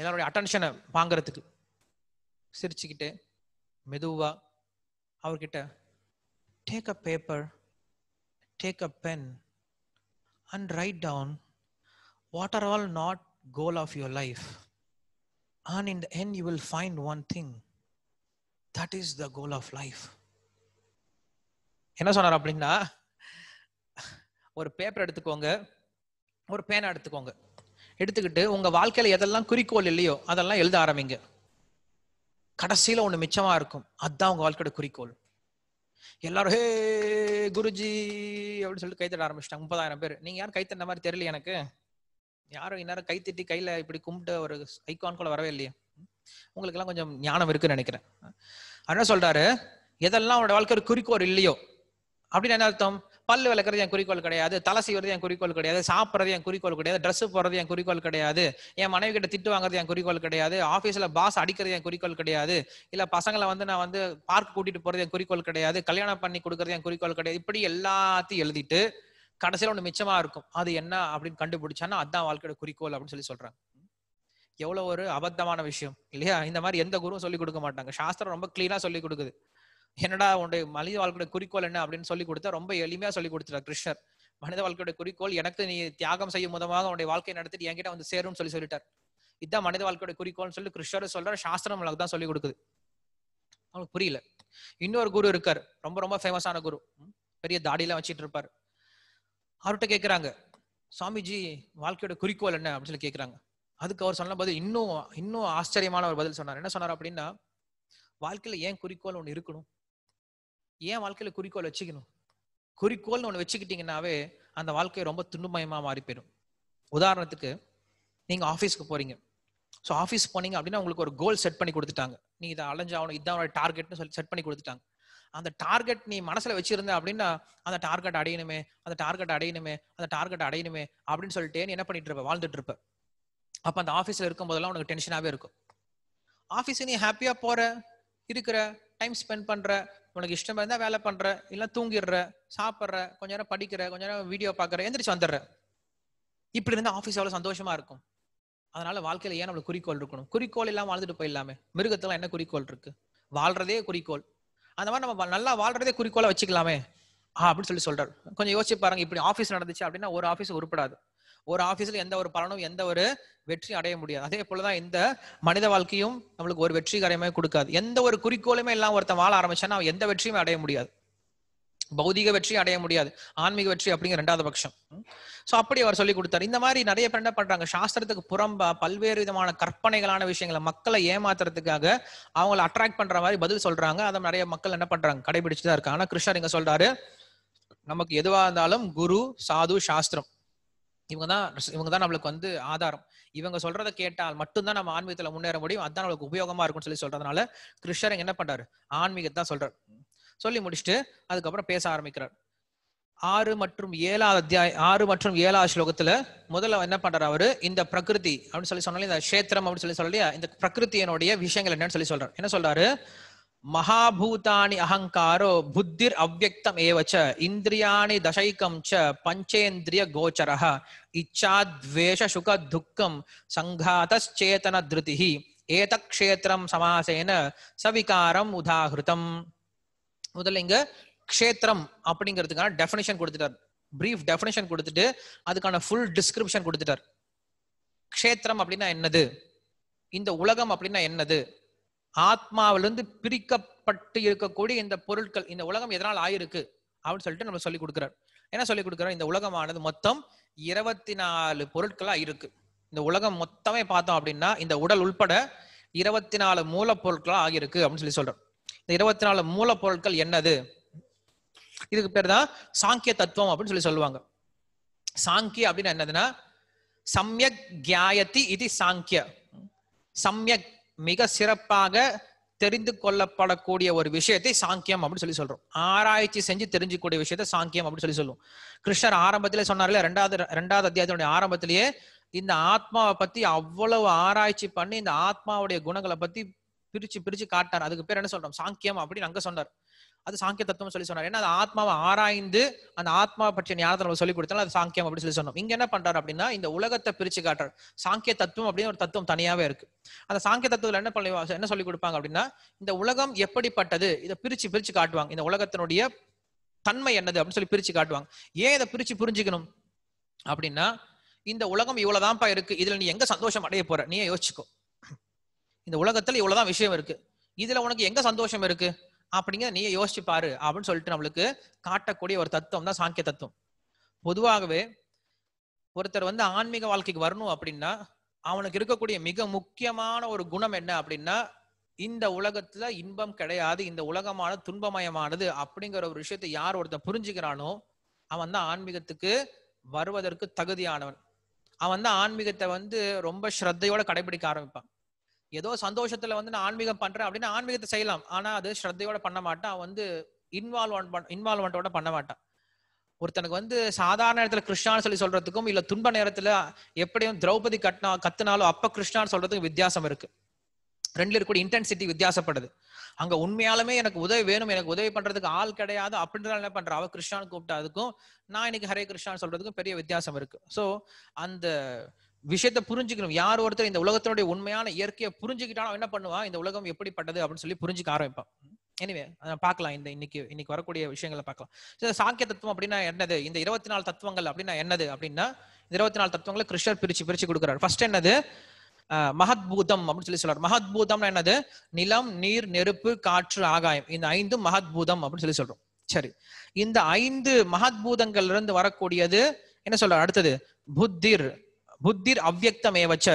எல்லாருடைய அட்டென்ஷனை வாங்குறதுக்கு சிரிச்சுக்கிட்டு மெதுவா அவர்கிட்ட take a paper take a pen and write down what are all not goal of your life and in the end you will find one thing that is the goal of life என்ன சொன்னார் அப்படின்னா ஒரு paper எடுத்துக்கோங்க ஒரு பேனை எடுத்துக்கோங்க எடுத்துக்கிட்டு உங்கள் வாழ்க்கையில் எதெல்லாம் குறிக்கோள் இல்லையோ அதெல்லாம் எழுத ஆரம்பிங்க கடைசியில ஒண்ணு மிச்சமா இருக்கும் அதுதான் உங்க வாழ்க்கையோட குறிக்கோள் எல்லாரும் ஹே குருஜி அப்படின்னு சொல்லிட்டு கைத்தட ஆரம்பிச்சிட்டாங்க முப்பதாயிரம் பேர் நீங்க யாரும் கைத்தட்ட மாதிரி தெரியல எனக்கு யாரும் இந்நேரம் கைத்தட்டி கையில இப்படி கும்பிட்டு ஒரு ஐக்கான் கூட வரவே இல்லையே உங்களுக்கு எல்லாம் கொஞ்சம் ஞானம் இருக்குன்னு நினைக்கிறேன் என்ன சொல்றாரு எதெல்லாம் உன்னோட வாழ்க்கை குறிக்கோள் இல்லையோ அப்படின்னு என்ன அர்த்தம் பல் விளக்குறது என் குறிக்கோள் கிடையாது தலை செய்வது என் குறிக்கோள் கிடையாது சாப்பிட்றது என் குறிக்கோள் கிடையாது ட்ரெஸ் போடுறது என் குறிக்கோள் கிடையாது என் மனைவி கிட்ட திட்டு வாங்குறது என் குறிக்கோள் கிடையாது ஆஃபீஸில் பாஸ் அடிக்கிறது என் குறிக்கோள் கிடையாது இல்லை பசங்களை வந்து நான் வந்து பார்க் கூட்டிட்டு போறது என் குறிக்கோள் கிடையாது கல்யாணம் பண்ணி கொடுக்கறது என் குறிக்கோள் கிடையாது இப்படி எல்லாத்தையும் எழுதிட்டு கடைசியில் ஒன்று மிச்சமா இருக்கும் அது என்ன அப்படின்னு கண்டுபிடிச்சான்னா அதுதான் வாழ்க்கையோட குறிக்கோள் அப்படின்னு சொல்லி சொல்றாங்க எவ்வளோ ஒரு அபத்தமான விஷயம் இல்லையா இந்த மாதிரி எந்த குருவும் சொல்லிக் கொடுக்க மாட்டாங்க சாஸ்திரம் ரொம்ப கிளீனாக சொல்லிக் கொடுக்குது என்னடா உன்னுடைய மனித வாழ்க்கையோட குறிக்கோள் என்ன அப்படின்னு சொல்லி கொடுத்தா ரொம்ப எளிமையா சொல்லி கொடுத்தார் கிருஷ்ணர் மனித வாழ்க்கையோட குறிக்கோள் எனக்கு நீ தியாகம் செய்யும் மூலமாக உன்னுடைய வாழ்க்கையை நடத்திட்டு என்கிட்ட வந்து சேரும்னு சொல்லி சொல்லிட்டார் இதுதான் மனித வாழ்க்கையோட குறிக்கோள்னு சொல்லி கிருஷ்ணர் சொல்ற சாஸ்திரம் உங்களுக்கு தான் சொல்லி கொடுக்குது அவங்களுக்கு புரியல இன்னொரு குரு இருக்கார் ரொம்ப ரொம்ப ஃபேமஸான குரு பெரிய தாடியெல்லாம் வச்சிட்டு இருப்பார் அவர்கிட்ட கேட்குறாங்க சுவாமிஜி வாழ்க்கையோட குறிக்கோள் என்ன அப்படின்னு சொல்லி கேட்குறாங்க அதுக்கு அவர் சொன்ன பதில் இன்னும் இன்னும் ஆச்சரியமான ஒரு பதில் சொன்னார் என்ன சொன்னார் அப்படின்னா வாழ்க்கையில ஏன் குறிக்கோள் ஒன்று இருக்கணும் ஏன் வாழ்க்கையில குறிக்கோள் வச்சுக்கணும் குறிக்கோள்னு ஒன்று வச்சுக்கிட்டீங்கன்னாவே அந்த வாழ்க்கை ரொம்ப துண்டுமயமாக மாறி போயிடும் உதாரணத்துக்கு நீங்கள் ஆஃபீஸ்க்கு போகிறீங்க ஸோ ஆஃபீஸ் போனீங்க அப்படின்னா உங்களுக்கு ஒரு கோல் செட் பண்ணி கொடுத்துட்டாங்க நீ இதை அலைஞ்சாகணும் இதான் உனோட டார்கெட்னு சொல்லி செட் பண்ணி கொடுத்துட்டாங்க அந்த டார்கெட் நீ மனசில் வச்சிருந்த அப்படின்னா அந்த டார்கெட் அடையணுமே அந்த டார்கெட் அடையணுமே அந்த டார்கெட் அடையணுமே அப்படின்னு சொல்லிட்டு நீ என்ன பண்ணிட்டு இருப்ப வாழ்ந்துட்டு இருப்ப அப்போ அந்த ஆஃபீஸில் போதெல்லாம் உனக்கு டென்ஷனாகவே இருக்கும் ஆஃபீஸ் நீ ஹாப்பியாக போகிற இருக்கிற டைம் ஸ்பெண்ட் பண்ணுற உனக்கு இஷ்டமா இருந்தா வேலை பண்ற இல்ல தூங்கிடுற சாப்பிட்ற கொஞ்ச நேரம் படிக்கிற கொஞ்ச நேரம் வீடியோ பாக்குற எந்திரிச்சு வந்துடுற இப்படி இருந்தா ஆஃபீஸ் எவ்வளவு சந்தோஷமா இருக்கும் அதனால வாழ்க்கையில ஏன் நம்மளுக்கு குறிக்கோள் இருக்கணும் குறிக்கோள் இல்லாம வாழ்ந்துட்டு போயிடலாமே மிருகத்துல என்ன குறிக்கோள் இருக்கு வாழ்றதே குறிக்கோள் அந்த மாதிரி நம்ம நல்லா வாழ்றதே குறிக்கோளை வச்சுக்கலாமே அப்படின்னு சொல்லி சொல்றாரு கொஞ்சம் யோசிச்சு பாருங்க இப்படி ஆஃபீஸ் நடந்துச்சு அப்படின்னா ஒரு ஆஃபீஸ் உருப்படாது ஒரு ஆபீஸ்ல எந்த ஒரு பலனும் எந்த ஒரு வெற்றி அடைய முடியாது அதே போலதான் இந்த மனித வாழ்க்கையும் நம்மளுக்கு ஒரு வெற்றி கொடுக்காது எந்த ஒரு குறிக்கோளுமே எல்லாம் ஒருத்தன் வாழ ஆரம்பிச்சான்னா அவன் எந்த வெற்றியுமே அடைய முடியாது பௌதிக வெற்றி அடைய முடியாது ஆன்மீக வெற்றி அப்படிங்கிற ரெண்டாவது பட்சம் ஸோ அப்படி அவர் சொல்லி கொடுத்தாரு இந்த மாதிரி நிறைய பேர் என்ன பண்றாங்க சாஸ்திரத்துக்கு புறம்ப பல்வேறு விதமான கற்பனைகளான விஷயங்களை மக்களை ஏமாத்துறதுக்காக அவங்களை அட்ராக்ட் பண்ற மாதிரி பதில் சொல்றாங்க அதை நிறைய மக்கள் என்ன பண்றாங்க கடைபிடிச்சுதான் தான் இருக்காங்க ஆனா கிருஷ்ணர் இங்க சொல்றாரு நமக்கு எதுவா இருந்தாலும் குரு சாது சாஸ்திரம் இவங்க தான் இவங்க தான் நம்மளுக்கு வந்து ஆதாரம் இவங்க சொல்றத கேட்டால் மட்டும்தான் நம்ம ஆன்மீகத்துல முன்னேற முடியும் அதான் நம்மளுக்கு உபயோகமா இருக்கும்னு சொல்லி சொல்றதுனால கிருஷ்ணர் என்ன பண்றாரு ஆன்மீகத்தான் சொல்றார் சொல்லி முடிச்சுட்டு அதுக்கப்புறம் பேச ஆரம்பிக்கிறார் ஆறு மற்றும் ஏழாவது அத்தியாய ஆறு மற்றும் ஏழாவது ஸ்லோகத்துல முதல்ல என்ன பண்றாரு அவரு இந்த பிரகிருதி அப்படின்னு சொல்லி சொன்னாலே இந்த கஷேத்திரம் அப்படின்னு சொல்லி சொல்லலையா இந்த பிரகிருத்தியனுடைய விஷயங்கள் என்னன்னு சொல்லி சொல்றாரு என்ன சொல்றாரு மகாபூதானி அகங்காரோ புத்திர் அவ்வக்தம் ஏவச்ச இந்திரியாணி தசைக்கம் ச பஞ்சேந்திரிய இச்சா துவேஷ சுக துக்கம் சங்காதச்சேதன திருதிஹி ஏதக்ஷேத்திரம் சமாசேன சவிகாரம் உதாகிருதம் முதல்ல இங்க க்ஷேத்திரம் அப்படிங்கிறதுக்கான டெஃபினேஷன் கொடுத்துட்டார் பிரீஃப் டெஃபினேஷன் கொடுத்துட்டு அதுக்கான ஃபுல் டிஸ்கிரிப்ஷன் கொடுத்துட்டார் க்ஷேத்திரம் அப்படின்னா என்னது இந்த உலகம் அப்படின்னா என்னது ஆத்மாவிலிருந்து பிரிக்கப்பட்டு இருக்கக்கூடிய இந்த பொருட்கள் இந்த உலகம் எதனால் ஆயிருக்கு அப்படின்னு சொல்லிட்டு நம்ம சொல்லி கொடுக்குறார் என்ன சொல்லி கொடுக்குறோம் இந்த உலகமானது மொத்தம் இருபத்தி நாலு பொருட்களா இருக்கு இந்த உலகம் மொத்தமே பார்த்தோம் அப்படின்னா இந்த உடல் உள்பட இருபத்தி நாலு மூலப்பொருட்களா ஆகியிருக்கு அப்படின்னு சொல்லி சொல்றோம் இந்த இருபத்தி நாலு மூலப்பொருட்கள் என்னது இதுக்கு பேர் தான் சாங்கிய தத்துவம் அப்படின்னு சொல்லி சொல்லுவாங்க சாங்கிய அப்படின்னு என்னதுன்னா சம்யக் கியாயத்தி இது சாங்கிய சம்யக் மிக சிறப்பாக தெரிந்து கொள்ளப்படக்கூடிய ஒரு விஷயத்தை சாங்கியம் அப்படின்னு சொல்லி சொல்றோம் ஆராய்ச்சி செஞ்சு தெரிஞ்சுக்கூடிய விஷயத்த சாங்கியம் அப்படின்னு சொல்லி சொல்லுவோம் கிருஷ்ணர் ஆரம்பத்திலே சொன்னார்ல ரெண்டாவது ரெண்டாவது அத்தியாயத்தினுடைய ஆரம்பத்திலேயே இந்த ஆத்மாவை பத்தி அவ்வளவு ஆராய்ச்சி பண்ணி இந்த ஆத்மாவுடைய குணங்களை பத்தி பிரிச்சு பிரிச்சு காட்டார் அதுக்கு பேர் என்ன சொல்றோம் சாங்கியம் அப்படின்னு அங்க சொன்னார் அது சாங்கிய தத்துவம் சொல்லி சொன்னார் ஏன்னா அது ஆத்மாவை ஆராய்ந்து அந்த ஆத்மா பற்றிய ஞானத்தை நம்ம சொல்லி கொடுத்தாலும் அது சாங்கியம் அப்படின்னு சொல்லி சொன்னோம் இங்க என்ன பண்றாரு அப்படின்னா இந்த உலகத்தை பிரிச்சு காட்டுறாரு சாங்கிய தத்துவம் அப்படின்னு ஒரு தத்துவம் தனியாவே இருக்கு அந்த சாங்கிய தத்துவத்துல என்ன பண்ணி என்ன சொல்லி கொடுப்பாங்க அப்படின்னா இந்த உலகம் எப்படிப்பட்டது இதை பிரிச்சு பிரிச்சு காட்டுவாங்க இந்த உலகத்தினுடைய தன்மை என்னது அப்படின்னு சொல்லி பிரிச்சு காட்டுவாங்க ஏன் இதை பிரிச்சு புரிஞ்சுக்கணும் அப்படின்னா இந்த உலகம் இவ்வளவுதான்ப்பா இருக்கு இதுல நீ எங்க சந்தோஷம் அடைய போற நீயே யோசிச்சுக்கோ இந்த உலகத்துல இவ்வளவுதான் விஷயம் இருக்கு இதுல உனக்கு எங்க சந்தோஷம் இருக்கு அப்படிங்க நீ யோசிச்சு பாரு அப்படின்னு சொல்லிட்டு நம்மளுக்கு காட்டக்கூடிய ஒரு தத்துவம் தான் சாங்கிய தத்துவம் பொதுவாகவே ஒருத்தர் வந்து ஆன்மீக வாழ்க்கைக்கு வரணும் அப்படின்னா அவனுக்கு இருக்கக்கூடிய மிக முக்கியமான ஒரு குணம் என்ன அப்படின்னா இந்த உலகத்துல இன்பம் கிடையாது இந்த உலகமான துன்பமயமானது அப்படிங்கிற ஒரு விஷயத்தை யார் ஒருத்தன் புரிஞ்சுக்கிறானோ அவன் தான் ஆன்மீகத்துக்கு வருவதற்கு தகுதியானவன் அவன் தான் ஆன்மீகத்தை வந்து ரொம்ப ஸ்ரத்தையோட கடைபிடிக்க ஆரம்பிப்பான் ஏதோ சந்தோஷத்துல வந்து நான் ஆன்மீகம் பண்றேன் அப்படின்னு ஆன்மீகத்தை செய்யலாம் ஆனா அது ஸ்ரத்தையோட பண்ண மாட்டான் வந்து இன்வால்வ் இன்வால்வ்மெண்ட்டோட பண்ண மாட்டான் ஒருத்தனுக்கு வந்து சாதாரண இடத்துல கிருஷ்ணான்னு சொல்லி சொல்றதுக்கும் இல்ல துன்ப நேரத்துல எப்படியும் திரௌபதி கட்டினா கத்துனாலும் அப்ப கிருஷ்ணான்னு சொல்றதுக்கு வித்தியாசம் இருக்கு ரெண்டுல கூட இன்டென்சிட்டி வித்தியாசப்படுது அங்க உண்மையாலுமே எனக்கு உதவி வேணும் எனக்கு உதவி பண்றதுக்கு ஆள் கிடையாது அப்படின்றத என்ன பண்ற அவ கிருஷ்ணான்னு கூப்பிட்டா அதுக்கும் நான் இன்னைக்கு ஹரே கிருஷ்ணான்னு சொல்றதுக்கும் பெரிய வித்தியாசம் இருக்கு ஸோ அந்த விஷயத்த புரிஞ்சுக்கணும் யார் ஒருத்தர் இந்த உலகத்தினுடைய உண்மையான இயற்கையை புரிஞ்சுக்கிட்டாலும் என்ன பண்ணுவான் இந்த உலகம் எப்படிப்பட்டது அப்படின்னு சொல்லி புரிஞ்சுக்க ஆரம்பிப்பான் எனிவே பார்க்கலாம் இந்த இன்னைக்கு இன்னைக்கு வரக்கூடிய விஷயங்களை பார்க்கலாம் சாக்கிய தத்துவம் அப்படின்னா என்னது இந்த இருபத்தி நாலு தத்துவங்கள் அப்படின்னா என்னது அப்படின்னா இருபத்தி நாலு தத்துவங்களை கிருஷ்ணர் பிரிச்சு பிரிச்சு கொடுக்குறாரு ஃபர்ஸ்ட் என்னது மகத் பூதம் அப்படின்னு சொல்லி சொல்றாரு மகத் பூதம்னா என்னது நிலம் நீர் நெருப்பு காற்று ஆகாயம் இந்த ஐந்தும் மகத் பூதம் அப்படின்னு சொல்லி சொல்றோம் சரி இந்த ஐந்து மகத் பூதங்கள்ல இருந்து வரக்கூடியது என்ன சொல்ற அடுத்தது புத்திர் புத்திர் அவ்வக்தமேவச்ச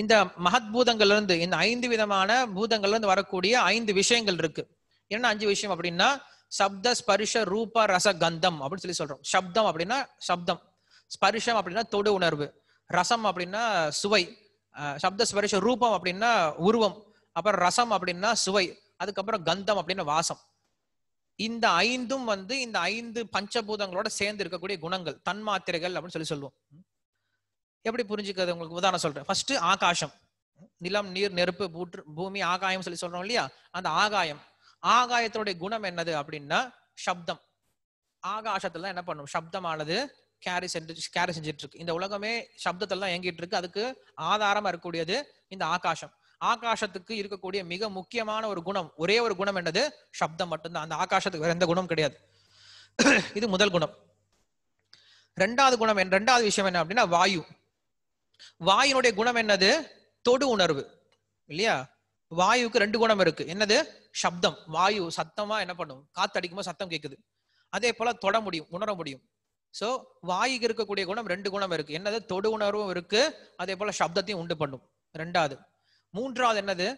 இந்த மகத் பூதங்கள்ல இருந்து இந்த ஐந்து விதமான பூதங்கள்ல இருந்து வரக்கூடிய ஐந்து விஷயங்கள் இருக்கு என்ன அஞ்சு விஷயம் அப்படின்னா சப்த ஸ்பரிஷ ரூப ரச கந்தம் அப்படின்னு சொல்லி சொல்றோம் சப்தம் அப்படின்னா சப்தம் ஸ்பரிஷம் அப்படின்னா தொடு உணர்வு ரசம் அப்படின்னா சுவை சப்த ஸ்பரிஷ ரூபம் அப்படின்னா உருவம் அப்புறம் ரசம் அப்படின்னா சுவை அதுக்கப்புறம் கந்தம் அப்படின்னா வாசம் இந்த ஐந்தும் வந்து இந்த ஐந்து பஞ்சபூதங்களோட சேர்ந்து இருக்கக்கூடிய குணங்கள் தன்மாத்திரைகள் அப்படின்னு சொல்லி சொல்லுவோம் எப்படி புரிஞ்சுக்கிறது உங்களுக்கு உதாரணம் சொல்றேன் ஃபர்ஸ்ட் ஆகாசம் நிலம் நீர் நெருப்பு பூற்று பூமி ஆகாயம் சொல்லி சொல்றோம் இல்லையா அந்த ஆகாயம் ஆகாயத்தினுடைய குணம் என்னது அப்படின்னா சப்தம் ஆகாசத்துல என்ன பண்ணும் சப்தமானது கேரி சென்று கேரி செஞ்சிட்டு இருக்கு இந்த உலகமே சப்தத்தெல்லாம் இயங்கிட்டு இருக்கு அதுக்கு ஆதாரமா இருக்கக்கூடியது இந்த ஆகாசம் ஆகாசத்துக்கு இருக்கக்கூடிய மிக முக்கியமான ஒரு குணம் ஒரே ஒரு குணம் என்னது சப்தம் மட்டும்தான் அந்த ஆகாசத்துக்கு வேற எந்த குணம் கிடையாது இது முதல் குணம் ரெண்டாவது குணம் ரெண்டாவது விஷயம் என்ன அப்படின்னா வாயு வாயுனுடைய குணம் என்னது தொடு உணர்வு இல்லையா வாயுக்கு ரெண்டு குணம் இருக்கு என்னது சப்தம் வாயு சத்தமா என்ன பண்ணும் காத்து அடிக்கும்போது சத்தம் கேட்குது அதே போல தொட முடியும் உணர முடியும் சோ வாயுக்கு இருக்கக்கூடிய குணம் ரெண்டு குணம் இருக்கு என்னது தொடு உணர்வும் இருக்கு அதே போல சப்தத்தையும் உண்டு பண்ணும் ரெண்டாவது மூன்றாவது என்னது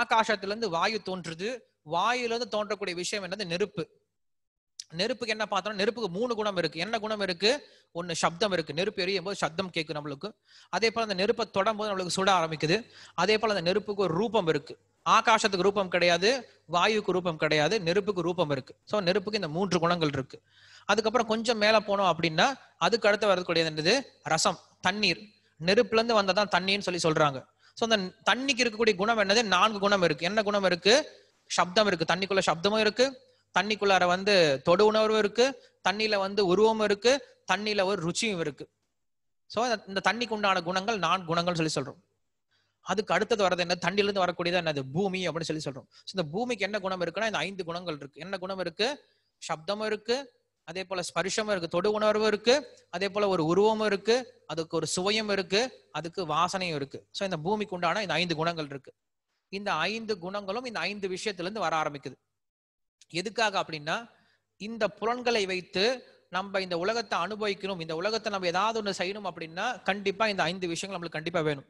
ஆகாசத்திலிருந்து வாயு தோன்றுது வாயுலேருந்து தோன்றக்கூடிய விஷயம் என்னது நெருப்பு நெருப்புக்கு என்ன பார்த்தோம் நெருப்புக்கு மூணு குணம் இருக்கு என்ன குணம் இருக்கு ஒன்னு சப்தம் இருக்கு நெருப்பு எரியும் போது சப்தம் கேட்கும் நம்மளுக்கு அதே போல அந்த நெருப்பை தொடரும் போது நம்மளுக்கு சுட ஆரம்பிக்குது அதே போல அந்த நெருப்புக்கு ஒரு ரூபம் இருக்கு ஆகாசத்துக்கு ரூபம் கிடையாது வாயுக்கு ரூபம் கிடையாது நெருப்புக்கு ரூபம் இருக்கு ஸோ நெருப்புக்கு இந்த மூன்று குணங்கள் இருக்கு அதுக்கப்புறம் கொஞ்சம் மேல போனோம் அப்படின்னா அதுக்கு அடுத்து வரக்கூடியது என்னது ரசம் தண்ணீர் நெருப்புல இருந்து வந்ததான் தண்ணின்னு சொல்லி சொல்றாங்க ஸோ அந்த தண்ணிக்கு இருக்கக்கூடிய குணம் என்னது நான்கு குணம் இருக்கு என்ன குணம் இருக்கு சப்தம் இருக்கு தண்ணிக்குள்ள சப்தமும் இருக்கு தண்ணிக்குள்ளார வந்து தொடு உணர்வும் இருக்கு தண்ணியில வந்து உருவமும் இருக்கு தண்ணியில ஒரு ருச்சியும் இருக்கு ஸோ இந்த தண்ணிக்கு உண்டான குணங்கள் நான்கு குணங்கள் சொல்லி சொல்றோம் அதுக்கு அடுத்தது வரது என்ன தண்ணியிலிருந்து வரக்கூடியது என்னது பூமி அப்படின்னு சொல்லி சொல்றோம் இந்த பூமிக்கு என்ன குணம் இருக்குன்னா இந்த ஐந்து குணங்கள் இருக்கு என்ன குணம் இருக்கு சப்தமும் இருக்கு அதே போல ஸ்பர்ஷமும் இருக்கு தொடு உணர்வும் இருக்கு அதே போல ஒரு உருவமும் இருக்கு அதுக்கு ஒரு சுவையும் இருக்கு அதுக்கு வாசனையும் இருக்கு ஸோ இந்த பூமிக்கு உண்டான இந்த ஐந்து குணங்கள் இருக்கு இந்த ஐந்து குணங்களும் இந்த ஐந்து விஷயத்திலிருந்து வர ஆரம்பிக்குது எதுக்காக அப்படின்னா இந்த புலன்களை வைத்து நம்ம இந்த உலகத்தை அனுபவிக்கணும் இந்த உலகத்தை நம்ம ஏதாவது ஒன்று செய்யணும் அப்படின்னா கண்டிப்பா இந்த ஐந்து விஷயங்கள் நம்மளுக்கு கண்டிப்பா வேணும்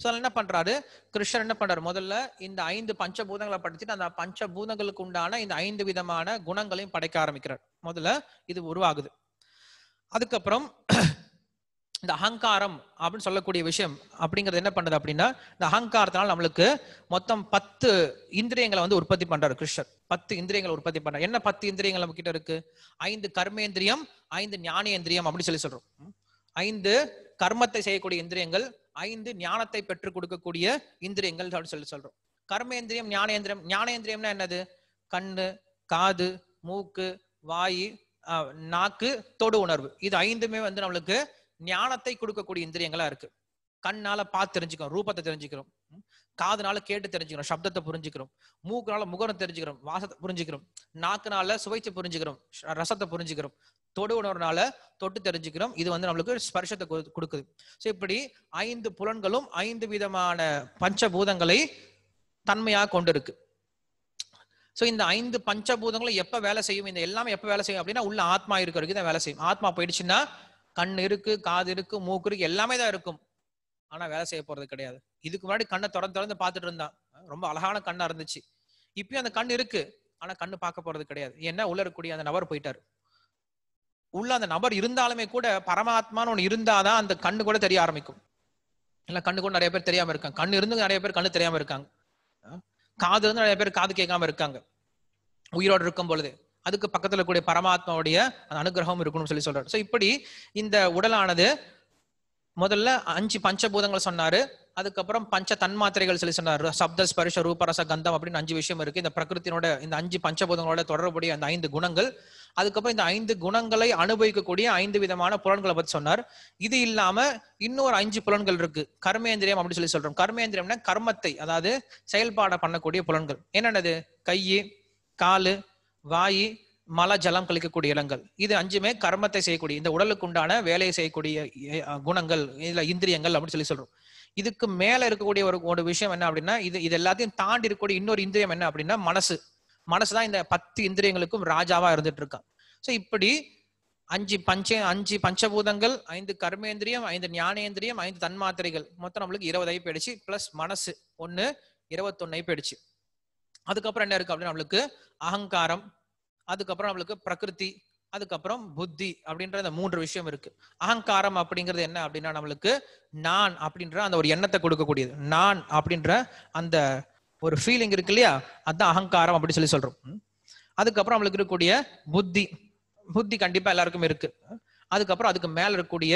ஸோ அதில் என்ன பண்றாரு கிருஷ்ணர் என்ன பண்றாரு முதல்ல இந்த ஐந்து பஞ்சபூதங்களை படைச்சிட்டு அந்த பஞ்சபூதங்களுக்கு உண்டான இந்த ஐந்து விதமான குணங்களையும் படைக்க ஆரம்பிக்கிறார் முதல்ல இது உருவாகுது அதுக்கப்புறம் இந்த அகங்காரம் அப்படின்னு சொல்லக்கூடிய விஷயம் அப்படிங்கிறது என்ன பண்ணுது அப்படின்னா இந்த அகங்காரத்தினால் நம்மளுக்கு மொத்தம் பத்து இந்திரியங்களை வந்து உற்பத்தி பண்றாரு கிருஷ்ணர் பத்து இந்திரியங்களை உற்பத்தி பண்றாரு என்ன பத்து இந்திரியங்கள் நம்ம கிட்ட இருக்கு ஐந்து கர்மேந்திரியம் ஐந்து ஞானேந்திரியம் அப்படின்னு சொல்லி சொல்றோம் ஐந்து கர்மத்தை செய்யக்கூடிய இந்திரியங்கள் ஐந்து ஞானத்தை பெற்றுக் கொடுக்கக்கூடிய இந்திரியங்கள் அப்படின்னு சொல்லி சொல்றோம் கர்மேந்திரியம் ஞானேந்திரியம் ஞானேந்திரியம்னா என்னது கண்ணு காது மூக்கு வாய் நாக்கு தொடு உணர்வு இது ஐந்துமே வந்து நம்மளுக்கு ஞானத்தை கொடுக்கக்கூடிய இந்திரியங்களா இருக்கு கண்ணால பார்த்து தெரிஞ்சுக்கிறோம் ரூபத்தை தெரிஞ்சுக்கிறோம் காதுனால கேட்டு தெரிஞ்சுக்கிறோம் சப்தத்தை புரிஞ்சுக்கிறோம் மூக்குனால முகரம் தெரிஞ்சுக்கிறோம் வாசத்தை புரிஞ்சுக்கிறோம் நாக்குனால சுவைத்து புரிஞ்சுக்கிறோம் ரசத்தை புரிஞ்சுக்கிறோம் தொடு உணர்வுனால தொட்டு தெரிஞ்சுக்கிறோம் இது வந்து நம்மளுக்கு ஸ்பர்ஷத்தை கொடுக்குது ஸோ இப்படி ஐந்து புலன்களும் ஐந்து விதமான பஞ்சபூதங்களை தன்மையாக கொண்டிருக்கு ஸோ இந்த ஐந்து பஞ்சபூதங்களும் எப்போ வேலை செய்யும் இந்த எல்லாமே எப்போ வேலை செய்யும் அப்படின்னா உள்ள ஆத்மா இருக்கிற வரைக்கும் தான் வேலை செய்யும் ஆத்மா போயிடுச்சுன்னா கண் இருக்கு காது இருக்கு மூக்கு இருக்கு எல்லாமே தான் இருக்கும் ஆனா வேலை செய்ய போறது கிடையாது இதுக்கு முன்னாடி கண்ணை திறந்து திறந்து பார்த்துட்டு இருந்தான் ரொம்ப அழகான கண்ணா இருந்துச்சு இப்பயும் அந்த கண் இருக்கு ஆனா கண்ணு பார்க்க போறது கிடையாது ஏன்னா உள்ள இருக்கக்கூடிய அந்த நபர் போயிட்டாரு உள்ள அந்த நபர் இருந்தாலுமே கூட பரமாத்மான்னு ஒன்று இருந்தாதான் அந்த கண்ணு கூட தெரிய ஆரம்பிக்கும் இல்லை கண்ணு கூட நிறைய பேர் தெரியாம இருக்காங்க கண்ணு இருந்து நிறைய பேர் கண்ணு தெரியாம இருக்காங்க காது இருந்து நிறைய பேர் காது கேட்காம இருக்காங்க உயிரோடு இருக்கும் பொழுது அதுக்கு பக்கத்துல கூடிய பரமாத்மாவுடைய அனுகிரகம் இருக்கணும்னு சொல்லி சொல்றாரு ஸோ இப்படி இந்த உடலானது முதல்ல அஞ்சு பஞ்சபூதங்கள் சொன்னாரு அதுக்கப்புறம் பஞ்ச தன்மாத்திரைகள் சொல்லி சொன்னார் சப்த ஸ்பரிஷ ரூபரச கந்தம் அப்படின்னு அஞ்சு விஷயம் இருக்கு இந்த பிரகிருத்தினோட இந்த அஞ்சு பஞ்சபூதங்களோட தொடர்புடைய அந்த ஐந்து குணங்கள் அதுக்கப்புறம் இந்த ஐந்து குணங்களை அனுபவிக்கக்கூடிய ஐந்து விதமான புலன்களை பத்தி சொன்னார் இது இல்லாம இன்னொரு அஞ்சு புலன்கள் இருக்கு கர்மேந்திரியம் அப்படின்னு சொல்லி சொல்றோம் கர்மேந்திரியம்னா கர்மத்தை அதாவது செயல்பாட பண்ணக்கூடிய புலன்கள் என்னென்னது கையு காலு வாயு மல ஜலம் கழிக்கக்கூடிய இடங்கள் இது அஞ்சுமே கர்மத்தை செய்யக்கூடிய இந்த உடலுக்கு உண்டான வேலையை செய்யக்கூடிய குணங்கள் இதுல இந்திரியங்கள் அப்படின்னு சொல்லி சொல்றோம் இதுக்கு மேல இருக்கக்கூடிய ஒரு ஒரு விஷயம் என்ன அப்படின்னா இது இது எல்லாத்தையும் தாண்டி இருக்கக்கூடிய இன்னொரு இந்திரியம் என்ன அப்படின்னா மனசு மனசுதான் இந்த பத்து இந்திரியங்களுக்கும் ராஜாவா இருந்துட்டு இருக்கான் ஸோ இப்படி அஞ்சு பஞ்ச அஞ்சு பஞ்சபூதங்கள் ஐந்து கர்மேந்திரியம் ஐந்து ஞானேந்திரியம் ஐந்து தன்மாத்திரைகள் மொத்தம் நம்மளுக்கு இருபது ஐப்பு அடிச்சு பிளஸ் மனசு ஒன்னு இருபத்தொன்னு ஐப்பு அதுக்கப்புறம் என்ன இருக்கு அப்படின்னா நம்மளுக்கு அகங்காரம் அதுக்கப்புறம் நம்மளுக்கு பிரகிருதி அதுக்கப்புறம் புத்தி அப்படின்ற அந்த மூன்று விஷயம் இருக்கு அகங்காரம் அப்படிங்கிறது என்ன அப்படின்னா நம்மளுக்கு நான் அப்படின்ற அந்த ஒரு எண்ணத்தை கொடுக்கக்கூடியது நான் அப்படின்ற அந்த ஒரு ஃபீலிங் இருக்கு இல்லையா அதுதான் அகங்காரம் அப்படின்னு சொல்லி சொல்றோம் அதுக்கப்புறம் நம்மளுக்கு இருக்கக்கூடிய புத்தி புத்தி கண்டிப்பா எல்லாருக்கும் இருக்கு அதுக்கப்புறம் அதுக்கு மேல இருக்கக்கூடிய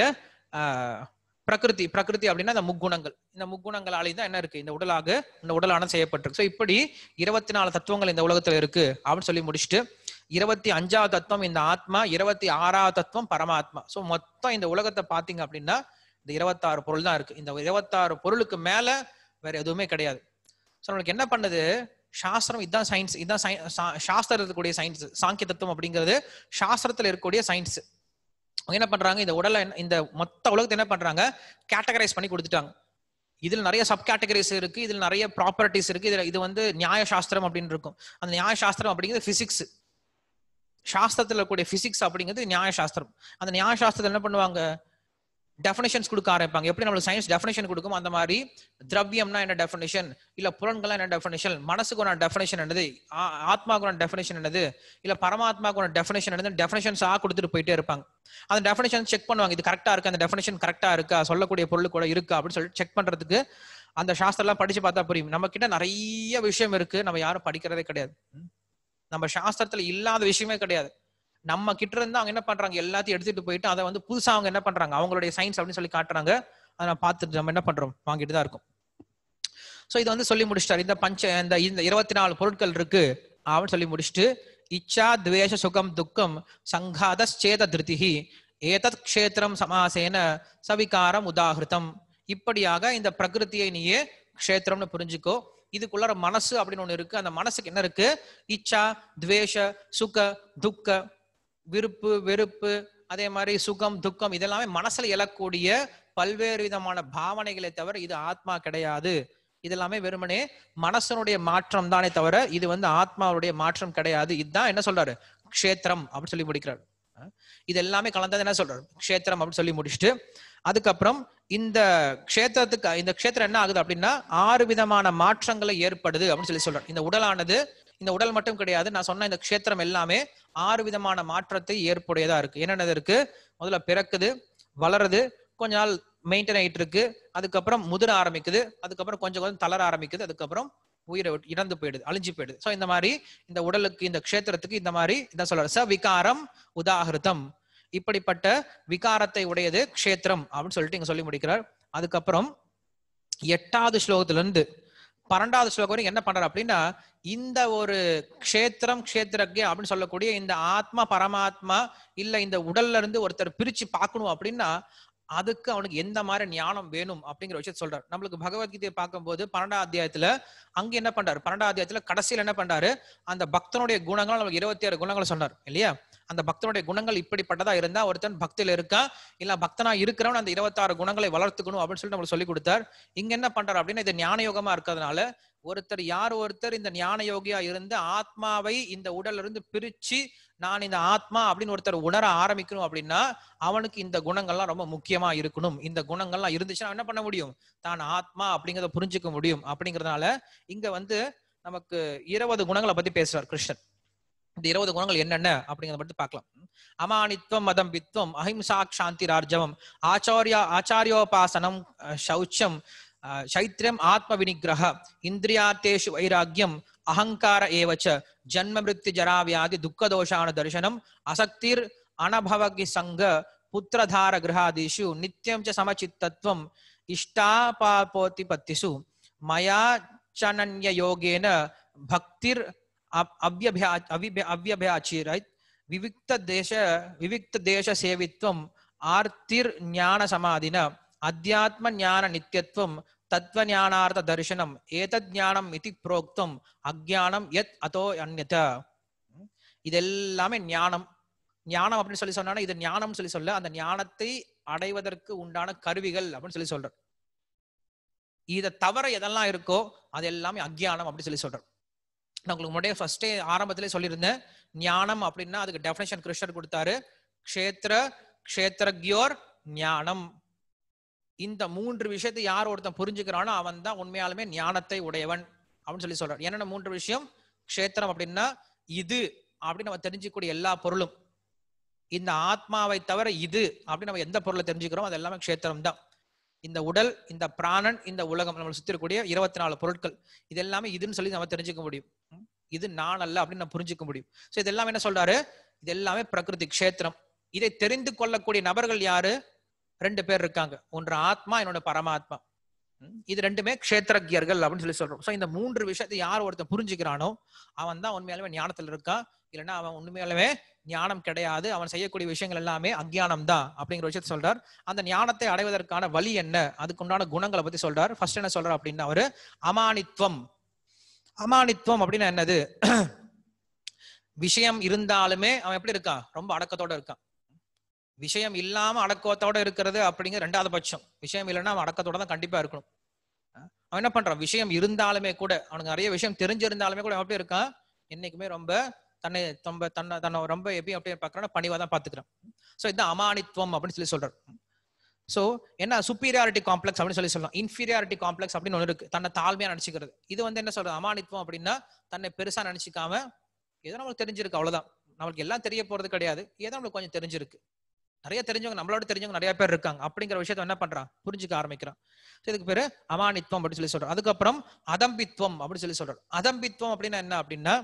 பிரகிருதி பிரகிருதி அப்படின்னா இந்த முக்குணங்கள் இந்த முக்குணங்களாலேயும் தான் என்ன இருக்கு இந்த உடலாக இந்த உடலான செய்யப்பட்டிருக்கு ஸோ இப்படி இருபத்தி நாலு தத்துவங்கள் இந்த உலகத்துல இருக்கு அப்படின்னு சொல்லி முடிச்சுட்டு இருபத்தி அஞ்சாவது தத்துவம் இந்த ஆத்மா இருபத்தி ஆறாவது தத்துவம் பரமாத்மா ஸோ மொத்தம் இந்த உலகத்தை பாத்தீங்க அப்படின்னா இந்த இருபத்தாறு பொருள் தான் இருக்கு இந்த இருபத்தாறு பொருளுக்கு மேல வேற எதுவுமே கிடையாது ஸோ நம்மளுக்கு என்ன பண்ணுது சாஸ்திரம் இதுதான் சயின்ஸ் இதுதான் இருக்கக்கூடிய சயின்ஸ் சாங்கிய தத்துவம் அப்படிங்கிறது சாஸ்திரத்துல இருக்கக்கூடிய சயின்ஸ் என்ன பண்றாங்க இந்த உடலை இந்த மொத்த உலகத்தை என்ன பண்றாங்க கேட்டகரைஸ் பண்ணி கொடுத்துட்டாங்க இதுல நிறைய சப் கேட்டகரிஸ் இருக்கு இதுல நிறைய ப்ராப்பர்ட்டிஸ் இருக்கு இதுல இது வந்து நியாய சாஸ்திரம் அப்படின்னு இருக்கும் அந்த நியாய சாஸ்திரம் அப்படிங்கிறது பிசிக்ஸ் சாஸ்திரத்துல கூடிய பிசிக்ஸ் அப்படிங்கிறது நியாய சாஸ்திரம் அந்த நியாய சாஸ்திரத்தை என்ன பண்ணுவாங்க டெஃபினேஷன்ஸ் கொடுக்க ஆரம்பிப்பாங்க எப்படி நம்மளுக்கு சயின்ஸ் டெஃபினேஷன் கொடுக்கும் அந்த மாதிரி திரவியம்னா என்ன டெஃபினேஷன் இல்ல புலன்கள்லாம் என்ன டெஃபினேஷன் மனசுக்கு ஒரு டெஃபினேஷன் என்னது ஆத்மாவுக்கு ஒரு டெஃபினேஷன் என்னது இல்ல பரமாத்மாவுக்கு ஒரு டெஃபினேஷன் என்னது ஆ கொடுத்துட்டு போயிட்டே இருப்பாங்க அந்த டெஃபினேஷன் செக் பண்ணுவாங்க இது கரெக்டா இருக்கு அந்த டெஃபினேஷன் கரெக்டா இருக்கா சொல்லக்கூடிய பொருள் கூட இருக்கா அப்படின்னு சொல்லிட்டு செக் பண்றதுக்கு அந்த சாஸ்திரம்லாம் படிச்சு பார்த்தா புரியும் நம்ம கிட்ட நிறைய விஷயம் இருக்கு நம்ம யாரும் படிக்கிறதே கிடையாது நம்ம சாஸ்திரத்துல இல்லாத விஷயமே கிடையாது நம்ம கிட்ட இருந்து அவங்க என்ன பண்றாங்க எல்லாத்தையும் எடுத்துட்டு போயிட்டு அதை வந்து புதுசா அவங்க என்ன பண்றாங்க அவங்களுடைய சயின்ஸ் அப்படின்னு சொல்லி காட்டுறாங்க அதை நம்ம பார்த்துட்டு நம்ம என்ன பண்றோம் வாங்கிட்டு தான் இருக்கும் ஸோ இதை வந்து சொல்லி முடிச்சிட்டாரு இந்த பஞ்ச இந்த இந்த இருபத்தி நாலு பொருட்கள் இருக்கு அப்படின்னு சொல்லி முடிச்சுட்டு இச்சா துவேஷ சுகம் துக்கம் சங்காத சேத திருத்திகி ஏதத் க்ஷேத்திரம் சமாசேன சவிகாரம் உதாகிருத்தம் இப்படியாக இந்த பிரகிருத்தியை நீயே க்ஷேத்திரம்னு புரிஞ்சுக்கோ இதுக்குள்ளார மனசு அப்படின்னு ஒண்ணு இருக்கு அந்த மனசுக்கு என்ன இருக்கு இச்சா துவேஷ சுக துக்க விருப்பு வெறுப்பு அதே மாதிரி சுகம் துக்கம் இதெல்லாமே மனசுல எழக்கூடிய பல்வேறு விதமான பாவனைகளை தவிர இது ஆத்மா கிடையாது இதெல்லாமே வெறுமனே மனசனுடைய மாற்றம் தானே தவிர இது வந்து ஆத்மாவுடைய மாற்றம் கிடையாது இதுதான் என்ன சொல்றாரு க்ஷேத்திரம் அப்படின்னு சொல்லி முடிக்கிறார் இது எல்லாமே கலந்தது என்ன சொல்றாரு க்ஷேத்திரம் அப்படின்னு சொல்லி முடிச்சுட்டு அதுக்கப்புறம் இந்த க்ஷேத்திரத்துக்கு இந்த க்ஷேத்திரம் என்ன ஆகுது அப்படின்னா ஆறு விதமான மாற்றங்களை ஏற்படுது அப்படின்னு சொல்லி சொல்றாரு இந்த உடலானது இந்த உடல் மட்டும் கிடையாது நான் சொன்ன இந்த கஷேத்திரம் எல்லாமே ஆறு விதமான மாற்றத்தை ஏற்புடையதா இருக்கு என்னென்னது இருக்கு முதல்ல பிறக்குது வளருது கொஞ்ச நாள் மெயின்டைன் ஆகிட்டு இருக்கு அதுக்கப்புறம் முதிர ஆரம்பிக்குது அதுக்கப்புறம் கொஞ்சம் கொஞ்சம் தளர ஆரம்பிக்குது அதுக்கப்புறம் உயிரை இறந்து போயிடுது அழிஞ்சு போயிடுது ஸோ இந்த மாதிரி இந்த உடலுக்கு இந்த க்ஷேத்திரத்துக்கு இந்த மாதிரி இதான் சொல்ற ச விகாரம் உதாகிருதம் இப்படிப்பட்ட விகாரத்தை உடையது க்ஷேத்திரம் அப்படின்னு சொல்லிட்டு இங்க சொல்லி முடிக்கிறார் அதுக்கப்புறம் எட்டாவது ஸ்லோகத்திலிருந்து பன்னெண்டாவது ஸ்லோகம் வரைக்கும் என்ன பண்றாரு அப்படின்னா இந்த ஒரு க்ஷேத்திரம் கஷேத்திரம் அப்படின்னு சொல்லக்கூடிய இந்த ஆத்மா பரமாத்மா இல்ல இந்த உடல்ல இருந்து ஒருத்தர் பிரிச்சு பார்க்கணும் அப்படின்னா அதுக்கு அவனுக்கு எந்த மாதிரி ஞானம் வேணும் அப்படிங்கிற விஷயத்த சொல்றாரு நம்மளுக்கு பகவத்கீதையை பார்க்கும்போது பன்னெண்டாம் அத்தியாயத்துல அங்க என்ன பண்றாரு பன்னெண்டாம் அத்தியாயத்துல கடைசியில் என்ன பண்றாரு அந்த பக்தனுடைய குணங்கள் நம்மளுக்கு இருபத்தி ஆறு குணங்களை சொன்னார் இல்லையா அந்த பக்தனுடைய குணங்கள் இப்படிப்பட்டதா இருந்தா ஒருத்தன் பக்தியில இருக்கா இல்ல பக்தனா இருக்கிறவன் அந்த இருபத்தாறு குணங்களை வளர்த்துக்கணும் அப்படின்னு சொல்லி நம்மளுக்கு சொல்லி கொடுத்தார் இங்க என்ன பண்றாரு அப்படின்னா இது ஞான யோகமா இருக்கிறதுனால ஒருத்தர் யார் ஒருத்தர் இந்த ஞான யோகியா இருந்து ஆத்மாவை இந்த உடல் இருந்து பிரிச்சு நான் இந்த ஆத்மா அப்படின்னு ஒருத்தர் உணர ஆரம்பிக்கணும் அப்படின்னா அவனுக்கு இந்த குணங்கள்லாம் ரொம்ப முக்கியமா இருக்கணும் இந்த குணங்கள்லாம் இருந்துச்சுன்னா என்ன பண்ண முடியும் தான் ஆத்மா அப்படிங்கிறத புரிஞ்சுக்க முடியும் அப்படிங்கிறதுனால இங்க வந்து நமக்கு இருபது குணங்களை பத்தி பேசுறார் கிருஷ்ணன் இந்த இருபது குணங்கள் என்னென்ன அப்படிங்கிறத பத்தி பார்க்கலாம் அமானித்வம் மதம் பித்வம் அஹிம்சா சாந்தி ராஜவம் ஆச்சாரியா ஆச்சாரியோபாசனம் சௌச்சம் சைத்திரம் ஆத்ம வினிகிரக இந்திரியாத்தேஷு வைராக்கியம் अहंकार एवच जन्म मृत्यु जरा व्याधि दुख दोषाण दर्शनम असक्तिर अनभव संग पुत्रधार गृहादिषु नित्यं च समचित्तत्वम इष्टापापोतिपत्तिषु मया चनन्य योगेन भक्तिर अव्यभ्या राइट विविक्त देश विविक्त देश सेवित्वम आर्तिर ज्ञान समाधिना अध्यात्म ज्ञान नित्यत्वम ஞானார்த்த தரிசனம் ஏதத் ஞானம் இது புரோக்தம் அக்ஞானம் எத் அதோ அந்நத இது எல்லாமே ஞானம் ஞானம் அப்படின்னு சொல்லி சொன்னா இது ஞானம் சொல்லி சொல்ல அந்த ஞானத்தை அடைவதற்கு உண்டான கருவிகள் அப்படின்னு சொல்லி சொல்றார் இதை தவிர எதெல்லாம் இருக்கோ அது எல்லாமே அஜ்ஞானம் அப்படின்னு சொல்லி சொல்றார் நான் உங்களுக்கு முன்னாடியே ஃபர்ஸ்டே ஆரம்பத்திலே சொல்லியிருந்தேன் ஞானம் அப்படின்னா அதுக்கு டெஃபினேஷன் கிருஷ்ணர் கொடுத்தாரு க்ஷேத்திர க்ஷேத்திரக்யோர் ஞானம் இந்த மூன்று விஷயத்தை யார் ஒருத்தன் புரிஞ்சுக்கிறானோ அவன் தான் உண்மையாலுமே ஞானத்தை உடையவன் அப்படின்னு சொல்லி சொல்றான் என்னென்ன மூன்று விஷயம் க்ஷேத்திரம் அப்படின்னா இது அப்படின்னு நம்ம தெரிஞ்சுக்கூடிய எல்லா பொருளும் இந்த ஆத்மாவை தவிர இது அப்படின்னு நம்ம எந்த பொருளை தெரிஞ்சுக்கிறோம் அது எல்லாமே கஷேத்திரம் தான் இந்த உடல் இந்த பிராணன் இந்த உலகம் நம்ம சுத்தி இருக்கக்கூடிய இருபத்தி நாலு பொருட்கள் இது எல்லாமே இதுன்னு சொல்லி நம்ம தெரிஞ்சுக்க முடியும் இது நான் அல்ல அப்படின்னு நம்ம புரிஞ்சுக்க முடியும் ஸோ இது எல்லாமே என்ன சொல்றாரு இது எல்லாமே பிரகிருதி க்ஷேத்திரம் இதை தெரிந்து கொள்ளக்கூடிய நபர்கள் யாரு ரெண்டு பேர் இருக்காங்க ஒன்று ஆத்மா என்னோட பரமாத்மா இது ரெண்டுமே கஷேத்திரஜர்கள் அப்படின்னு சொல்லி சொல்றோம் ஸோ இந்த மூன்று விஷயத்தை யார் ஒருத்தன் புரிஞ்சுக்கிறானோ அவன் தான் உண்மையாலுமே ஞானத்தில் இருக்கான் இல்லைன்னா அவன் உண்மையாலுமே ஞானம் கிடையாது அவன் செய்யக்கூடிய விஷயங்கள் எல்லாமே அக்ஞானம் தான் அப்படிங்கிற விஷயத்த சொல்றார் அந்த ஞானத்தை அடைவதற்கான வழி என்ன அதுக்குண்டான குணங்களை பத்தி சொல்றார் ஃபர்ஸ்ட் என்ன சொல்றார் அப்படின்னா அவரு அமானித்துவம் அமானித்துவம் அப்படின்னா என்னது விஷயம் இருந்தாலுமே அவன் எப்படி இருக்கான் ரொம்ப அடக்கத்தோட இருக்கான் விஷயம் இல்லாம அடக்கத்தோட இருக்கிறது அப்படிங்கிற ரெண்டாவது பட்சம் விஷயம் இல்லைன்னா அவன் அடக்கத்தோட தான் கண்டிப்பா இருக்கணும் அவன் என்ன பண்றான் விஷயம் இருந்தாலுமே கூட அவனுக்கு நிறைய விஷயம் தெரிஞ்சிருந்தாலுமே கூட அப்படியே இருக்கான் என்னைக்குமே ரொம்ப தன்னை ரொம்ப தன்னை தன்னை ரொம்ப எப்படி அப்படியே பாக்குறான் பணிவா தான் பாத்துக்கிறான் ஸோ இதுதான் அமானித்துவம் அப்படின்னு சொல்லி சொல்றாரு ஸோ என்ன சுப்பீரியாரிட்டி காம்ப்ளெக்ஸ் அப்படின்னு சொல்லி சொல்லலாம் இன்ஃபீரியாரிட்டி காம்ப்ளெக்ஸ் அப்படின்னு ஒன்று இருக்கு தன்னை தாழ்மையா நினைச்சுக்கிறது இது வந்து என்ன சொல்றது அமானித்துவம் அப்படின்னா தன்னை பெருசா நினைச்சிக்காம ஏதோ நம்மளுக்கு தெரிஞ்சிருக்கு அவ்வளவுதான் நம்மளுக்கு எல்லாம் தெரிய போறது கிடையாது ஏதோ நம்மளுக்கு கொஞ்சம் தெரிஞ்சிருக்கு நிறைய தெரிஞ்சவங்க நம்மளோட தெரிஞ்சவங்க நிறைய பேர் இருக்காங்க அப்படிங்கிற விஷயத்த என்ன பண்றான் புரிஞ்சுக்க ஆரம்பிக்கிறான் இதுக்கு பேரு அமானித்துவம் அப்படின்னு சொல்லி சொல்றாரு அதுக்கப்புறம் அதம்பித்துவம் அப்படின்னு சொல்லி சொல்றாரு அதம்பித்துவம் அப்படின்னா என்ன அப்படின்னா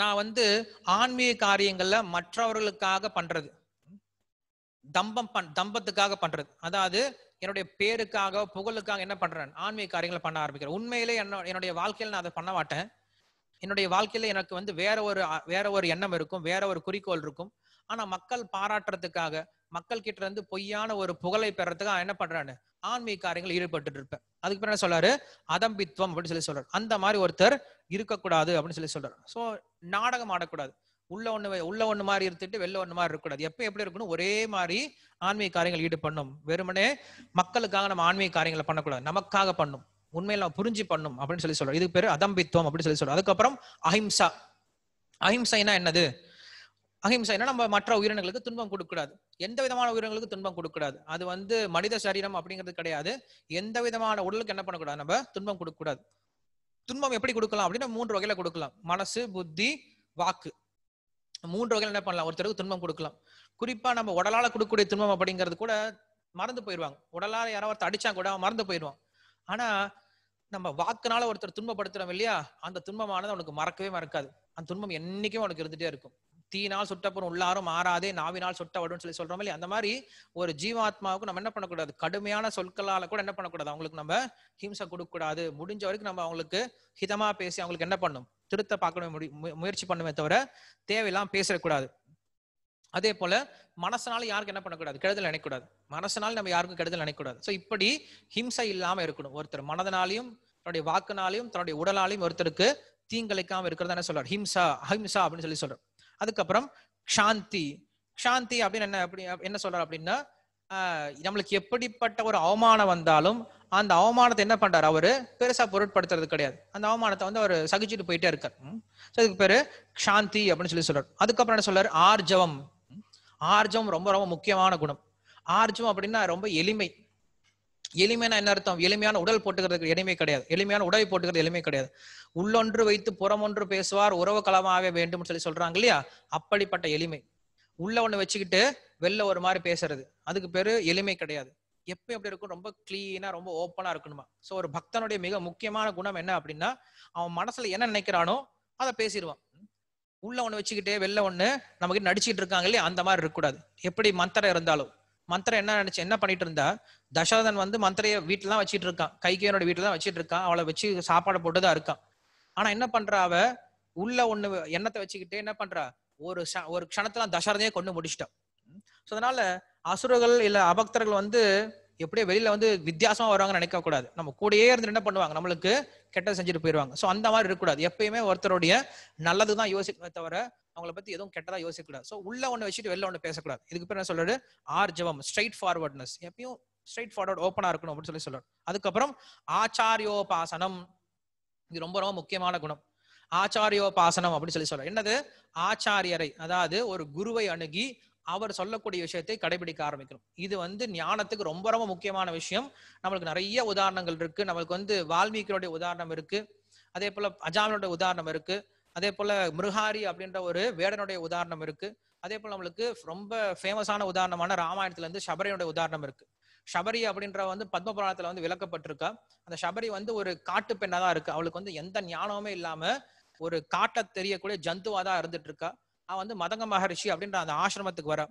நான் வந்து ஆன்மீக காரியங்கள்ல மற்றவர்களுக்காக பண்றது தம்பம் பண் தம்பத்துக்காக பண்றது அதாவது என்னுடைய பேருக்காக புகழுக்காக என்ன பண்றேன் ஆன்மீக காரியங்களை பண்ண ஆரம்பிக்கிறேன் உண்மையிலே என்ன என்னுடைய வாழ்க்கையில நான் அதை பண்ண மாட்டேன் என்னுடைய வாழ்க்கையில எனக்கு வந்து வேற ஒரு வேற ஒரு எண்ணம் இருக்கும் வேற ஒரு குறிக்கோள் இருக்கும் ஆனா மக்கள் பாராட்டுறதுக்காக மக்கள் கிட்ட இருந்து பொய்யான ஒரு புகழை பெறத்துக்கு என்ன பண்றான்னு ஆன்மீக காரியங்கள் ஈடுபட்டு இருப்பேன் அதுக்கு பிறகு சொல்றாரு அதம்பித்வம் அப்படின்னு சொல்லி சொல்றாரு அந்த மாதிரி ஒருத்தர் இருக்கக்கூடாது அப்படின்னு சொல்லி சொல்றாரு ஸோ நாடகம் ஆடக்கூடாது உள்ள ஒண்ணு உள்ள ஒண்ணு மாதிரி இருந்துட்டு வெளில ஒண்ணு மாதிரி இருக்கக்கூடாது எப்ப எப்படி இருக்கணும் ஒரே மாதிரி ஆன்மீக காரியங்கள் ஈடுபடணும் வெறுமனே மக்களுக்காக நம்ம ஆன்மீக காரியங்களை பண்ணக்கூடாது நமக்காக பண்ணும் உண்மையில நம்ம புரிஞ்சு பண்ணும் அப்படின்னு சொல்லி சொல்றோம் இதுக்கு பேரு அதம்பித்துவம் அப்படின்னு சொல்லி சொல்றோம் அதுக்கப்புறம் அஹிம்சா அஹிம்சைனா என்னது அஹிம்சைனா நம்ம மற்ற உயிரினங்களுக்கு துன்பம் கொடுக்கூடாது எந்த விதமான உயிரினங்களுக்கு துன்பம் கொடுக்கூடாது அது வந்து மனித சரீரம் அப்படிங்கிறது கிடையாது எந்த விதமான உடலுக்கு என்ன பண்ணக்கூடாது நம்ம துன்பம் கொடுக்கக்கூடாது துன்பம் எப்படி கொடுக்கலாம் அப்படின்னா மூன்று வகையில கொடுக்கலாம் மனசு புத்தி வாக்கு மூன்று வகையில் என்ன பண்ணலாம் ஒருத்தருக்கு துன்பம் கொடுக்கலாம் குறிப்பா நம்ம உடலால கொடுக்கக்கூடிய துன்பம் அப்படிங்கிறது கூட மறந்து போயிடுவாங்க உடலால யாராவது ஒருத்தர் அடிச்சா கூட மறந்து போயிடுவான் ஆனா நம்ம வாக்குனால ஒருத்தர் துன்பப்படுத்துறோம் இல்லையா அந்த துன்பமானது அவனுக்கு மறக்கவே மறக்காது அந்த துன்பம் என்னைக்கும் அவனுக்கு இருந்துட்டே இருக்கும் தீனால் சுட்டப்புறம் உள்ளாரும் ஆறாதே நாவினால் சுட்ட வடுன்னு சொல்லி சொல்றோம் இல்லையா அந்த மாதிரி ஒரு ஜீவாத்மாவுக்கு நம்ம என்ன பண்ணக்கூடாது கடுமையான சொற்களால கூட என்ன பண்ணக்கூடாது அவங்களுக்கு நம்ம ஹிம்சை கொடுக்கக்கூடாது முடிஞ்ச வரைக்கும் நம்ம அவங்களுக்கு ஹிதமா பேசி அவங்களுக்கு என்ன பண்ணும் திருத்த பார்க்கணும் முயற்சி பண்ணுமே தவிர தேவையெல்லாம் பேசக்கூடாது அதே போல மனசனால யாருக்கு என்ன பண்ணக்கூடாது கெடுதல் நினைக்கூடாது மனசனால நம்ம யாருக்கும் கெடுதல் நினைக்கூடாது சோ இப்படி ஹிம்சை இல்லாம இருக்கணும் ஒருத்தர் மனதனாலையும் தன்னுடைய வாக்குனாலையும் தன்னுடைய உடலாலையும் ஒருத்தருக்கு தீங்கிழைக்காம இருக்கிறதா என்ன சொல்றார் ஹிம்சா அஹிம்சா அப்படின்னு சொல்லி சொல்றார் அதுக்கப்புறம் க்ஷாந்தி க்ஷாந்தி அப்படின்னு என்ன அப்படி என்ன சொல்றாரு அப்படின்னா நம்மளுக்கு எப்படிப்பட்ட ஒரு அவமானம் வந்தாலும் அந்த அவமானத்தை என்ன பண்றாரு அவரு பெருசா பொருட்படுத்துறது கிடையாது அந்த அவமானத்தை வந்து அவர் சகிச்சுட்டு போயிட்டே இருக்கார் ஸோ இதுக்கு பேரு சாந்தி அப்படின்னு சொல்லி சொல்றாரு அதுக்கப்புறம் என்ன சொல்றாரு ஆர்ஜவம் ஆர்ஜவம் ரொம்ப ரொம்ப முக்கியமான குணம் ஆர்ஜவம் அப்படின்னா ரொம்ப எளிமை எளிமையான என்ன அர்த்தம் எளிமையான உடல் போட்டுக்கிறதுக்கு எளிமை கிடையாது எளிமையான உடவை போட்டுக்கிறது எளிமை கிடையாது உள்ளொன்று வைத்து புறமொன்று பேசுவார் உறவு களமாக வேண்டும் சொல்லி சொல்றாங்க இல்லையா அப்படிப்பட்ட எளிமை உள்ள ஒண்ணு வச்சுக்கிட்டு வெளில ஒரு மாதிரி பேசுறது அதுக்கு பேரு எளிமை கிடையாது எப்ப எப்படி இருக்கும் ரொம்ப கிளீனா ரொம்ப ஓப்பனா இருக்கணுமா ஸோ ஒரு பக்தனுடைய மிக முக்கியமான குணம் என்ன அப்படின்னா அவன் மனசுல என்ன நினைக்கிறானோ அதை பேசிடுவான் உள்ள ஒண்ணு வச்சுக்கிட்டே வெளில ஒண்ணு நமக்கு நடிச்சுட்டு இருக்காங்க இல்லையா அந்த மாதிரி இருக்கக்கூடாது எப்படி மந்திரம் இருந்தாலும் மந்திரம் என்ன நினைச்சு என்ன பண்ணிட்டு இருந்தா தசரதன் வந்து மந்திரைய தான் வச்சிட்டு இருக்கான் கைகையனோட வீட்டுல தான் வச்சிட்டு இருக்கான் அவளை வச்சு சாப்பாடு போட்டுதான் இருக்கான் ஆனா என்ன பண்றா அவ உள்ள ஒண்ணு எண்ணத்தை வச்சுக்கிட்டே என்ன பண்றா ஒரு ஒரு க்ஷணத்துல தசரதையே கொண்டு முடிச்சிட்டான் ஸோ அதனால அசுரர்கள் இல்ல அபக்தர்கள் வந்து எப்படியோ வெளியில வந்து வித்தியாசமா வருவாங்கன்னு நினைக்க கூடாது நம்ம கூடயே இருந்து என்ன பண்ணுவாங்க நம்மளுக்கு கெட்டது செஞ்சுட்டு போயிடுவாங்க ஸோ அந்த மாதிரி இருக்கக்கூடாது எப்பயுமே ஒருத்தருடைய நல்லது தான் யோசிக்கணுமே தவிர அவங்கள பத்தி எதுவும் கெட்டதா யோசிக்கக்கூடாது ஸோ உள்ள ஒன்று வச்சுட்டு வெளில ஒன்று பேசக்கூடாது இதுக்கு பேர் என்ன ஆர் ஆர்ஜவம் ஸ்ட்ரைட் ஃபார்வர்ட்னஸ் எப்பயும் ஸ்ட்ரைட் ஃபார்வர்ட் ஓப்பனா இருக்கணும் அப்படின்னு சொல்லி சொல்றாரு அதுக்கப்புறம் ஆச்சாரியோபாசனம் இது ரொம்ப ரொம்ப முக்கியமான குணம் ஆச்சாரியோபாசனம் அப்படின்னு சொல்லி சொல்றாரு என்னது ஆச்சாரியரை அதாவது ஒரு குருவை அணுகி அவர் சொல்லக்கூடிய விஷயத்தை கடைபிடிக்க ஆரம்பிக்கணும் இது வந்து ஞானத்துக்கு ரொம்ப ரொம்ப முக்கியமான விஷயம் நம்மளுக்கு நிறைய உதாரணங்கள் இருக்கு நம்மளுக்கு வந்து வால்மீகியோடைய உதாரணம் இருக்கு அதே போல அஜாமனுடைய உதாரணம் இருக்கு அதே போல மிருகாரி அப்படின்ற ஒரு வேடனுடைய உதாரணம் இருக்கு அதே போல நம்மளுக்கு ரொம்ப ஃபேமஸான உதாரணமான ராமாயணத்துல இருந்து சபரியனுடைய உதாரணம் இருக்கு ஷபரி அப்படின்ற வந்து பத்ம புராணத்துல வந்து விளக்கப்பட்டிருக்கா அந்த ஷபரி வந்து ஒரு காட்டு பெண்ணா தான் இருக்கு அவளுக்கு வந்து எந்த ஞானமுமே இல்லாம ஒரு காட்ட தெரியக்கூடிய ஜந்துவா தான் இருந்துட்டு இருக்கா அவன் வந்து மதங்க மகரிஷி அப்படின்ற அந்த ஆசிரமத்துக்கு வர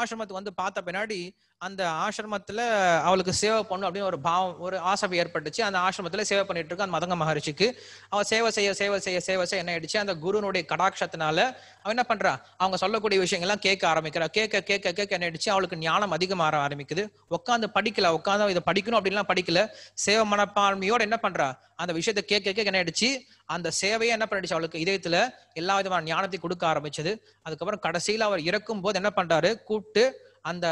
ஆசிரமத்துக்கு வந்து பார்த்த பின்னாடி அந்த ஆசிரமத்துல அவளுக்கு சேவை பண்ணும் அப்படின்னு ஒரு பாவம் ஒரு ஆசை ஏற்பட்டுச்சு அந்த ஆசிரமத்துல சேவை பண்ணிட்டு இருக்கு அந்த மதங்க மகரிஷிக்கு அவ சேவை செய்ய சேவை செய்ய சேவை செய்ய என்ன ஆயிடுச்சு அந்த குருனுடைய கடாட்சத்தினால அவன் என்ன பண்றா அவங்க சொல்லக்கூடிய விஷயங்கள்லாம் கேட்க ஆரம்பிக்கிறா கேட்க கேட்க கேட்க என்ன ஆயிடுச்சு அவளுக்கு ஞானம் அதிகமாக ஆரம்பிக்குது உட்காந்து படிக்கல உட்காந்து இதை படிக்கணும் அப்படின்லாம் படிக்கல சேவை மனப்பான்மையோட என்ன பண்றா அந்த விஷயத்த கேட்க கேட்க என்ன ஆயிடுச்சு அந்த சேவையை என்ன பண்ணிடுச்சு அவளுக்கு இதயத்துல எல்லா விதமான ஞானத்தையும் கொடுக்க ஆரம்பிச்சது அதுக்கப்புறம் கடைசியில அவர் இறக்கும் போது என்ன பண்றாரு கூப்பிட்டு அந்த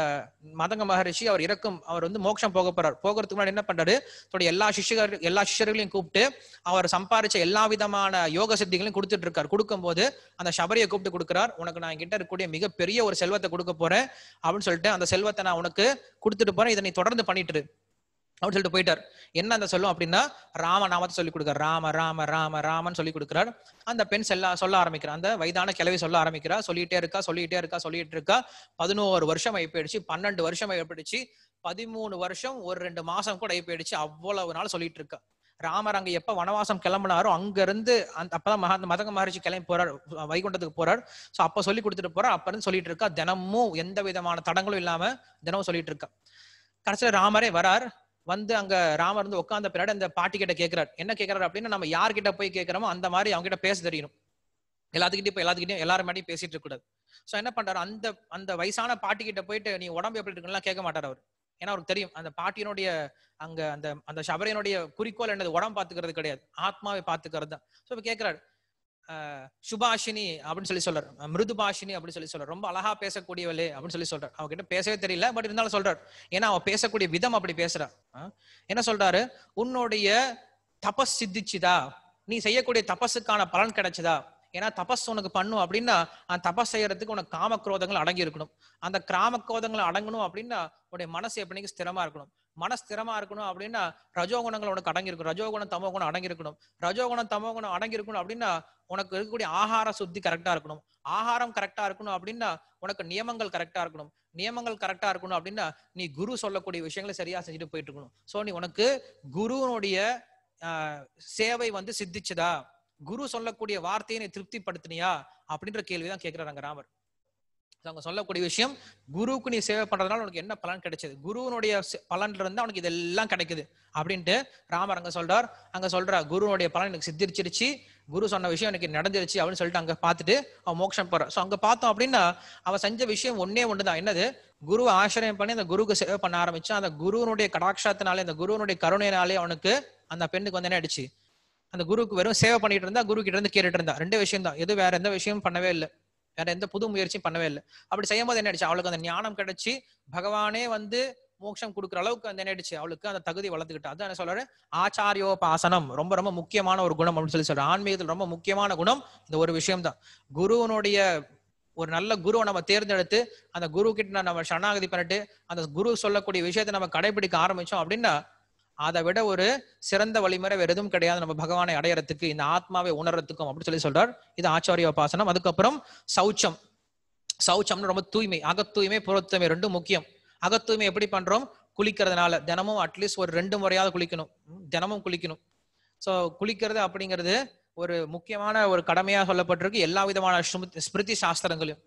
மதங்க மகரிஷி அவர் இறக்கும் அவர் வந்து மோட்சம் போக போறார் போகிறதுக்கு முன்னாடி என்ன பண்றாரு தன்னுடைய எல்லா சிஷ்யர் எல்லா சிஷ்யர்களையும் கூப்பிட்டு அவர் சம்பாரிச்ச எல்லா விதமான யோக சித்திகளையும் கொடுத்துட்டு இருக்கார் போது அந்த சபரியை கூப்பிட்டு கொடுக்குறார் உனக்கு நான் கிட்ட இருக்கக்கூடிய மிகப்பெரிய ஒரு செல்வத்தை கொடுக்க போறேன் அப்படின்னு சொல்லிட்டு அந்த செல்வத்தை நான் உனக்கு கொடுத்துட்டு போறேன் இதை நீ தொடர்ந்து பண்ணிட்டு அப்படின்னு சொல்லிட்டு போயிட்டார் என்ன அந்த சொல்லும் அப்படின்னா ராம நாமத்தை சொல்லிக் கொடுக்கற ராம ராம ராம ராமன் சொல்லிக் கொடுக்குறாரு அந்த பெண் செல்ல சொல்ல ஆரம்பிக்கிறார் அந்த வயதான கிளவி சொல்ல ஆரம்பிக்கிறா சொல்லிட்டே இருக்கா சொல்லிட்டே இருக்கா சொல்லிட்டு இருக்கா பதினோரு வருஷம் ஐப்பிடுச்சு பன்னெண்டு வருஷம் ஐப்பிடுச்சு பதிமூணு வருஷம் ஒரு ரெண்டு மாசம் கூட ஐப்பிடுச்சு அவ்வளவு நாள் சொல்லிட்டு இருக்கா ராமர் அங்க எப்ப வனவாசம் கிளம்புனாரோ அங்க இருந்து அப்பதான் மகா மதங்க மகரிஷி கிளம்பி போறார் வைகுண்டத்துக்கு போறாரு சோ அப்ப சொல்லி கொடுத்துட்டு போறாரு அப்ப இருந்து சொல்லிட்டு இருக்கா தினமும் எந்த விதமான தடங்களும் இல்லாம தினமும் சொல்லிட்டு இருக்கா கடைசியில ராமரே வரார் வந்து அங்க ராமர் வந்து உட்காந்த பின்னாடி அந்த பாட்டி கிட்ட கேட்கிறார் என்ன கேட்கிறார் அப்படின்னு நம்ம யார்கிட்ட போய் கேட்கிறோமோ அந்த மாதிரி அவங்க கிட்ட பேச தெரியணும் எல்லாத்துக்கிட்டையும் இப்ப எல்லாத்துக்கிட்டையும் எல்லாரும் மாதிரி பேசிட்டு இருக்கக்கூடாது சோ என்ன பண்றாரு அந்த அந்த வயசான பாட்டி கிட்ட போயிட்டு நீ உடம்பு எப்படி இருக்குன்னு கேட்க மாட்டார் அவர் ஏன்னா அவருக்கு தெரியும் அந்த பாட்டியினுடைய அங்க அந்த அந்த சபரியனுடைய குறிக்கோள் என்னது உடம்பு பாத்துக்கிறது கிடையாது ஆத்மாவை பாத்துக்கிறது தான் சோ இப்ப கேட்கிறாரு சுபாஷினி அப்படின்னு சொல்லி சொல்றாரு மிருதுபாஷினி அப்படின்னு சொல்லி சொல்றாரு ரொம்ப அழகா பேசக்கூடியவளே அப்படின்னு சொல்லி சொல்றாரு அவகிட்ட பேசவே தெரியல பட் இருந்தாலும் சொல்றாரு ஏன்னா அவன் பேசக்கூடிய விதம் அப்படி பேசுறா என்ன சொல்றாரு உன்னுடைய தபஸ் சித்திச்சுதா நீ செய்யக்கூடிய தபஸுக்கான பலன் கிடைச்சதா ஏன்னா தபஸ் உனக்கு பண்ணும் அப்படின்னா அந்த தபஸ் செய்யறதுக்கு உனக்கு குரோதங்கள் அடங்கி இருக்கணும் அந்த குரோதங்கள் அடங்கணும் அப்படின்னா உடைய மனசு எப்படி ஸ்திரமா இருக்கணும் மன ஸ்திரமா இருக்கணும் அப்படின்னா ரஜோகுணங்கள் உனக்கு அடங்கி இருக்கும் ரஜோகுணம் தமோகுணம் அடங்கி இருக்கணும் ரஜோகுணம் தமோகுணம் அடங்கி இருக்கணும் அப்படின்னா உனக்கு இருக்கக்கூடிய ஆகார சுத்தி கரெக்டா இருக்கணும் ஆகாரம் கரெக்டா இருக்கணும் அப்படின்னா உனக்கு நியமங்கள் கரெக்டா இருக்கணும் நியமங்கள் கரெக்டா இருக்கணும் அப்படின்னா நீ குரு சொல்லக்கூடிய விஷயங்களை சரியா செஞ்சுட்டு போயிட்டு இருக்கணும் சோ நீ உனக்கு குருனுடைய சேவை வந்து சித்திச்சுதா குரு சொல்லக்கூடிய வார்த்தையை நீ திருப்திப்படுத்தினியா அப்படின்ற கேள்விதான் கேட்கிறாங்க ராமர் அவங்க சொல்லக்கூடிய விஷயம் குருவுக்கு நீ சேவை பண்றதுனால உனக்கு என்ன பலன் கிடைச்சது குருவனுடைய பலன்ல இருந்து அவனுக்கு இதெல்லாம் கிடைக்குது அப்படின்ட்டு ராமர் அங்க சொல்றார் அங்க சொல்றா குருவனுடைய பலன் எனக்கு சித்திரிச்சிருச்சு குரு சொன்ன விஷயம் எனக்கு நடந்துருச்சு அப்படின்னு சொல்லிட்டு அங்க பார்த்துட்டு அவன் மோட்சம் போறான் ஸோ அங்க பார்த்தோம் அப்படின்னா அவன் செஞ்ச விஷயம் ஒன்னே ஒண்ணுதான் என்னது குரு ஆசிரியம் பண்ணி அந்த குருவுக்கு சேவை பண்ண ஆரம்பிச்சு அந்த குருவனுடைய கடாட்சத்தினாலே அந்த குருவனுடைய கருணையினாலே அவனுக்கு அந்த பெண்ணுக்கு வந்து என்ன ஆயிடுச்சு அந்த குருவுக்கு வெறும் சேவை பண்ணிட்டு இருந்தா குரு கிட்ட இருந்து கேட்டுட்டு இருந்தா ரெண்டு விஷயம் தான் எது வேற எந்த விஷயமும் பண்ணவே இல்லை வேற எந்த புது முயற்சியும் பண்ணவே இல்லை அப்படி செய்யும் போது என்ன ஆயிடுச்சு அவளுக்கு அந்த ஞானம் கிடைச்சி பகவானே வந்து மோட்சம் கொடுக்குற அளவுக்கு அந்த என்ன ஆயிடுச்சு அவளுக்கு அந்த தகுதி வளர்த்துக்கிட்டா அது என்ன சொல்றாரு ஆச்சாரியோபாசனம் ரொம்ப ரொம்ப முக்கியமான ஒரு குணம் அப்படின்னு சொல்லி சொல்றாரு ஆன்மீகத்தில் ரொம்ப முக்கியமான குணம் இந்த ஒரு விஷயம் தான் குருவனுடைய ஒரு நல்ல குருவை நம்ம தேர்ந்தெடுத்து அந்த குரு கிட்ட நம்ம சரணாகதி பண்ணிட்டு அந்த குரு சொல்லக்கூடிய விஷயத்தை நம்ம கடைபிடிக்க ஆரம்பிச்சோம் அப்படின்னா அதை விட ஒரு சிறந்த வழிமுறை வேறு எதுவும் கிடையாது நம்ம பகவானை அடையறதுக்கு இந்த ஆத்மாவை உணர்றதுக்கும் அப்படின்னு சொல்லி சொல்றார் இது ஆச்சாரிய உபாசனம் அதுக்கப்புறம் சௌச்சம் சௌச்சம்னு ரொம்ப தூய்மை அகத்தூய்மை புறத்தூய்மை ரெண்டும் முக்கியம் அகத்தூய்மை எப்படி பண்றோம் குளிக்கிறதுனால தினமும் அட்லீஸ்ட் ஒரு ரெண்டு முறையாவது குளிக்கணும் தினமும் குளிக்கணும் ஸோ குளிக்கிறது அப்படிங்கிறது ஒரு முக்கியமான ஒரு கடமையாக சொல்லப்பட்டிருக்கு எல்லா விதமான ஸ்மிருதி சாஸ்திரங்களையும்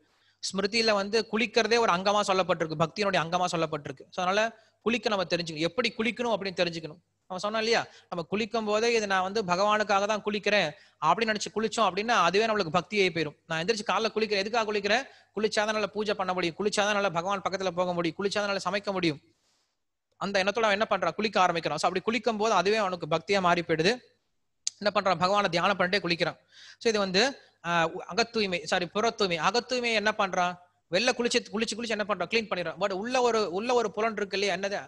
ஸ்மிருதியில வந்து குளிக்கிறதே ஒரு அங்கமா சொல்லப்பட்டிருக்கு பக்தியினுடைய அங்கமா சொல்லப்பட்டிருக்கு ஸோ அதனால குளிக்க நம்ம தெரிஞ்சுக்கணும் எப்படி குளிக்கணும் அப்படின்னு தெரிஞ்சுக்கணும் அவன் சொன்னான் இல்லையா நம்ம குளிக்கும் போதே இது நான் வந்து பகவானுக்காக தான் குளிக்கிறேன் அப்படின்னு நினைச்சு குளிச்சோம் அப்படின்னா அதுவே நம்மளுக்கு பக்தியே போயிடும் நான் எந்திரிச்சு காலைல குளிக்கிறேன் எதுக்காக குளிக்கிறேன் குளிச்சாதான் நல்லா பூஜை பண்ண முடியும் குளிச்சாதான் நல்லா பகவான் பக்கத்துல போக முடியும் குளிச்சாதான் நல்லா சமைக்க முடியும் அந்த எண்ணத்தோட அவன் என்ன பண்றான் குளிக்க ஆரம்பிக்கிறான் ஸோ அப்படி குளிக்கும் போது அதுவே அவனுக்கு பக்தியா மாறி போயிடுது என்ன பண்றான் பகவானை தியானம் பண்ணிட்டே குளிக்கிறான் ஸோ இது வந்து அகத்தூய்மை சாரி புற தூய்மை அகத்தூய்மை என்ன பண்றான் வெளில குளிச்சு குளிச்சு குளிச்சு என்ன பண்றோம் கிளீன் பண்ணிடுறோம் பட் உள்ள ஒரு உள்ள ஒரு புலன் இருக்கு இல்லையா என்னது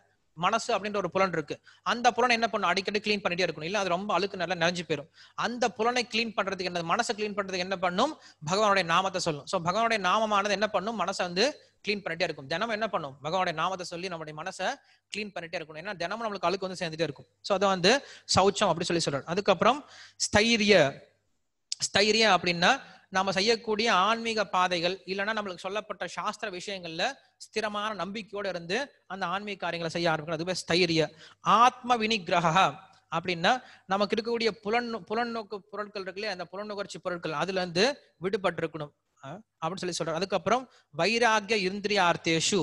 மனசு அப்படின்ற ஒரு புலன் இருக்கு அந்த புலனை என்ன பண்ணும் அடிக்கடி கிளீன் பண்ணிட்டே இருக்கணும் இல்ல அது ரொம்ப அழுக்கு நல்லா நினைஞ்சு போயிடும் அந்த புலனை கிளீன் பண்றதுக்கு என்ன மனசை கிளீன் பண்றதுக்கு என்ன பண்ணும் பகவானுடைய நாமத்தை சொல்லும் ஸோ பகவானுடைய நாமமானது என்ன பண்ணும் மனசை வந்து கிளீன் பண்ணிட்டே இருக்கும் தினமும் என்ன பண்ணும் பகவானுடைய நாமத்தை சொல்லி நம்மளுடைய மனசை கிளீன் பண்ணிட்டே இருக்கணும் ஏன்னா தினமும் நம்மளுக்கு அழுக்கு வந்து சேர்ந்துட்டே இருக்கும் ஸோ அதை வந்து சௌச்சம் அப்படின்னு சொல்லி சொல்றாரு அதுக்கப்புறம் ஸ்தைரிய ஸ்தைரியம் அப்படின்னா நம்ம செய்யக்கூடிய ஆன்மீக பாதைகள் இல்லைன்னா நம்மளுக்கு சொல்லப்பட்ட சாஸ்திர விஷயங்கள்ல ஸ்திரமான நம்பிக்கையோடு இருந்து அந்த ஆன்மீக காரியங்களை செய்ய ஆரம்பிக்கணும் அதுவே ஸ்தைரிய ஆத்ம வினிகிரகா அப்படின்னா நமக்கு இருக்கக்கூடிய புலன் புலநோக்கு பொருட்கள் இருக்குல்லையே அந்த புலநுகர்ச்சி பொருட்கள் அதுல இருந்து விடுபட்டு இருக்கணும் அப்படின்னு சொல்லி சொல்றாரு அதுக்கப்புறம் வைராகிய இந்திரியார்த்தேஷு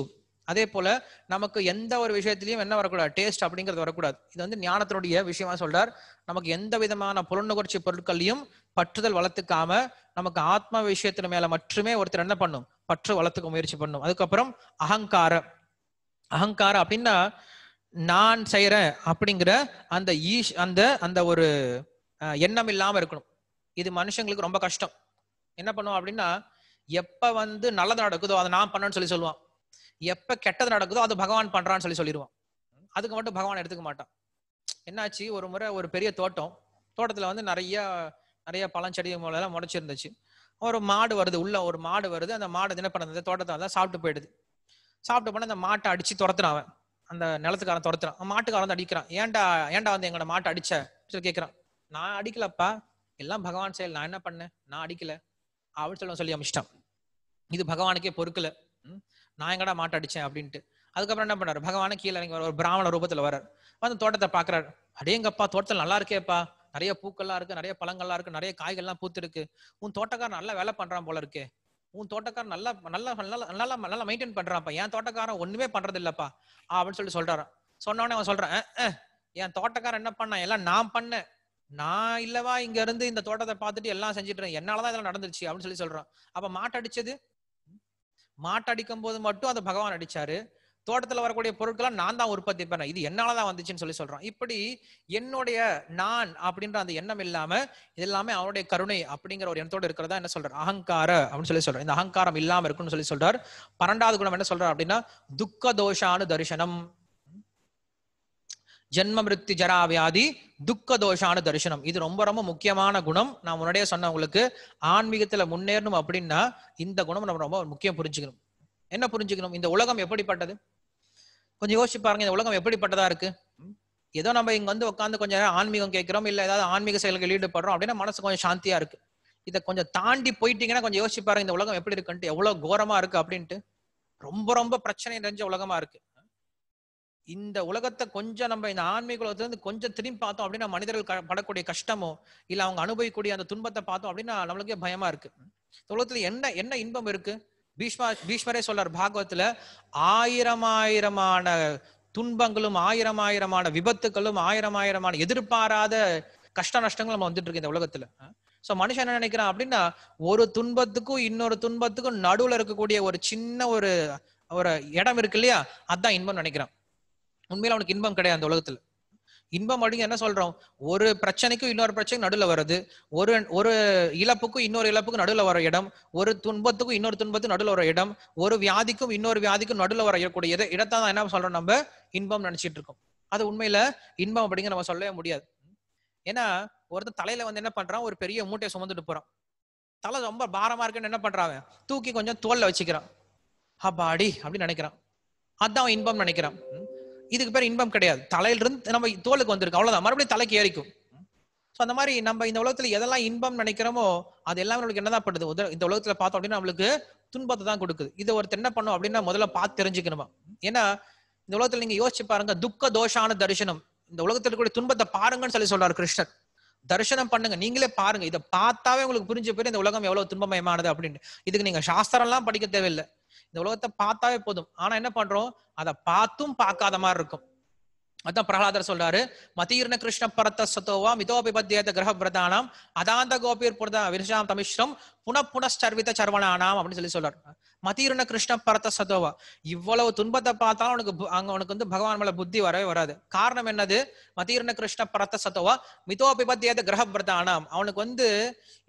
அதே போல நமக்கு எந்த ஒரு விஷயத்திலையும் என்ன வரக்கூடாது டேஸ்ட் அப்படிங்கிறது வரக்கூடாது இது வந்து ஞானத்தினுடைய விஷயமா சொல்றார் நமக்கு எந்த விதமான புலநுகர்ச்சி பொருட்களையும் பற்றுதல் வளர்த்துக்காம நமக்கு ஆத்ம விஷயத்தின் மேல மட்டுமே ஒருத்தர் என்ன பண்ணும் பற்று வளர்த்துக்க முயற்சி பண்ணும் அதுக்கப்புறம் அகங்கார அகங்கார அப்படின்னா நான் செய்யறேன் அப்படிங்கிற அந்த ஈஷ் அந்த அந்த ஒரு எண்ணம் இல்லாம இருக்கணும் இது மனுஷங்களுக்கு ரொம்ப கஷ்டம் என்ன பண்ணுவோம் அப்படின்னா எப்ப வந்து நல்லது நடக்குதோ அதை நான் பண்ணுன்னு சொல்லி சொல்லுவான் எப்ப கெட்டது நடக்குதோ அது பகவான் பண்றான்னு சொல்லி சொல்லிடுவான் அதுக்கு மட்டும் பகவான் எடுத்துக்க மாட்டான் என்னாச்சு ஒரு முறை ஒரு பெரிய தோட்டம் தோட்டத்துல வந்து நிறைய நிறைய பழஞ்செடி எல்லாம் முளைச்சிருந்துச்சு ஒரு மாடு வருது உள்ள ஒரு மாடு வருது அந்த மாடு என்ன பண்ணுறது தோட்டத்தை வந்து சாப்பிட்டு போயிடுது சாப்பிட்டு போனால் அந்த மாட்டை அடிச்சு துரத்துறான் அவன் அந்த நிலத்துக்காரன் துரத்துறான் மாட்டுக்காரன் வந்து அடிக்கிறான் ஏன்டா ஏன்டா வந்து எங்களோட மாட்டை அடிச்ச சொல்லி கேட்குறான் நான் அடிக்கலப்பா எல்லாம் பகவான் செயல் நான் என்ன பண்ணேன் நான் அடிக்கல அப்படின்னு சொல்ல சொல்லி அமிச்சிட்டான் இது பகவானுக்கே பொறுக்கல நான் எங்கடா மாட்டடிச்சேன் அடிச்சேன் அப்படின்ட்டு அதுக்கப்புறம் என்ன பண்ணாரு பகவான கீழே இறங்கி வர ஒரு பிராமண ரூபத்துல வர்றார் வந்து தோட்டத்தை பாக்குறாரு அடேங்கப்பா தோட்டத்தில் நல்லா இருக்கேப்பா நிறைய பூக்கள்லாம் இருக்கு நிறைய பழங்கள்லாம் இருக்கு நிறைய காய்கள்லாம் பூத்து இருக்கு உன் தோட்டக்காரன் நல்லா வேலை பண்றான் போல இருக்கே உன் தோட்டக்காரன் நல்லா நல்லா நல்லா நல்லா நல்லா மெயின்டைன் பண்றான்ப்பா என் தோட்டக்காரன் ஒண்ணுமே பண்றது இல்லப்பா அப்படின்னு சொல்லி சொல்றாரு சொன்னோடனே அவன் சொல்றேன் என் தோட்டக்காரன் என்ன பண்ணான் எல்லாம் நான் பண்ணேன் நான் இல்லவா இங்க இருந்து இந்த தோட்டத்தை பார்த்துட்டு எல்லாம் செஞ்சுட்டு என்னாலதான் இதெல்லாம் நடந்துருச்சு அப்படின்னு சொல்லி சொல்றான் அப்ப மாட்டடிச்சது மாட்டை அடிக்கும் போது மட்டும் அந்த பகவான் அடிச்சாரு தோட்டத்துல வரக்கூடிய பொருட்கள்லாம் நான் தான் உற்பத்தி பண்ணேன் இது என்னாலதான் வந்துச்சுன்னு சொல்லி சொல்றோம் இப்படி என்னுடைய நான் அப்படின்ற அந்த எண்ணம் இல்லாம இது எல்லாமே அவனுடைய கருணை அப்படிங்கிற ஒரு எண்ணத்தோடு இருக்கிறதா என்ன சொல்றார் அகங்கார அப்படின்னு சொல்லி சொல்றேன் இந்த அகங்காரம் இல்லாம இருக்குன்னு சொல்லி சொல்றாரு பன்னெண்டாவது குணம் என்ன சொல்றாரு அப்படின்னா துக்க தோஷானு தரிசனம் ஜென்ம மிருத்தி ஜரா வியாதி துக்க தோஷான தரிசனம் இது ரொம்ப ரொம்ப முக்கியமான குணம் நான் முன்னாடியே சொன்ன உங்களுக்கு ஆன்மீகத்துல முன்னேறணும் அப்படின்னா இந்த குணம் நம்ம ரொம்ப முக்கியம் புரிஞ்சுக்கணும் என்ன புரிஞ்சுக்கணும் இந்த உலகம் எப்படிப்பட்டது கொஞ்சம் யோசிச்சு பாருங்க இந்த உலகம் எப்படிப்பட்டதா இருக்கு ஏதோ நம்ம இங்க வந்து உட்காந்து கொஞ்சம் நேரம் ஆன்மீகம் கேட்கிறோம் இல்ல ஏதாவது ஆன்மீக செயல்கள் ஈடுபடுறோம் அப்படின்னா மனசு கொஞ்சம் சாந்தியா இருக்கு இதை கொஞ்சம் தாண்டி போயிட்டீங்கன்னா கொஞ்சம் யோசிச்சு பாருங்க இந்த உலகம் எப்படி இருக்குன்ட்டு எவ்வளவு கோரமா இருக்கு அப்படின்ட்டு ரொம்ப ரொம்ப பிரச்சனை நிறைஞ்ச உலகமா இருக்கு இந்த உலகத்தை கொஞ்சம் நம்ம இந்த ஆன்மீக இருந்து கொஞ்சம் திரும்பி பார்த்தோம் அப்படின்னா மனிதர்கள் படக்கூடிய கஷ்டமோ இல்லை அவங்க அனுபவிக்கூடிய அந்த துன்பத்தை பார்த்தோம் அப்படின்னா நம்மளுக்கே பயமா இருக்கு உலகத்துல என்ன என்ன இன்பம் இருக்கு பீஷ்மா பீஷ்மரே சொல்றார் பாகவத்துல ஆயிரம் ஆயிரமான துன்பங்களும் ஆயிரம் ஆயிரமான விபத்துகளும் ஆயிரம் ஆயிரமான எதிர்பாராத கஷ்ட நஷ்டங்கள் நம்ம வந்துட்டு இருக்கு இந்த உலகத்துல சோ மனுஷன் என்ன நினைக்கிறான் அப்படின்னா ஒரு துன்பத்துக்கும் இன்னொரு துன்பத்துக்கும் நடுவுல இருக்கக்கூடிய ஒரு சின்ன ஒரு ஒரு இடம் இருக்கு இல்லையா அதான் இன்பம் நினைக்கிறான் உண்மையில அவனுக்கு இன்பம் கிடையாது அந்த உலகத்துல இன்பம் அப்படிங்க என்ன சொல்றோம் ஒரு பிரச்சனைக்கும் இன்னொரு பிரச்சனைக்கும் நடுவில் வர்றது ஒரு ஒரு இழப்புக்கும் இன்னொரு இழப்புக்கும் நடுவில் வர இடம் ஒரு துன்பத்துக்கும் இன்னொரு துன்பத்துக்கும் நடுவில் வர இடம் ஒரு வியாதிக்கும் இன்னொரு வியாதிக்கும் நடுவில் வரக்கூடிய இடத்தான் தான் என்ன சொல்றோம் நம்ம இன்பம் நினைச்சிட்டு இருக்கோம் அது உண்மையில இன்பம் அப்படிங்க நம்ம சொல்லவே முடியாது ஏன்னா ஒருத்தர் தலையில வந்து என்ன பண்றான் ஒரு பெரிய மூட்டையை சுமந்துட்டு போறான் தலை ரொம்ப பாரமா இருக்குன்னு என்ன பண்றான் தூக்கி கொஞ்சம் தோல்ல வச்சுக்கிறான் அப்பாடி அப்படின்னு நினைக்கிறான் அதான் இன்பம் நினைக்கிறான் இதுக்கு பேர் இன்பம் கிடையாது தலையிலிருந்து நம்ம தோலுக்கு வந்திருக்கோம் அவ்வளவுதான் மறுபடியும் தலைக்கு ஏறிக்கும் ஸோ அந்த மாதிரி நம்ம இந்த உலகத்துல எதெல்லாம் இன்பம் நினைக்கிறோமோ அது எல்லாமே நம்மளுக்கு என்னதான் படுது இந்த உலகத்துல பார்த்தோம் அப்படின்னா நம்மளுக்கு துன்பத்தை தான் கொடுக்குது இதை ஒருத்தர் என்ன பண்ணும் அப்படின்னா முதல்ல பார்த்து தெரிஞ்சுக்கணுமா ஏன்னா இந்த உலகத்துல நீங்க யோசிச்சு பாருங்க துக்க தோஷான தரிசனம் இந்த உலகத்துல கூட துன்பத்தை பாருங்கன்னு சொல்லி சொல்றாரு கிருஷ்ணர் தரிசனம் பண்ணுங்க நீங்களே பாருங்க இதை பார்த்தாவே உங்களுக்கு புரிஞ்ச பேர் இந்த உலகம் எவ்வளவு துன்பமயமானது அப்படின்னு இதுக்கு நீங்க சாஸ்திரம் எல்லாம் படிக்க தேவையில்லை இந்த உலகத்தை பார்த்தாவே போதும் ஆனா என்ன பண்றோம் அதை பார்த்தும் பார்க்காத மாதிரி இருக்கும் அதான் பிரகலாதர் சொல்றாரு மதீர்ண கிருஷ்ண பரத்த சதோவா மிதோபிபத்தியத கிரக பிரதானம் அதாந்த கோபியர் பிரதா விருஷாம் தமிஷ்ரம் புன சர்வனானாம் அப்படின்னு சொல்லி சொல்றாரு மதீரண கிருஷ்ண பரத சதோவா இவ்வளவு துன்பத்தை பார்த்தாலும் அவனுக்கு அங்க உனக்கு வந்து பகவான் மேல புத்தி வரவே வராது காரணம் என்னது மதீரண கிருஷ்ண பரத சதோவா மிதோபிபத்தியத கிரக ஆனாம் அவனுக்கு வந்து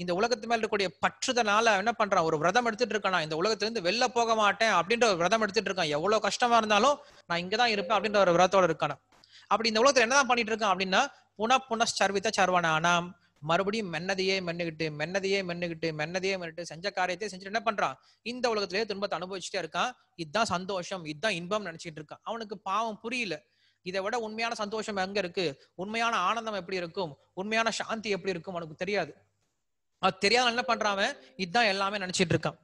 இந்த உலகத்து மேல இருக்கக்கூடிய பற்றுதனால என்ன பண்றான் ஒரு விரதம் எடுத்துட்டு இருக்கானா இந்த இருந்து வெளில போக மாட்டேன் அப்படின்ற ஒரு விரதம் எடுத்துட்டு இருக்கான் எவ்வளவு கஷ்டமா இருந்தாலும் நான் இங்கதான் இருப்பேன் அப்படின்ற ஒரு விரதத்தோட இருக்கான அப்படி இந்த உலகத்துல என்னதான் பண்ணிட்டு இருக்கான் அப்படின்னா புன சர்வித சர்வனானாம் மறுபடியும் மென்னதையே மென்னுகிட்டு மென்னதையே மென்னுகிட்டு மென்னதையே மென்னுட்டு செஞ்ச காரியத்தையே செஞ்சுட்டு என்ன பண்றான் இந்த உலகத்திலேயே துன்பத்தை அனுபவிச்சுட்டே இருக்கான் இதுதான் சந்தோஷம் இதுதான் இன்பம் நினைச்சிட்டு இருக்கான் அவனுக்கு பாவம் புரியல இதை விட உண்மையான சந்தோஷம் எங்க இருக்கு உண்மையான ஆனந்தம் எப்படி இருக்கும் உண்மையான சாந்தி எப்படி இருக்கும் அவனுக்கு தெரியாது அது தெரியாத என்ன பண்றாம இதுதான் எல்லாமே நினைச்சிட்டு இருக்கான்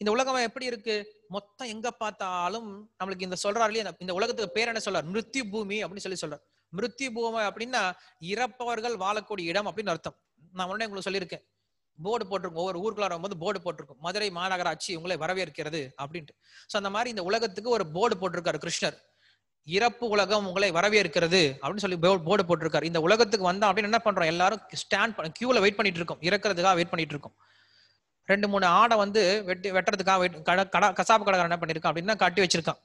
இந்த உலகம் எப்படி இருக்கு மொத்தம் எங்க பார்த்தாலும் நம்மளுக்கு இந்த சொல்றாரு இந்த உலகத்துக்கு பேர் என்ன சொல்றார் மிருத்யு பூமி அப்படின்னு சொல்லி சொல்றாரு மிருத்தி பூமி அப்படின்னா இறப்பவர்கள் வாழக்கூடிய இடம் அப்படின்னு அர்த்தம் நான் உடனே உங்களுக்கு சொல்லியிருக்கேன் போர்டு போட்டிருக்கோம் ஒவ்வொரு ஊருக்குள்ள வரும்போது போர்டு போட்டிருக்கும் மதுரை மாநகராட்சி உங்களை வரவேற்கிறது அப்படின்ட்டு ஸோ அந்த மாதிரி இந்த உலகத்துக்கு ஒரு போர்டு போட்டிருக்காரு கிருஷ்ணர் இறப்பு உலகம் உங்களை வரவேற்கிறது அப்படின்னு சொல்லி போர்டு போட்டிருக்காரு இந்த உலகத்துக்கு வந்தா அப்படின்னு என்ன பண்றோம் எல்லாரும் ஸ்டாண்ட் பண்ண கியூல வெயிட் பண்ணிட்டு இருக்கோம் இறக்குறதுக்காக வெயிட் பண்ணிட்டு இருக்கோம் ரெண்டு மூணு ஆடை வந்து வெட்டி வெட்டுறதுக்காக கசாப்பு கடைக்காரன் என்ன பண்ணிருக்கான் அப்படின்னா கட்டி வச்சிருக்கான்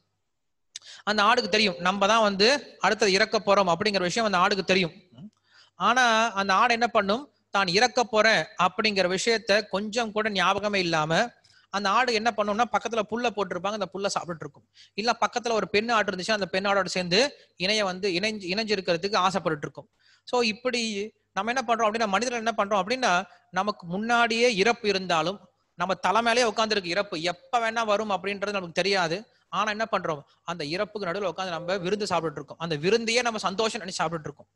அந்த ஆடுக்கு தெரியும் நம்ம தான் வந்து அடுத்தது இறக்க போறோம் அப்படிங்கிற விஷயம் அந்த ஆடுக்கு தெரியும் ஆனா அந்த ஆடு என்ன பண்ணும் தான் இறக்க போறேன் அப்படிங்கிற விஷயத்த கொஞ்சம் கூட ஞாபகமே இல்லாம அந்த ஆடு என்ன பண்ணும்னா பக்கத்துல புல்ல போட்டிருப்பாங்க அந்த புல்ல சாப்பிட்டுட்டு இருக்கும் இல்ல பக்கத்துல ஒரு பெண் ஆடு இருந்துச்சுன்னா அந்த பெண் ஆடோட சேர்ந்து இணைய வந்து இணைஞ்சு இணைஞ்சு இருக்கிறதுக்கு ஆசைப்பட்டு இருக்கும் சோ இப்படி நம்ம என்ன பண்றோம் அப்படின்னா மனிதர்கள் என்ன பண்றோம் அப்படின்னா நமக்கு முன்னாடியே இறப்பு இருந்தாலும் நம்ம தலைமையிலேயே உட்காந்துருக்கு இறப்பு எப்ப வேணா வரும் அப்படின்றது நமக்கு தெரியாது ஆனா என்ன பண்றோம் அந்த இறப்புக்கு நடுவில் உட்காந்து நம்ம விருந்து சாப்பிட்டு இருக்கோம் அந்த விருந்தையே நம்ம சந்தோஷம் நினைச்சு சாப்பிட்டு இருக்கோம்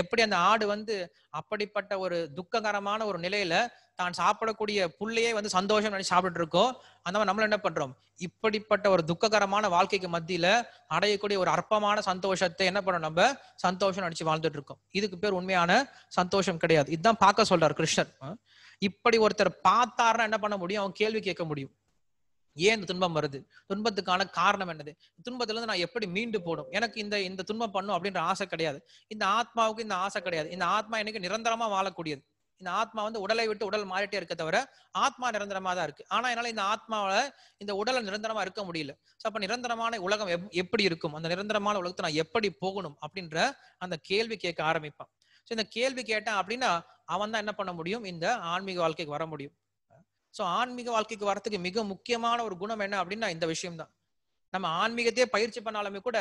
எப்படி அந்த ஆடு வந்து அப்படிப்பட்ட ஒரு துக்ககரமான ஒரு நிலையில தான் சாப்பிடக்கூடிய புள்ளையே வந்து சந்தோஷம் நினைச்சு சாப்பிட்டு இருக்கோம் அந்த மாதிரி நம்மள என்ன பண்றோம் இப்படிப்பட்ட ஒரு துக்ககரமான வாழ்க்கைக்கு மத்தியில அடையக்கூடிய ஒரு அற்பமான சந்தோஷத்தை என்ன பண்ணோம் நம்ம சந்தோஷம் நினைச்சு வாழ்ந்துட்டு இருக்கோம் இதுக்கு பேர் உண்மையான சந்தோஷம் கிடையாது இதுதான் பார்க்க சொல்றாரு கிருஷ்ணன் இப்படி ஒருத்தர் பார்த்தாருன்னா என்ன பண்ண முடியும் அவன் கேள்வி கேட்க முடியும் ஏன் இந்த துன்பம் வருது துன்பத்துக்கான காரணம் என்னது துன்பத்திலிருந்து நான் எப்படி மீண்டு போடும் எனக்கு இந்த இந்த துன்பம் பண்ணும் அப்படின்ற ஆசை கிடையாது இந்த ஆத்மாவுக்கு இந்த ஆசை கிடையாது இந்த ஆத்மா எனக்கு நிரந்தரமா வாழக்கூடியது இந்த ஆத்மா வந்து உடலை விட்டு உடல் மாறிட்டே இருக்க தவிர ஆத்மா நிரந்தரமா தான் இருக்கு ஆனா என்னால இந்த ஆத்மாவில இந்த உடலை நிரந்தரமா இருக்க முடியல ஸோ அப்ப நிரந்தரமான உலகம் எப்படி இருக்கும் அந்த நிரந்தரமான உலகத்தை நான் எப்படி போகணும் அப்படின்ற அந்த கேள்வி கேட்க ஆரம்பிப்பான் ஸோ இந்த கேள்வி கேட்டான் அப்படின்னா அவன் தான் என்ன பண்ண முடியும் இந்த ஆன்மீக வாழ்க்கைக்கு வர முடியும் ஸோ ஆன்மீக வாழ்க்கைக்கு வரத்துக்கு மிக முக்கியமான ஒரு குணம் என்ன அப்படின்னா இந்த விஷயம்தான் நம்ம ஆன்மீகத்தையே பயிற்சி பண்ணாலுமே கூட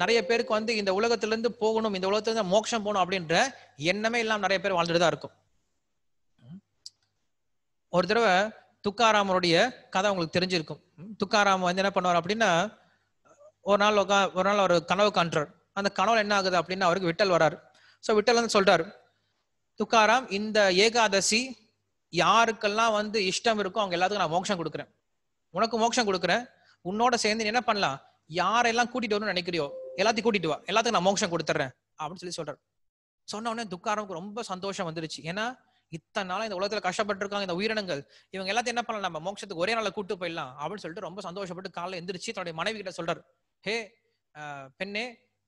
நிறைய பேருக்கு வந்து இந்த இருந்து போகணும் இந்த இருந்து மோட்சம் போகணும் அப்படின்ற எண்ணமே இல்லாமல் நிறைய பேர் வாழ்ந்துட்டு தான் இருக்கும் ஒரு தடவை துக்காராமருடைய கதை உங்களுக்கு தெரிஞ்சிருக்கும் துக்காராம் வந்து என்ன பண்ணுவார் அப்படின்னா ஒரு நாள் ஒரு நாள் ஒரு கனவு காண்றார் அந்த கனவு என்ன ஆகுது அப்படின்னு அவருக்கு விட்டல் வராரு ஸோ விட்டல் வந்து சொல்றாரு துக்காராம் இந்த ஏகாதசி யாருக்கெல்லாம் வந்து இஷ்டம் இருக்கோ அவங்க எல்லாத்துக்கும் நான் மோட்சம் கொடுக்குறேன் உனக்கு மோட்சம் கொடுக்குறேன் உன்னோட சேர்ந்து என்ன பண்ணலாம் யாரெல்லாம் கூட்டிட்டு வரணும்னு நினைக்கிறியோ எல்லாத்தையும் கூட்டிட்டு வா எல்லாத்துக்கும் நான் மோட்சம் கொடுத்துட்றேன் அப்படின்னு சொல்லி சொல்றாரு சொன்ன உடனே துக்காரமுக்கு ரொம்ப சந்தோஷம் வந்துருச்சு ஏன்னா இத்தனை நாள் இந்த உலகத்துல கஷ்டப்பட்டிருக்காங்க இந்த உயிரினங்கள் இவங்க எல்லாத்தையும் என்ன பண்ணலாம் நம்ம மோட்சத்துக்கு ஒரே நாளில் கூட்டு போயிடலாம் அப்படின்னு சொல்லிட்டு ரொம்ப சந்தோஷப்பட்டு காலைல எந்திரிச்சு தன்னுடைய மனைவி கிட்ட சொல்றாரு ஹே பெண்ணே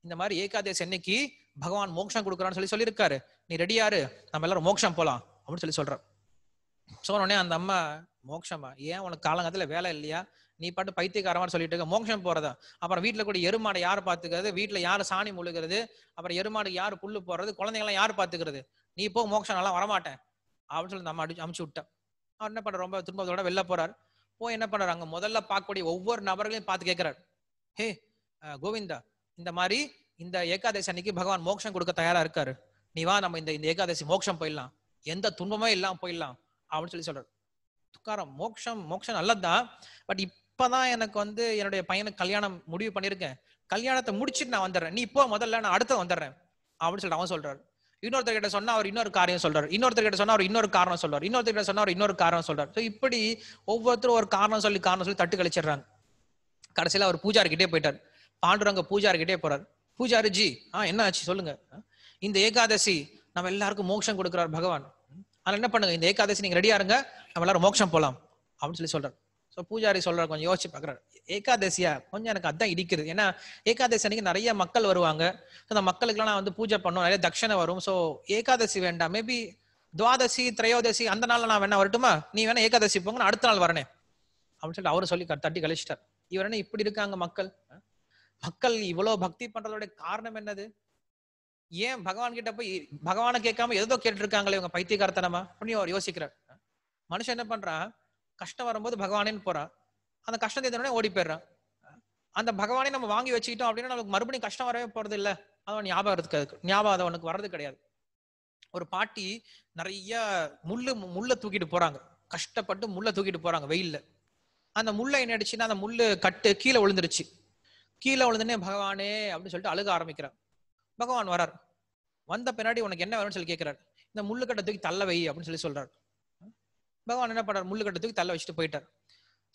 இந்த மாதிரி ஏகாதேசி என்னைக்கு பகவான் மோட்சம் கொடுக்குறான்னு சொல்லி சொல்லியிருக்காரு நீ ரெடியாரு நம்ம எல்லாரும் மோட்சம் போலாம் அப்படின்னு சொல்லி சொல்றாரு சொன்னோடனே அந்த அம்மா மோட்சமா ஏன் உனக்கு காலங்காலத்துல வேலை இல்லையா நீ பாட்டு பைத்தியக்காரமா மாதிரி சொல்லிட்டு இருக்க மோட்சம் போறதா அப்புறம் வீட்டுல கூட எருமாடை யார் பாத்துக்கிறது வீட்டுல யார் சாணி முழுகிறது அப்புறம் எருமாடு யார் புல்லு போடுறது குழந்தைங்களாம் யார் பாத்துக்கிறது நீ போ மோட்சம் நல்லா வரமாட்டேன் அப்படின்னு சொல்லி அம்மா அடிச்சு அமுச்சு விட்டேன் அவர் என்ன பண்ற ரொம்ப துன்பத்தோட வெளில போறாரு போய் என்ன பண்றாரு அங்க முதல்ல பார்க்கக்கூடிய ஒவ்வொரு நபர்களையும் பார்த்து கேட்கிறாரு ஹே கோவிந்தா இந்த மாதிரி இந்த ஏகாதசி அன்னைக்கு பகவான் மோட்சம் கொடுக்க தயாரா இருக்காரு நீ வா நம்ம இந்த இந்த ஏகாதசி மோட்சம் போயிடலாம் எந்த துன்பமே இல்லாம போயிடலாம் அப்படின்னு சொல்லி சொல்றாரு துக்காரம் மோக்ஷம் மோக்ஷம் நல்லதுதான் பட் இப்பதான் எனக்கு வந்து என்னுடைய பையனுக்கு கல்யாணம் முடிவு பண்ணியிருக்கேன் கல்யாணத்தை முடிச்சுட்டு நான் வந்துடுறேன் நீ இப்போ முதல்ல நான் அடுத்த வந்துடுறேன் அப்படின்னு சொல்லிட்டு அவன் சொல்றாரு இன்னொருத்தர் கிட்ட சொன்னா அவர் இன்னொரு காரியம் சொல்றாரு இன்னொருத்தர் கிட்ட சொன்னா அவர் இன்னொரு காரணம் சொல்றாரு இன்னொருத்தர் கிட்ட சொன்னா அவர் இன்னொரு காரணம் சொல்றாரு ஸோ இப்படி ஒவ்வொருத்தரும் ஒரு காரணம் சொல்லி காரணம் சொல்லி தட்டு கழிச்சிடுறாங்க கடைசியில அவர் பூஜாரிக்கிட்டே போயிட்டார் பாண்டுரங்க போறாரு போறார் பூஜாரிஜி ஆ என்ன ஆச்சு சொல்லுங்க இந்த ஏகாதசி நம்ம எல்லாருக்கும் மோட்சம் கொடுக்குறாரு பகவான் அதனால என்ன பண்ணுங்க இந்த ஏகாதசி நீங்க ரெடியா இருங்க நம்ம எல்லாரும் மோட்சம் போலாம் அப்படின்னு சொல்லி சொல்றாரு ஸோ பூஜாரி சொல்றாரு கொஞ்சம் யோசிச்சு பாக்குறாரு ஏகாதசியா கொஞ்சம் எனக்கு அதான் இடிக்குது ஏன்னா ஏகாதசி அன்னைக்கு நிறைய மக்கள் வருவாங்க ஸோ அந்த மக்களுக்குலாம் நான் வந்து பூஜை பண்ணுவோம் நிறைய தட்சணை வரும் ஸோ ஏகாதசி வேண்டாம் மேபி துவாதசி திரையோதசி அந்த நாள்ல நான் வேணா வரட்டுமா நீ வேணா ஏகாதசி போங்க நான் அடுத்த நாள் வரனே அப்படின்னு சொல்லிட்டு அவரும் சொல்லி தட்டி கழிச்சிட்டார் இவர் என்ன இப்படி இருக்காங்க மக்கள் மக்கள் இவ்வளவு பக்தி பண்றதோட காரணம் என்னது ஏன் பகவான் கிட்ட போய் பகவானை கேட்காம ஏதோ கேட்டு இருக்காங்களே இவங்க பைத்தியகாரத்தனமா அப்படின்னு அவர் யோசிக்கிறார் மனுஷன் என்ன பண்றான் கஷ்டம் வரும்போது பகவானேன்னு போறான் அந்த கஷ்டத்தை உடனே ஓடி போயிடுறான் அந்த பகவானே நம்ம வாங்கி வச்சுக்கிட்டோம் அப்படின்னா நமக்கு மறுபடியும் கஷ்டம் வரவே போறது இல்லை அது ஞாபகம் இருக்காது ஞாபகம் அதை உனக்கு வர்றது கிடையாது ஒரு பாட்டி நிறைய முள்ளு முள்ள தூக்கிட்டு போறாங்க கஷ்டப்பட்டு முள்ள தூக்கிட்டு போறாங்க வெயில்ல அந்த முள்ள என்ன அந்த முள்ளு கட்டு கீழே விழுந்துருச்சு கீழே விழுந்துனே பகவானே அப்படின்னு சொல்லிட்டு அழுக ஆரம்பிக்கிறான் பகவான் வரார் வந்த பின்னாடி உனக்கு என்ன வேணும்னு சொல்லி கேட்கிறார் இந்த முள்ளுக்கட்டை தூக்கி தள்ள வை அப்படின்னு சொல்லி சொல்றார் பகவான் என்ன பண்றார் முள்ளுக்கட்டை தூக்கி தள்ள வச்சுட்டு போயிட்டார்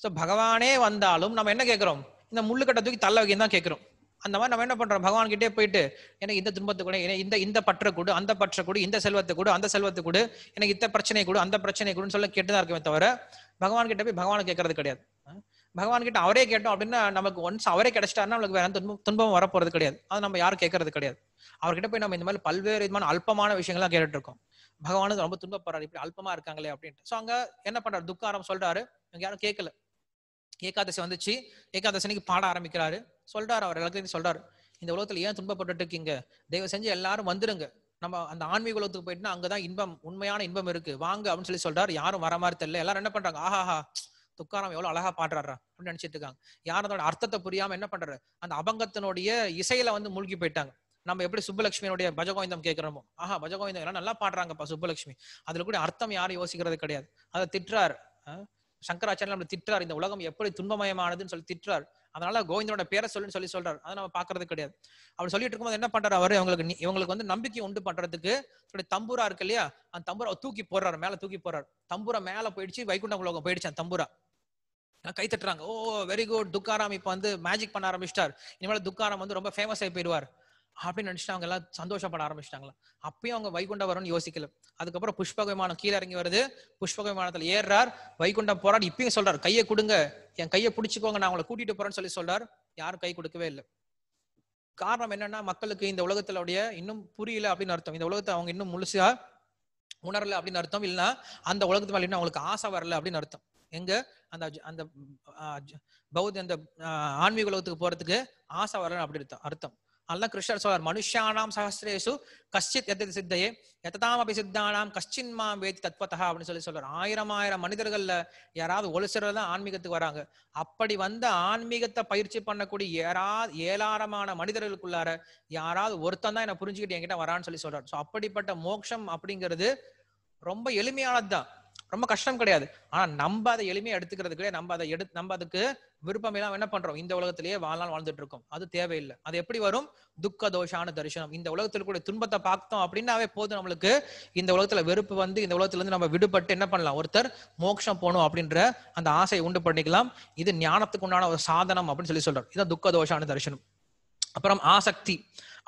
ஸோ பகவானே வந்தாலும் நம்ம என்ன கேட்கிறோம் இந்த முள்ளுக்கட்டை தூக்கி தள்ள வைக்க தான் கேட்கிறோம் அந்த மாதிரி நம்ம என்ன பண்றோம் பகவான் கிட்டே போயிட்டு எனக்கு இந்த துன்பத்தை கூட இந்த இந்த பற்றை கொடு அந்த பற்றை கொடு இந்த செல்வத்தை கொடு அந்த செல்வத்தை கொடு எனக்கு இந்த பிரச்சனை கொடு அந்த பிரச்சனை கூடுன்னு சொல்ல கேட்டுதான் இருக்குமே தவிர பகவான் கிட்ட போய் பகவான் கேட்கறது கிடையாது பகவான் கிட்ட அவரே கேட்டோம் அப்படின்னா நமக்கு ஒன்ஸ் அவரே கிடைச்சிட்டாருன்னா நம்மளுக்கு வேற துன்பம் துன்பம் வரப்போறது கிடையாது அதை நம்ம யாரும் கேட்கறது கிடையாது அவர்கிட்ட போய் நம்ம இந்த மாதிரி பல்வேறு விதமான அல்பமான விஷயங்கள்லாம் கேட்டுட்டு இருக்கோம் பகவானுக்கு ரொம்ப துன்பப்படுறாரு இப்படி அல்பமா இருக்காங்களே அப்படின்ட்டு சோ அங்க என்ன பண்றாரு துக்காரம் சொல்றாரு இவங்க யாரும் கேட்கல ஏகாதசி வந்துச்சு ஏகாதசனிக்கு பாட ஆரம்பிக்கிறாரு சொல்றாரு அவர் எல்லாத்தையும் சொல்றாரு இந்த உலகத்துல ஏன் துன்பப்பட்டு இருக்கீங்க தயவு செஞ்சு எல்லாரும் வந்துருங்க நம்ம அந்த ஆன்மீக உலகத்துக்கு போயிட்டுனா அங்கதான் இன்பம் உண்மையான இன்பம் இருக்கு வாங்க அப்படின்னு சொல்லி சொல்றாரு யாரும் வர மாதிரி தெரியல எல்லாரும் என்ன பண்றாங்க ஆஹாஹா துக்காரம் எவ்வளவு அழகா பாடுறாரா அப்படின்னு நினைச்சிட்டு இருக்காங்க யாரும் அதோட அர்த்தத்தை புரியாம என்ன பண்றாரு அந்த அபங்கத்தினுடைய இசையில வந்து மூழ்கி போயிட்டாங்க நம்ம எப்படி சுப்பலட்சுமியினுடைய பஜகோவிந்தம் கேட்கிறோமோ ஆஹா பஜகோவிந்தம் எல்லாம் நல்லா பாடுறாங்கப்பா சுப்பலட்சுமி அதுல கூட அர்த்தம் யாரும் யோசிக்கிறது கிடையாது அதை திட்டுறார் சங்கராச்சாரிய நம்ம திட்டுறார் இந்த உலகம் எப்படி துன்பமயமானதுன்னு சொல்லி திட்டுறார் அதனால கோவிந்தனோட பேரை சொல்லுன்னு சொல்லி சொல்றாரு அதை நம்ம பாக்குறது கிடையாது அவர் சொல்லிட்டு இருக்கும்போது என்ன பண்றாரு அவரு இவங்களுக்கு இவங்களுக்கு வந்து நம்பிக்கை உண்டு பண்றதுக்கு தம்பூரா இருக்கு இல்லையா அந்த தம்பூரா தூக்கி போடுறாரு மேல தூக்கி போடுறாரு தம்பூரா மேல போயிடுச்சு வைகுண்டம் உலகம் போயிடுச்சு அந்த தம்பூரா கை தட்டுறாங்க ஓ வெரி குட் துக்காராம் இப்ப வந்து மேஜிக் பண்ண ஆரம்பிச்சிட்டார் இனிமேல் துக்காராம் வந்து ரொம்ப ஃபேமஸ் ஆகி போயிடுவார் அப்படின்னு நினைச்சிட்டு அவங்க எல்லாம் சந்தோஷப்பட ஆரம்பிச்சிட்டாங்களா அப்பயும் அவங்க வைகுண்டம் வரும்னு யோசிக்கல அதுக்கப்புறம் புஷ்பக விமானம் கீழே இறங்கி வருது புஷ்பக விமானத்துல ஏறார் வைகுண்டம் போராடி இப்பயும் சொல்றாரு கையை கொடுங்க என் கையை பிடிச்சிக்கோங்க நான் அவங்களை கூட்டிட்டு போறேன்னு சொல்லி சொல்றாரு யாரும் கை கொடுக்கவே இல்லை காரணம் என்னன்னா மக்களுக்கு இந்த உலகத்திலுடைய இன்னும் புரியல அப்படின்னு அர்த்தம் இந்த உலகத்தை அவங்க இன்னும் முழுசா உணரல அப்படின்னு அர்த்தம் இல்லைன்னா அந்த உலகத்து மேலே இன்னும் அவங்களுக்கு ஆசை வரல அப்படின்னு அர்த்தம் எங்க அந்த அந்த பௌத்த அந்த ஆன்மீக உலகத்துக்கு போறதுக்கு ஆசை வரல அப்படின்னு அர்த்தம் அல்ல கிருஷ்ணர் சொல்றார் மனுஷானாம் சகசிரேசு கஷ்டித் எத்தது சித்தையே எத்ததாம் அப்படி சித்தானாம் மாம் வேதி தத்வத்தா அப்படின்னு சொல்லி சொல்றாரு ஆயிரம் ஆயிரம் மனிதர்கள்ல யாராவது ஒரு சிலர் தான் ஆன்மீகத்துக்கு வராங்க அப்படி வந்த ஆன்மீகத்தை பயிற்சி பண்ணக்கூடிய ஏறாது ஏலாரமான மனிதர்களுக்குள்ளார யாராவது ஒருத்தன் தான் என்ன புரிஞ்சுக்கிட்டு என்கிட்ட வரான்னு சொல்லி சொல்றாரு ஸோ அப்படிப்பட்ட மோட்சம் அப்படிங்கிறது ரொம்ப எளிமையானதுதான் ரொம்ப கஷ்டம் கிடையாது ஆனா நம்ம அதை எளிமையை எடுத்துக்கிறது கிடையாது நம்ம அதை எடுத்து நம்ம அதுக்கு விருப்பம் எல்லாம் என்ன பண்றோம் இந்த உலகத்திலேயே வாழ்நாள் வாழ்ந்துட்டு இருக்கோம் அது தேவையில்லை அது எப்படி வரும் துக்க தோஷான தரிசனம் இந்த உலகத்தில் கூட துன்பத்தை பார்த்தோம் அப்படின்னாவே போதும் நம்மளுக்கு இந்த உலகத்துல வெறுப்பு வந்து இந்த உலகத்துல இருந்து நம்ம விடுபட்டு என்ன பண்ணலாம் ஒருத்தர் மோட்சம் போகணும் அப்படின்ற அந்த ஆசையை உண்டு பண்ணிக்கலாம் இது ஞானத்துக்கு உண்டான ஒரு சாதனம் அப்படின்னு சொல்லி சொல்றோம் இதுதான் துக்க தோஷான தரிசனம் அப்புறம் ஆசக்தி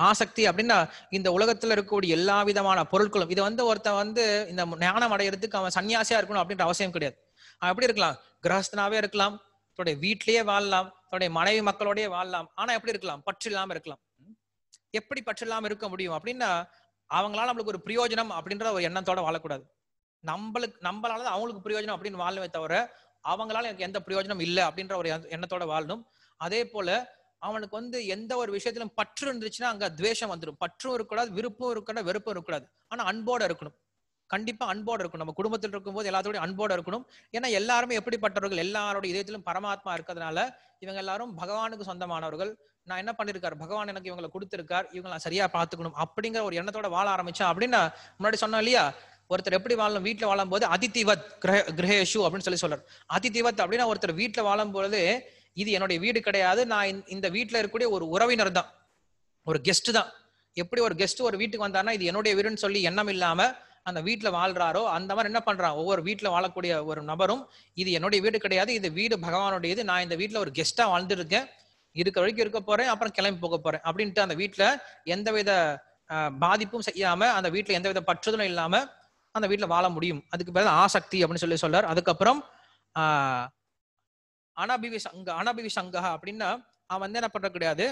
ஆசக்தி அப்படின்னா இந்த உலகத்துல இருக்கக்கூடிய எல்லா விதமான பொருட்களும் இது வந்து ஒருத்தன் வந்து இந்த ஞானம் அடையிறதுக்கு அவன் சன்னியாசியா இருக்கணும் அப்படின்ற அவசியம் கிடையாது எப்படி இருக்கலாம் கிரகஸ்தனாவே இருக்கலாம் தன்னுடைய வீட்லயே வாழலாம் தன்னுடைய மனைவி மக்களோடய வாழலாம் ஆனா எப்படி இருக்கலாம் பற்று இல்லாம இருக்கலாம் எப்படி பற்று இல்லாம இருக்க முடியும் அப்படின்னா அவங்களால நம்மளுக்கு ஒரு பிரயோஜனம் அப்படின்ற ஒரு எண்ணத்தோட வாழக்கூடாது நம்மளுக்கு நம்மளால அவங்களுக்கு பிரயோஜனம் அப்படின்னு வாழவே தவிர அவங்களால எனக்கு எந்த பிரயோஜனம் இல்லை அப்படின்ற ஒரு எண்ணத்தோட வாழணும் அதே போல அவனுக்கு வந்து எந்த ஒரு விஷயத்திலும் பற்று இருந்துச்சுன்னா அங்க துவேஷம் வந்துடும் பற்றும் இருக்கக்கூடாது விருப்பம் இருக்கக்கூடாது வெறுப்பும் இருக்கக்கூடாது ஆனா அன்போட இருக்கணும் கண்டிப்பா அன்போடு இருக்கணும் நம்ம குடும்பத்தில் இருக்கும்போது எல்லாத்தோடய அன்போடு இருக்கணும் ஏன்னா எல்லாருமே எப்படிப்பட்டவர்கள் எல்லாரோட இதயத்திலும் பரமாத்மா இருக்கிறதுனால இவங்க எல்லாரும் பகவானுக்கு சொந்தமானவர்கள் நான் என்ன பண்ணிருக்காரு பகவான் எனக்கு இவங்களை கொடுத்துருக்கார் இவங்களை நான் சரியா பாத்துக்கணும் அப்படிங்கிற ஒரு எண்ணத்தோட வாழ ஆரம்பிச்சா அப்படின்னு முன்னாடி சொன்னோம் இல்லையா ஒருத்தர் எப்படி வாழும் வீட்டுல வாழும் போது அதிதிவத் கிரகேஷு அப்படின்னு சொல்லி சொல்றாரு அதிதிவத் அப்படின்னா ஒருத்தர் வீட்டுல வாழும் இது என்னுடைய வீடு கிடையாது நான் இந்த வீட்டில் இருக்கக்கூடிய ஒரு உறவினர் தான் ஒரு கெஸ்ட் தான் எப்படி ஒரு கெஸ்ட் ஒரு வீட்டுக்கு வந்தாருன்னா இது என்னுடைய வீடுன்னு சொல்லி எண்ணம் இல்லாம அந்த வீட்டில் வாழ்றாரோ அந்த மாதிரி என்ன பண்றான் ஒவ்வொரு வீட்டில் வாழக்கூடிய ஒரு நபரும் இது என்னுடைய வீடு கிடையாது இது வீடு பகவானுடையது நான் இந்த வீட்டில் ஒரு கெஸ்டா வாழ்ந்துருக்கேன் இருக்க வரைக்கும் இருக்க போறேன் அப்புறம் கிளம்பி போக போறேன் அப்படின்ட்டு அந்த வீட்டில் எந்தவித பாதிப்பும் செய்யாம அந்த வீட்டில் எந்தவித பற்றுதலும் இல்லாம அந்த வீட்டில் வாழ முடியும் அதுக்கு பிறகு ஆசக்தி அப்படின்னு சொல்லி சொல்றாரு அதுக்கப்புறம் ஆஹ் அனபிவி சங்க அனபிவி சங்கா அப்படின்னா அவன் வந்து என்ன பண்ற கிடையாது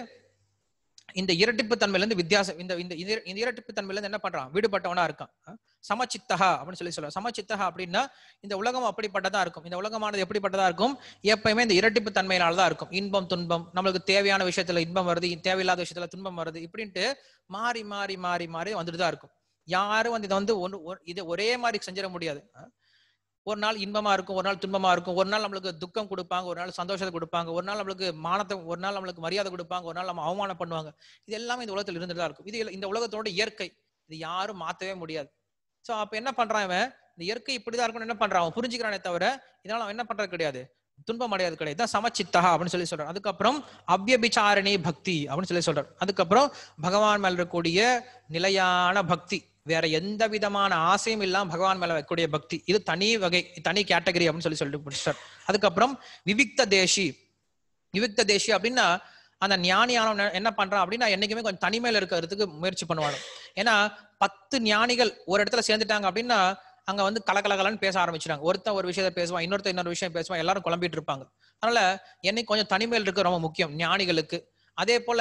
இந்த இரட்டிப்பு தன்மையில இருந்து வித்தியாசம் இந்த இந்த இந்த இரட்டிப்பு தன்மையில இருந்து என்ன பண்றான் விடுபட்டவனா இருக்கான் சமச்சித்தகா அப்படின்னு சொல்லி சொல்லுவாங்க சமச்சித்தகா அப்படின்னா இந்த உலகம் அப்படிப்பட்டதா இருக்கும் இந்த உலகமானது எப்படிப்பட்டதா இருக்கும் எப்பயுமே இந்த இரட்டிப்பு தன்மையினாலதான் இருக்கும் இன்பம் துன்பம் நம்மளுக்கு தேவையான விஷயத்துல இன்பம் வருது தேவையில்லாத விஷயத்துல துன்பம் வருது இப்படின்ட்டு மாறி மாறி மாறி மாறி வந்துட்டு தான் இருக்கும் யாரும் வந்து இதை வந்து ஒன்று இதை ஒரே மாதிரி செஞ்சிட முடியாது ஒரு நாள் இன்பமா இருக்கும் ஒரு நாள் துன்பமா இருக்கும் ஒரு நாள் நம்மளுக்கு துக்கம் கொடுப்பாங்க ஒரு நாள் சந்தோஷத்தை கொடுப்பாங்க ஒரு நாள் நம்மளுக்கு மானத்தை ஒரு நாள் நம்மளுக்கு மரியாதை கொடுப்பாங்க ஒரு நாள் நம்ம அவமானம் பண்ணுவாங்க இது எல்லாமே இந்த உலகத்தில் இருந்துட்டு தான் இருக்கும் இது இந்த உலகத்தோட இயற்கை இது யாரும் மாத்தவே முடியாது ஸோ அப்ப என்ன பண்றான் அவன் இந்த இயற்கை இப்படிதான் இருக்கணும் என்ன பண்றான் அவன் புரிஞ்சுக்கிறானே தவிர இதனால அவன் என்ன பண்றது கிடையாது துன்பம் அடையாது கிடையாது தான் சமச்சித்தா அப்படின்னு சொல்லி சொல்றாரு அதுக்கப்புறம் அவ்யபிச்சாரணி பக்தி அப்படின்னு சொல்லி சொல்றாரு அதுக்கப்புறம் பகவான் மேல இருக்கக்கூடிய நிலையான பக்தி வேற எந்த விதமான ஆசையும் இல்லாம பகவான் மேல வைக்கக்கூடிய பக்தி இது தனி வகை தனி கேட்டகரி அப்படின்னு சொல்லி சொல்லிட்டு முடிச்சார் அதுக்கப்புறம் விவிக்த தேசி விவிக்த தேசி அப்படின்னா அந்த ஞானியான என்ன பண்றான் அப்படின்னா என்னைக்குமே கொஞ்சம் தனிமையில இருக்கிறதுக்கு முயற்சி பண்ணுவாங்க ஏன்னா பத்து ஞானிகள் ஒரு இடத்துல சேர்ந்துட்டாங்க அப்படின்னா அங்க வந்து கலகலகலன்னு பேச ஆரம்பிச்சிட்டாங்க ஒருத்தன் ஒரு விஷயத்த பேசுவான் இன்னொருத்த இன்னொரு விஷயம் பேசுவான் எல்லாரும் குழம்பிட்டு இருப்பாங்க அதனால என்னைக்கு கொஞ்சம் தனிமையில் இருக்கு ரொம்ப முக்கியம் ஞானிகளுக்கு அதே போல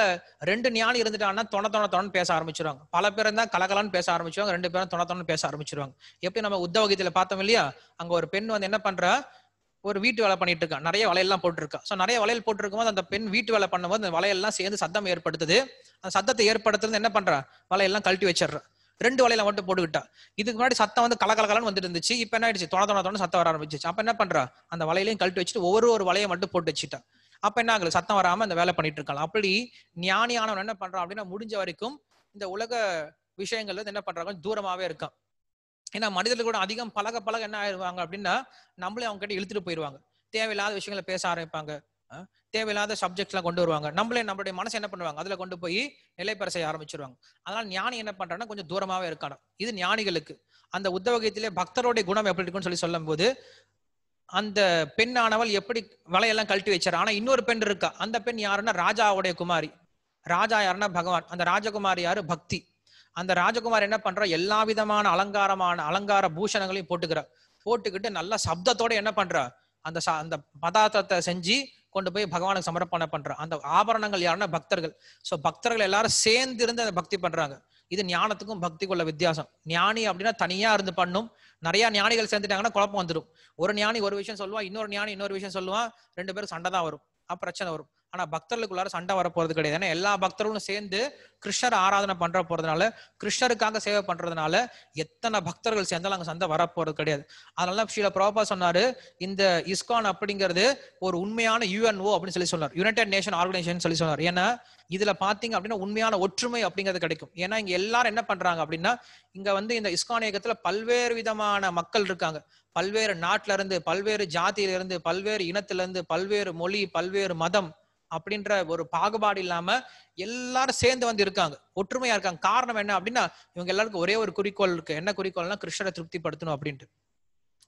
ரெண்டு ஞானி இருந்துட்டாங்கன்னா தொண தொண பேச ஆரம்பிச்சிருவாங்க பல பேர் தான் கலகலான்னு பேச ஆரம்பிச்சிருவாங்க ரெண்டு பேரும் தொண தொணன்னு பேச ஆரம்பிச்சிருவாங்க எப்படி நம்ம உத்தவகத்துல பார்த்தோம் இல்லையா அங்க ஒரு பெண் வந்து என்ன பண்றா ஒரு வீட்டு வேலை பண்ணிட்டு இருக்கா நிறைய வளையல்லாம் போட்டிருக்கா ஸோ நிறைய வளையல் போது அந்த பெண் வீட்டு வேலை பண்ணும்போது அந்த வளையல்லாம் சேர்ந்து சத்தம் ஏற்படுத்துது அந்த சத்தத்தை ஏற்படுத்துறது என்ன பண்றா வலையெல்லாம் கழட்டி வச்சிடுறா ரெண்டு வலையில மட்டும் போட்டுக்கிட்டா இதுக்கு முன்னாடி சத்தம் வந்து கலகலகலன்னு வந்துட்டு இருந்துச்சு இப்ப என்ன ஆயிடுச்சு தொண தொண தொண சத்தம் வர ஆரம்பிச்சிச்சு அப்ப என்ன பண்றா அந்த வலையிலையும் கழட்டி வச்சுட்டு ஒவ்வொரு ஒரு வலையை மட்டும் போட்டு வச்சுட்டா அப்ப என்ன அங்களுக்கு சத்தம் வராம அந்த வேலை பண்ணிட்டு இருக்கலாம் அப்படி ஞானியானவன் என்ன பண்றான் அப்படின்னா முடிஞ்ச வரைக்கும் இந்த உலக விஷயங்கள்ல என்ன பண்றாங்க தூரமாவே இருக்கான் ஏன்னா மனிதர்கள் கூட அதிகம் பழக பழக என்ன ஆயிடுவாங்க அப்படின்னா நம்மளே அவங்க கிட்ட இழுத்துட்டு போயிடுவாங்க தேவையில்லாத விஷயங்களை பேச ஆரம்பிப்பாங்க தேவையில்லாத சப்ஜெக்ட்ஸ் எல்லாம் கொண்டு வருவாங்க நம்மளே நம்மளுடைய மனசு என்ன பண்ணுவாங்க அதுல கொண்டு போய் நிலைப்பெற செய்ய ஆரம்பிச்சிருவாங்க அதனால ஞானி என்ன பண்றாங்கன்னா கொஞ்சம் தூரமாவே இருக்கணும் இது ஞானிகளுக்கு அந்த உத்தவகத்திலே பக்தருடைய குணம் எப்படி இருக்குன்னு சொல்லி சொல்லும் போது அந்த பெண்ணானவள் எப்படி வலையெல்லாம் கழட்டி வச்சார் ஆனா இன்னொரு பெண் இருக்கா அந்த பெண் யாருன்னா ராஜாவுடைய குமாரி ராஜா யாருன்னா பகவான் அந்த ராஜகுமாரி யாரு பக்தி அந்த ராஜகுமார் என்ன பண்றா எல்லா விதமான அலங்காரமான அலங்கார பூஷணங்களையும் போட்டுக்கிறா போட்டுக்கிட்டு நல்ல சப்தத்தோட என்ன பண்றா அந்த அந்த பதார்த்தத்தை செஞ்சு கொண்டு போய் பகவானுக்கு சமர்ப்பண பண்ற அந்த ஆபரணங்கள் யாருன்னா பக்தர்கள் ஸோ பக்தர்கள் எல்லாரும் சேர்ந்து இருந்து அந்த பக்தி பண்றாங்க இது ஞானத்துக்கும் பக்திக்குள்ள வித்தியாசம் ஞானி அப்படின்னா தனியா இருந்து பண்ணும் நிறைய ஞானிகள் சேர்ந்துட்டாங்கன்னா குழப்பம் வந்துடும் ஒரு ஞானி ஒரு விஷயம் சொல்லுவான் இன்னொரு ஞானி இன்னொரு விஷயம் சொல்லுவான் ரெண்டு பேரும் சண்டை தான் வரும் பிரச்சனை வரும் ஆனா பக்தர்களுக்குள்ளார சண்டை வரப்போறது கிடையாது ஏன்னா எல்லா பக்தர்களும் சேர்ந்து கிருஷ்ணர் ஆராதனை பண்ற போறதுனால கிருஷ்ணருக்காக சேவை பண்றதுனால எத்தனை பக்தர்கள் சேர்ந்தாலும் அங்க சண்டை வரப்போறது கிடையாது அதனால ஸ்ரீல பிரபா சொன்னாரு இந்த இஸ்கான் அப்படிங்கிறது ஒரு உண்மையான யூஎன்ஓ அப்படின்னு சொல்லி சொன்னார் யுனைடெட் நேஷன் ஆர்கனைசேஷன் சொல்லி சொன்னார் ஏன்னா இதுல பாத்தீங்க அப்படின்னா உண்மையான ஒற்றுமை அப்படிங்கிறது கிடைக்கும் ஏன்னா இங்க எல்லாரும் என்ன பண்றாங்க அப்படின்னா இங்க வந்து இந்த இஸ்கான் இயக்கத்துல பல்வேறு விதமான மக்கள் இருக்காங்க பல்வேறு நாட்டில இருந்து பல்வேறு இருந்து பல்வேறு இருந்து பல்வேறு மொழி பல்வேறு மதம் அப்படின்ற ஒரு பாகுபாடு இல்லாம எல்லாரும் சேர்ந்து வந்து இருக்காங்க ஒற்றுமையா இருக்காங்க காரணம் என்ன அப்படின்னா இவங்க எல்லாருக்கும் ஒரே ஒரு குறிக்கோள் இருக்கு என்ன குறிக்கோள்னா கிருஷ்ணரை திருப்திப்படுத்தணும் அப்படின்ட்டு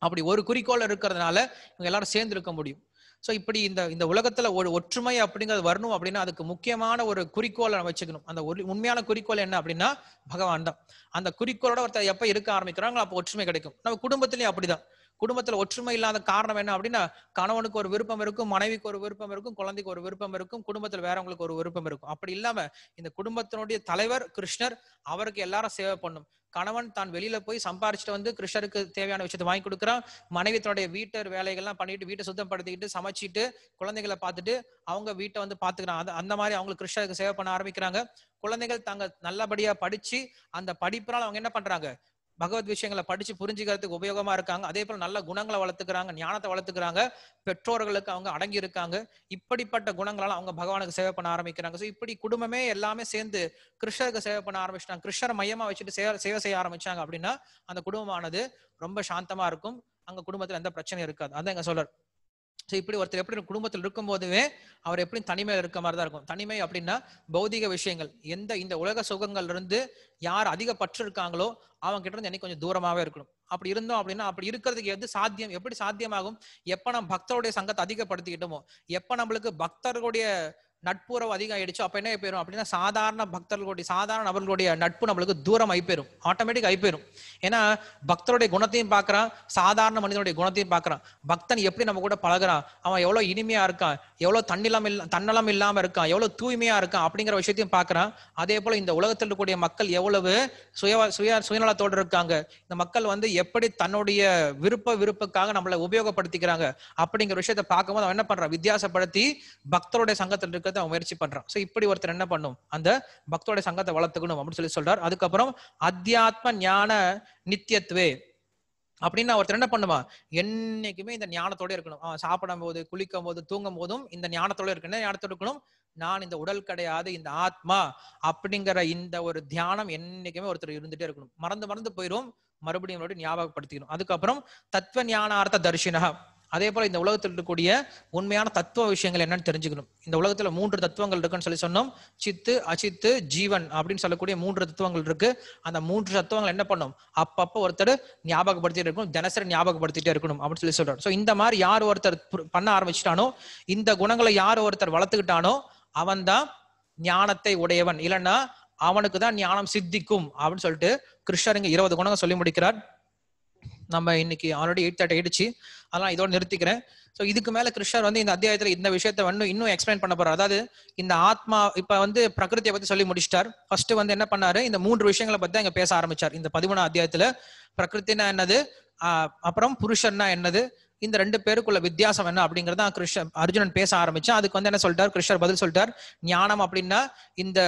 அப்படி ஒரு குறிக்கோள் இருக்கிறதுனால இவங்க எல்லாரும் சேர்ந்து இருக்க முடியும் ஸோ இப்படி இந்த இந்த உலகத்துல ஒரு ஒற்றுமை அப்படிங்கிறது வரணும் அப்படின்னா அதுக்கு முக்கியமான ஒரு குறிக்கோளை நம்ம வச்சுக்கணும் அந்த ஒரு உண்மையான குறிக்கோள் என்ன அப்படின்னா பகவான் தான் அந்த குறிக்கோளோட ஒருத்தர் எப்ப இருக்க ஆரம்பிக்கிறாங்களோ அப்போ ஒற்றுமை கிடைக்கும் நம்ம குடும்பத்திலயும் அப்படிதான் குடும்பத்துல ஒற்றுமை இல்லாத காரணம் என்ன அப்படின்னா கணவனுக்கு ஒரு விருப்பம் இருக்கும் மனைவிக்கு ஒரு விருப்பம் இருக்கும் குழந்தைக்கு ஒரு விருப்பம் இருக்கும் குடும்பத்துல வேறவங்களுக்கு ஒரு விருப்பம் இருக்கும் அப்படி இல்லாம இந்த குடும்பத்தினுடைய தலைவர் கிருஷ்ணர் அவருக்கு எல்லாரும் சேவை பண்ணும் கணவன் தான் வெளியில போய் சம்பாரிச்சுட்டு வந்து கிருஷ்ணருக்கு தேவையான விஷயத்தை வாங்கி கொடுக்குறான் மனைவி தன்னுடைய வீட்டர் வேலைகள்லாம் பண்ணிட்டு வீட்டை சுத்தப்படுத்திக்கிட்டு சமைச்சிட்டு குழந்தைகளை பார்த்துட்டு அவங்க வீட்டை வந்து பாத்துக்கிறான் அந்த மாதிரி அவங்களுக்கு கிருஷ்ணருக்கு சேவை பண்ண ஆரம்பிக்கிறாங்க குழந்தைகள் தாங்க நல்லபடியா படிச்சு அந்த படிப்பினால் அவங்க என்ன பண்றாங்க பகவத் விஷயங்களை படிச்சு புரிஞ்சுக்கிறதுக்கு உபயோகமா இருக்காங்க அதே போல நல்ல குணங்களை வளர்த்துக்கிறாங்க ஞானத்தை வளர்த்துக்கிறாங்க பெற்றோர்களுக்கு அவங்க அடங்கி இருக்காங்க இப்படிப்பட்ட குணங்களால் அவங்க பகவானுக்கு சேவை பண்ண ஆரம்பிக்கிறாங்க ஸோ இப்படி குடும்பமே எல்லாமே சேர்ந்து கிருஷ்ணருக்கு சேவை பண்ண ஆரம்பிச்சிட்டாங்க கிருஷ்ணரை மையமா வச்சுட்டு சேவை சேவை செய்ய ஆரம்பிச்சாங்க அப்படின்னா அந்த குடும்பமானது ரொம்ப சாந்தமா இருக்கும் அங்க குடும்பத்துல எந்த பிரச்சனையும் இருக்காது அதான் எங்க சொல்றாரு ஸோ இப்படி ஒருத்தர் எப்படி குடும்பத்தில் இருக்கும் போதுமே அவர் எப்படி தனிமையில் இருக்க மாதிரி தான் இருக்கும் தனிமை அப்படின்னா பௌதிக விஷயங்கள் எந்த இந்த உலக சுகங்கள்ல இருந்து யார் அதிக பற்று இருக்காங்களோ அவங்க கிட்ட இருந்து கொஞ்சம் தூரமாகவே இருக்கணும் அப்படி இருந்தோம் அப்படின்னா அப்படி இருக்கிறதுக்கு எது சாத்தியம் எப்படி சாத்தியமாகும் எப்போ நம்ம பக்தருடைய சங்கத்தை அதிகப்படுத்திக்கிட்டோமோ எப்போ நம்மளுக்கு பக்தர்களுடைய நட்புறவு அதிகம் ஆயிடுச்சு அப்ப என்ன போயிடும் அப்படின்னா சாதாரண பக்தர்களுடைய சாதாரண நபர்களுடைய நட்பு நம்மளுக்கு தூரம் ஆயிப்போயிரும் ஆட்டோமேட்டிக் ஆயிப்போயிரும் ஏன்னா பக்தருடைய குணத்தையும் பாக்குறான் சாதாரண மனிதனுடைய குணத்தையும் பாக்குறான் பக்தன் எப்படி நம்ம கூட பழகிறான் அவன் எவ்வளவு இனிமையா இருக்கான் எவ்வளவு தன்னிலம் இல்ல தன்னலம் இல்லாம இருக்கான் எவ்வளவு தூய்மையா இருக்கான் அப்படிங்கிற விஷயத்தையும் பாக்குறான் அதே போல இந்த உலகத்தில் இருக்கக்கூடிய மக்கள் எவ்வளவு சுய சுய சுயநலத்தோடு இருக்காங்க இந்த மக்கள் வந்து எப்படி தன்னுடைய விருப்ப விருப்புக்காக நம்மளை உபயோகப்படுத்திக்கிறாங்க அப்படிங்கிற விஷயத்த பார்க்கும்போது அவன் என்ன பண்றான் வித்தியாசப்படுத்தி பக்தருடைய சங்கத்தில் இருக்க இருக்கிறத அவன் முயற்சி பண்றான் சோ இப்படி ஒருத்தர் என்ன பண்ணும் அந்த பக்தோட சங்கத்தை வளர்த்துக்கணும் அப்படின்னு சொல்லி சொல்றார் அதுக்கப்புறம் அத்தியாத்ம ஞான நித்தியத்துவே அப்படின்னு ஒருத்தர் என்ன பண்ணுவான் என்னைக்குமே இந்த ஞானத்தோட இருக்கணும் அவன் சாப்பிடும் போது குளிக்கும் போது தூங்கும் போதும் இந்த ஞானத்தோட இருக்கணும் ஞானத்தோட இருக்கணும் நான் இந்த உடல் கிடையாது இந்த ஆத்மா அப்படிங்கிற இந்த ஒரு தியானம் என்னைக்குமே ஒருத்தர் இருந்துட்டே இருக்கணும் மறந்து மறந்து போயிடும் மறுபடியும் ஞாபகப்படுத்திக்கணும் அதுக்கப்புறம் தத்துவ ஞானார்த்த தரிசனா அதே போல இந்த உலகத்தில் இருக்கக்கூடிய உண்மையான தத்துவ விஷயங்கள் என்னன்னு தெரிஞ்சுக்கணும் இந்த உலகத்துல மூன்று தத்துவங்கள் இருக்குன்னு சொல்லி சொன்னோம் சித்து அச்சித்து ஜீவன் அப்படின்னு சொல்லக்கூடிய மூன்று தத்துவங்கள் இருக்கு அந்த மூன்று தத்துவங்கள் என்ன பண்ணும் அப்பப்ப ஒருத்தர் ஞாபகப்படுத்திட்டு இருக்கணும் தினசரி ஞாபகப்படுத்திட்டே இருக்கணும் அப்படின்னு சொல்லி சொல்றாரு ஸோ இந்த மாதிரி யார் ஒருத்தர் பண்ண ஆரம்பிச்சிட்டானோ இந்த குணங்களை யார் ஒருத்தர் வளர்த்துக்கிட்டானோ அவன்தான் ஞானத்தை உடையவன் இல்லைன்னா அவனுக்கு தான் ஞானம் சித்திக்கும் அப்படின்னு சொல்லிட்டு கிருஷ்ணர் இங்க இருபது குணங்கள் சொல்லி முடிக்கிறார் நம்ம இன்னைக்கு ஆல்ரெடி எயிட் தேர்ட்டி ஆயிடுச்சு அதெல்லாம் இதோட நிறுத்திக்கிறேன் ஸோ இதுக்கு மேல கிருஷ்ணர் வந்து இந்த அத்தியாயத்துல இந்த விஷயத்த வந்து இன்னும் எக்ஸ்பிளைன் பண்ண போறாரு அதாவது இந்த ஆத்மா இப்ப வந்து பிரகிருத்தியை பத்தி சொல்லி முடிச்சிட்டார் ஃபர்ஸ்ட் வந்து என்ன பண்ணாரு இந்த மூன்று விஷயங்களை பத்தி அங்க பேச ஆரம்பிச்சார் இந்த பதிமூணாம் அத்தியாயத்துல பிரகிருத்தினா என்னது அப்புறம் புருஷன்னா என்னது இந்த ரெண்டு பேருக்குள்ள வித்தியாசம் என்ன அப்படிங்கறத கிருஷ்ண அர்ஜுனன் பேச ஆரம்பிச்சா அதுக்கு வந்து என்ன சொல்லிட்டார் கிருஷ்ணர் பதில் சொல்லிட்டார் ஞானம் அப்படின்னா இந்த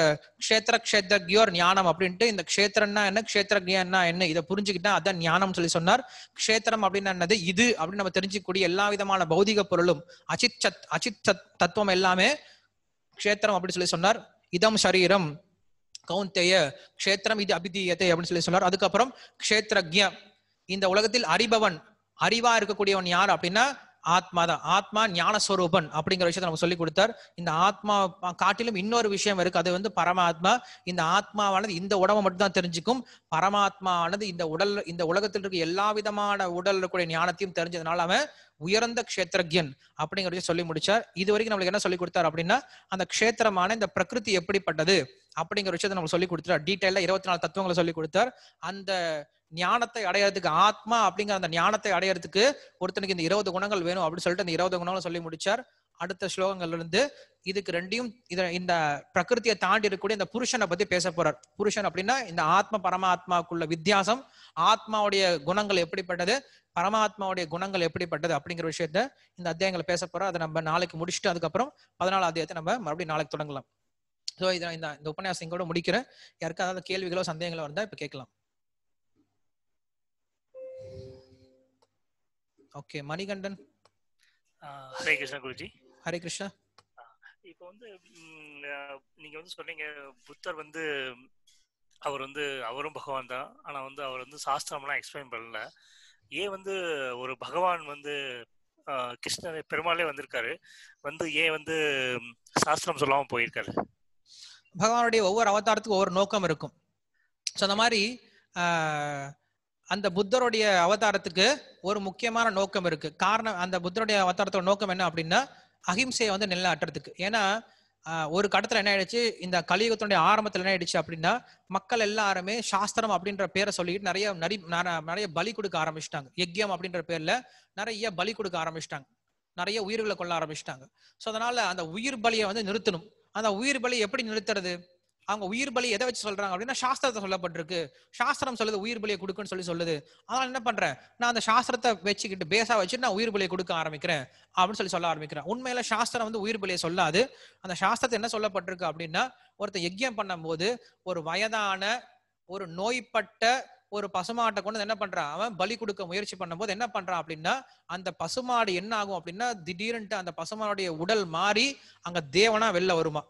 கஷேத்திர கஷேத்திரியோர் ஞானம் அப்படின்ட்டு இந்த கஷேத்திரம்னா என்ன கஷேத்ரக்யா என்ன இதை புரிஞ்சுக்கிட்டா அதான் ஞானம் சொல்லி சொன்னார் கஷேத்திரம் அப்படின்னா என்னது இது அப்படின்னு நம்ம தெரிஞ்சுக்கூடிய எல்லா விதமான பௌதிக பொருளும் அச்சித் சத் அச்சித் சத் தத்துவம் எல்லாமே கஷேத்திரம் அப்படின்னு சொல்லி சொன்னார் இதம் சரீரம் கவுந்தேய கஷேத்திரம் இது அபிதீயத்தை அப்படின்னு சொல்லி சொன்னார் அதுக்கப்புறம் கஷேத்ரக்ய இந்த உலகத்தில் அறிபவன் அறிவா இருக்கக்கூடியவன் யார் அப்படின்னா ஆத்மா தான் ஆத்மா ஞானஸ்வரூபன் அப்படிங்கிற விஷயத்த நம்ம சொல்லி கொடுத்தார் இந்த ஆத்மா காட்டிலும் இன்னொரு விஷயம் இருக்கு அது வந்து பரமாத்மா இந்த ஆத்மாவானது இந்த உடம்பை மட்டும் தான் தெரிஞ்சுக்கும் பரமாத்மாவானது இந்த உடல் இந்த உலகத்தில் இருக்க எல்லா விதமான உடல் இருக்கக்கூடிய ஞானத்தையும் தெரிஞ்சதுனால அவன் உயர்ந்த அப்படிங்கிற விஷயம் சொல்லி முடிச்சார் இது வரைக்கும் நம்மளுக்கு என்ன சொல்லி கொடுத்தார் அப்படின்னா அந்த க்ஷேத்திரமான இந்த பிரகிருதி எப்படிப்பட்டது அப்படிங்கிற விஷயத்த நம்ம சொல்லி கொடுத்தார் டீட்டெயிலாக இருபத்தி நாலு தத்துவங்களை சொல்லி கொடுத்தார் அந்த ஞானத்தை அடையறதுக்கு ஆத்மா அப்படிங்கிற அந்த ஞானத்தை அடையறதுக்கு ஒருத்தனுக்கு இந்த இருபது குணங்கள் வேணும் அப்படின்னு சொல்லிட்டு அந்த இருபது குணங்களும் சொல்லி முடிச்சார் அடுத்த ஸ்லோகங்கள்ல இருந்து இதுக்கு ரெண்டையும் இத இந்த பிரகிருத்தியை தாண்டி இருக்கக்கூடிய இந்த புருஷனை பத்தி பேச போறார் புருஷன் அப்படின்னா இந்த ஆத்ம பரமாத்மாவுக்குள்ள வித்தியாசம் ஆத்மாவுடைய குணங்கள் எப்படிப்பட்டது பரமாத்மாவுடைய குணங்கள் எப்படிப்பட்டது அப்படிங்கிற விஷயத்த இந்த அத்தியாயங்களை பேச போறோம் அதை நம்ம நாளைக்கு முடிச்சுட்டு அதுக்கப்புறம் பதினாலு அத்தியாயத்தை நம்ம மறுபடியும் நாளைக்கு தொடங்கலாம் ஸோ இதை இந்த இந்த உபன்யாசம் கூட முடிக்கிறேன் யாருக்கும் அதாவது கேள்விகளோ சந்தேகங்களோ இருந்தால் இப்போ கேட்கலாம் ஓகே மணிகண்டன் ஹரே கிருஷ்ணா குருஜி ஹரே கிருஷ்ணா இப்போ வந்து நீங்க வந்து சொன்னீங்க புத்தர் வந்து அவர் வந்து அவரும் பகவான் தான் ஆனா வந்து அவர் வந்து சாஸ்திரம்லாம் எக்ஸ்பிளைன் பண்ணல ஏன் வந்து ஒரு பகவான் வந்து கிருஷ்ணர் பெருமாளே வந்திருக்காரு வந்து ஏன் வந்து சாஸ்திரம் சொல்லாம போயிருக்காரு பகவானுடைய ஒவ்வொரு அவதாரத்துக்கும் ஒவ்வொரு நோக்கம் இருக்கும் ஸோ அந்த மாதிரி அந்த புத்தருடைய அவதாரத்துக்கு ஒரு முக்கியமான நோக்கம் இருக்கு காரணம் அந்த புத்தருடைய அவதாரத்தோட நோக்கம் என்ன அப்படின்னா அஹிம்சையை வந்து நிலநாட்டுறதுக்கு ஏன்னா ஒரு கட்டத்தில் என்ன ஆயிடுச்சு இந்த கலியுகத்தினுடைய ஆரம்பத்தில் என்ன ஆயிடுச்சு அப்படின்னா மக்கள் எல்லாருமே சாஸ்திரம் அப்படின்ற பேரை சொல்லிட்டு நிறைய நிறைய பலி கொடுக்க ஆரம்பிச்சிட்டாங்க யக்யம் அப்படின்ற பேர்ல நிறைய பலி கொடுக்க ஆரம்பிச்சிட்டாங்க நிறைய உயிர்களை கொள்ள ஆரம்பிச்சிட்டாங்க ஸோ அதனால அந்த உயிர் பலியை வந்து நிறுத்தணும் அந்த உயிர் பலி எப்படி நிறுத்துறது அவங்க உயிர் பலி எதை வச்சு சொல்றாங்க அப்படின்னா சாஸ்திரத்தை சொல்லப்பட்டிருக்கு சாஸ்திரம் சொல்லுது உயிர் பலியை கொடுக்குன்னு சொல்லி சொல்லுது அதனால என்ன பண்றேன் நான் அந்த சாஸ்திரத்தை வச்சுக்கிட்டு பேசா வச்சுட்டு நான் உயிர் பலியை கொடுக்க ஆரம்பிக்கிறேன் அப்படின்னு சொல்லி சொல்ல ஆரம்பிக்கிறேன் உண்மையில சாஸ்திரம் வந்து உயிர் பலியை சொல்லாது அந்த சாஸ்திரத்தை என்ன சொல்லப்பட்டிருக்கு அப்படின்னா ஒருத்தர் யஜ்யம் பண்ணும்போது ஒரு வயதான ஒரு நோய்பட்ட ஒரு பசுமாட்டை கொண்டு என்ன பண்றான் அவன் பலி கொடுக்க முயற்சி பண்ணும்போது என்ன பண்றான் அப்படின்னா அந்த பசுமாடு என்ன ஆகும் அப்படின்னா திடீர்னுட்டு அந்த பசுமானுடைய உடல் மாறி அங்க தேவனா வெளில வருமா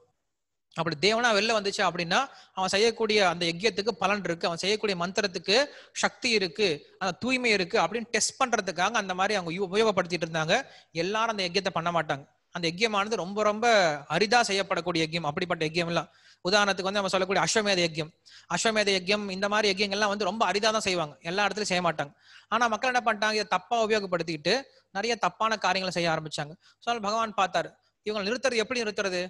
அப்படி தேவனா வெளில வந்துச்சு அப்படின்னா அவன் செய்யக்கூடிய அந்த யஜ்யத்துக்கு பலன் இருக்கு அவன் செய்யக்கூடிய மந்திரத்துக்கு சக்தி இருக்கு அந்த தூய்மை இருக்கு அப்படின்னு டெஸ்ட் பண்றதுக்காக அந்த மாதிரி அவங்க உபயோகப்படுத்திட்டு இருந்தாங்க எல்லாரும் அந்த யஜ்யத்தை பண்ண மாட்டாங்க அந்த யஜ்யமானது ரொம்ப ரொம்ப அரிதா செய்யப்படக்கூடிய யஜ்யம் அப்படிப்பட்ட யஜ்யம் எல்லாம் உதாரணத்துக்கு வந்து நம்ம சொல்லக்கூடிய அஸ்வமேத யஜ்யம் அஸ்வமேத யஜ்யம் இந்த மாதிரி யஜ்யங்கள்லாம் வந்து ரொம்ப அரிதா தான் செய்வாங்க எல்லா இடத்துலயும் செய்ய மாட்டாங்க ஆனா மக்கள் என்ன பண்ணிட்டாங்க இதை தப்பா உபயோகப்படுத்திக்கிட்டு நிறைய தப்பான காரியங்களை செய்ய ஆரம்பிச்சாங்க ஸோ பகவான் பார்த்தாரு இவங்களை நிறுத்துறது எப்படி நிறுத்துறது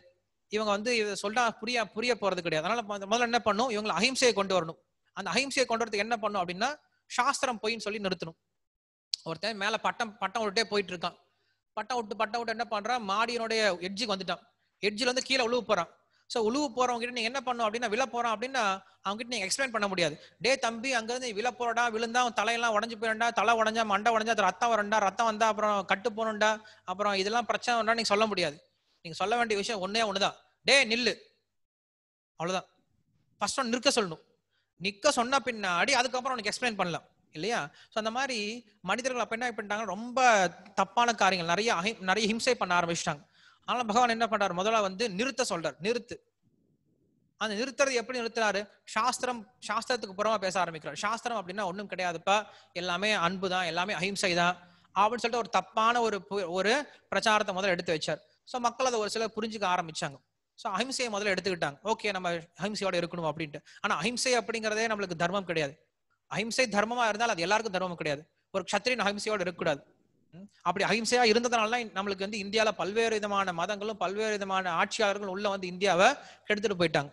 இவங்க வந்து இதை சொல்லிட்டா புரிய புரிய போறது கிடையாது அதனால முதல்ல என்ன பண்ணும் இவங்களை அஹிம்சையை கொண்டு வரணும் அந்த அஹிம்சையை கொண்டு வரதுக்கு என்ன பண்ணும் அப்படின்னா சாஸ்திரம் பொய்ன்னு சொல்லி நிறுத்தணும் ஒருத்தன் மேல பட்டம் பட்டம் விட்டுட்டே போயிட்டு இருக்கான் பட்டம் விட்டு பட்டம் விட்டு என்ன பண்றான் மாடியினுடைய எட்ஜுக்கு வந்துட்டான் எட்ஜில் வந்து கீழே உழுவு போறான் ஸோ உழுவு போறவங்க கிட்ட நீங்க என்ன பண்ணும் அப்படின்னா விழ போறான் அப்படின்னா அவங்க கிட்ட நீங்க எக்ஸ்பிளைன் பண்ண முடியாது டே தம்பி அங்க இருந்து விழ போறடா விழுந்தா அவன் தலையெல்லாம் உடஞ்சு போயிடா தலை உடஞ்சா மண்டை உடஞ்சா ரத்தம் வரண்டா ரத்தம் வந்தா அப்புறம் கட்டு போனண்டா அப்புறம் இதெல்லாம் பிரச்சனை நீங்க சொல்ல முடியாது நீங்க சொல்ல வேண்டிய விஷயம் ஒன்னே ஒண்ணுதான் டே நில்லு அவ்வளவுதான் ஃபர்ஸ்ட் ஒன் நிற்க சொல்லணும் நிற்க சொன்ன பின்னாடி அதுக்கப்புறம் உனக்கு எக்ஸ்பிளைன் பண்ணலாம் இல்லையா ஸோ அந்த மாதிரி மனிதர்கள் அப்ப என்ன பண்ணிட்டாங்க ரொம்ப தப்பான காரியங்கள் நிறைய நிறைய ஹிம்சை பண்ண ஆரம்பிச்சிட்டாங்க ஆனால் பகவான் என்ன பண்றாரு முதல்ல வந்து நிறுத்த சொல்றாரு நிறுத்து அந்த நிறுத்துறது எப்படி நிறுத்துறாரு சாஸ்திரம் சாஸ்திரத்துக்கு புறமா பேச ஆரம்பிக்கிறார் சாஸ்திரம் அப்படின்னா ஒன்றும் கிடையாதுப்பா எல்லாமே அன்பு தான் எல்லாமே அஹிம்சை தான் அப்படின்னு சொல்லிட்டு ஒரு தப்பான ஒரு ஒரு பிரச்சாரத்தை முதல்ல எடுத்து வச்சார் ஸோ மக்கள் அதை ஒரு சிலர் புரிஞ்சுக்க ஆரம்பிச்சாங்க ஸோ அஹிம்சையை முதல்ல எடுத்துக்கிட்டாங்க ஓகே நம்ம அஹிம்சையோட இருக்கணும் அப்படின்ட்டு ஆனால் அஹிம்சை அப்படிங்கிறதே நம்மளுக்கு தர்மம் கிடையாது அஹிம்சை தர்மமா இருந்தால் அது எல்லாருக்கும் தர்மம் கிடையாது ஒரு கத்திரின் அஹிம்சையோடு இருக்கக்கூடாது அப்படி அஹிம்சையா இருந்ததுனால நம்மளுக்கு வந்து இந்தியாவில பல்வேறு விதமான மதங்களும் பல்வேறு விதமான ஆட்சியாளர்களும் உள்ள வந்து இந்தியாவை எடுத்துட்டு போயிட்டாங்க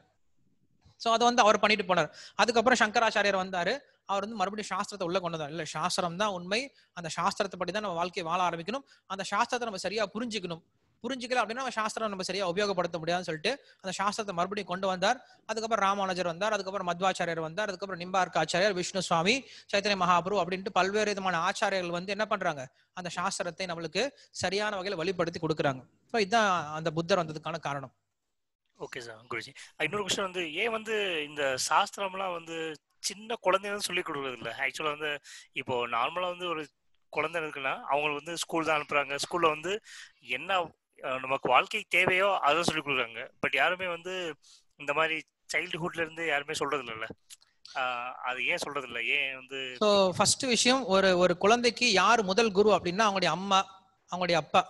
ஸோ அதை வந்து அவர் பண்ணிட்டு போனார் அதுக்கப்புறம் சங்கராச்சாரியர் வந்தாரு அவர் வந்து மறுபடியும் சாஸ்திரத்தை உள்ள கொண்டு வந்தார் இல்ல சாஸ்திரம் தான் உண்மை அந்த சாஸ்திரத்தை படி தான் நம்ம வாழ்க்கையை வாழ ஆரம்பிக்கணும் அந்த சாஸ்திரத்தை நம்ம சரியா புரிஞ்சுக்கணும் புரிஞ்சுக்கல அப்படின்னா சாஸ்திரம் நம்ம சரியா உபயோகப்படுத்த முடியாதுன்னு சொல்லிட்டு அந்த சாஸ்திரத்தை மறுபடியும் கொண்டு வந்தார் அதுக்கப்புறம் ராமானுஜர் வந்தார் அதுக்கப்புறம் மத்வாச்சாரியர் வந்தார் அதுக்கப்புறம் நிம்பார்க்க ஆச்சாரியர் விஷ்ணு சுவாமி சைத்தன்ய மகாபுரு அப்படின்ட்டு பல்வேறு விதமான ஆச்சாரியர்கள் வந்து என்ன பண்றாங்க அந்த சாஸ்திரத்தை நம்மளுக்கு சரியான வகையில் வழிபடுத்தி கொடுக்குறாங்க ஸோ இதுதான் அந்த புத்தர் வந்ததுக்கான காரணம் ஓகே சார் குருஜி இன்னொரு கொஸ்டின் வந்து ஏன் வந்து இந்த சாஸ்திரம்லாம் வந்து சின்ன குழந்தைங்க சொல்லி கொடுக்குறது இல்லை ஆக்சுவலாக வந்து இப்போ நார்மலாக வந்து ஒரு குழந்தை இருக்குன்னா அவங்களுக்கு வந்து ஸ்கூல் தான் அனுப்புறாங்க ஸ்கூல்ல வந்து என்ன நமக்கு வாழ்க்கைக்கு தேவையோ அதை சொல்லி கொடுக்குறாங்க பட் யாருமே வந்து இந்த மாதிரி சைல்டுஹுட்ல இருந்து யாருமே சொல்றது இல்லைல்ல அது ஏன் சொல்றது இல்லை ஏன் வந்து ஸோ ஃபர்ஸ்ட் விஷயம் ஒரு ஒரு குழந்தைக்கு யார் முதல் குரு அப்படின்னா அவங்களுடைய அம்மா அவங்களுடைய அப்பா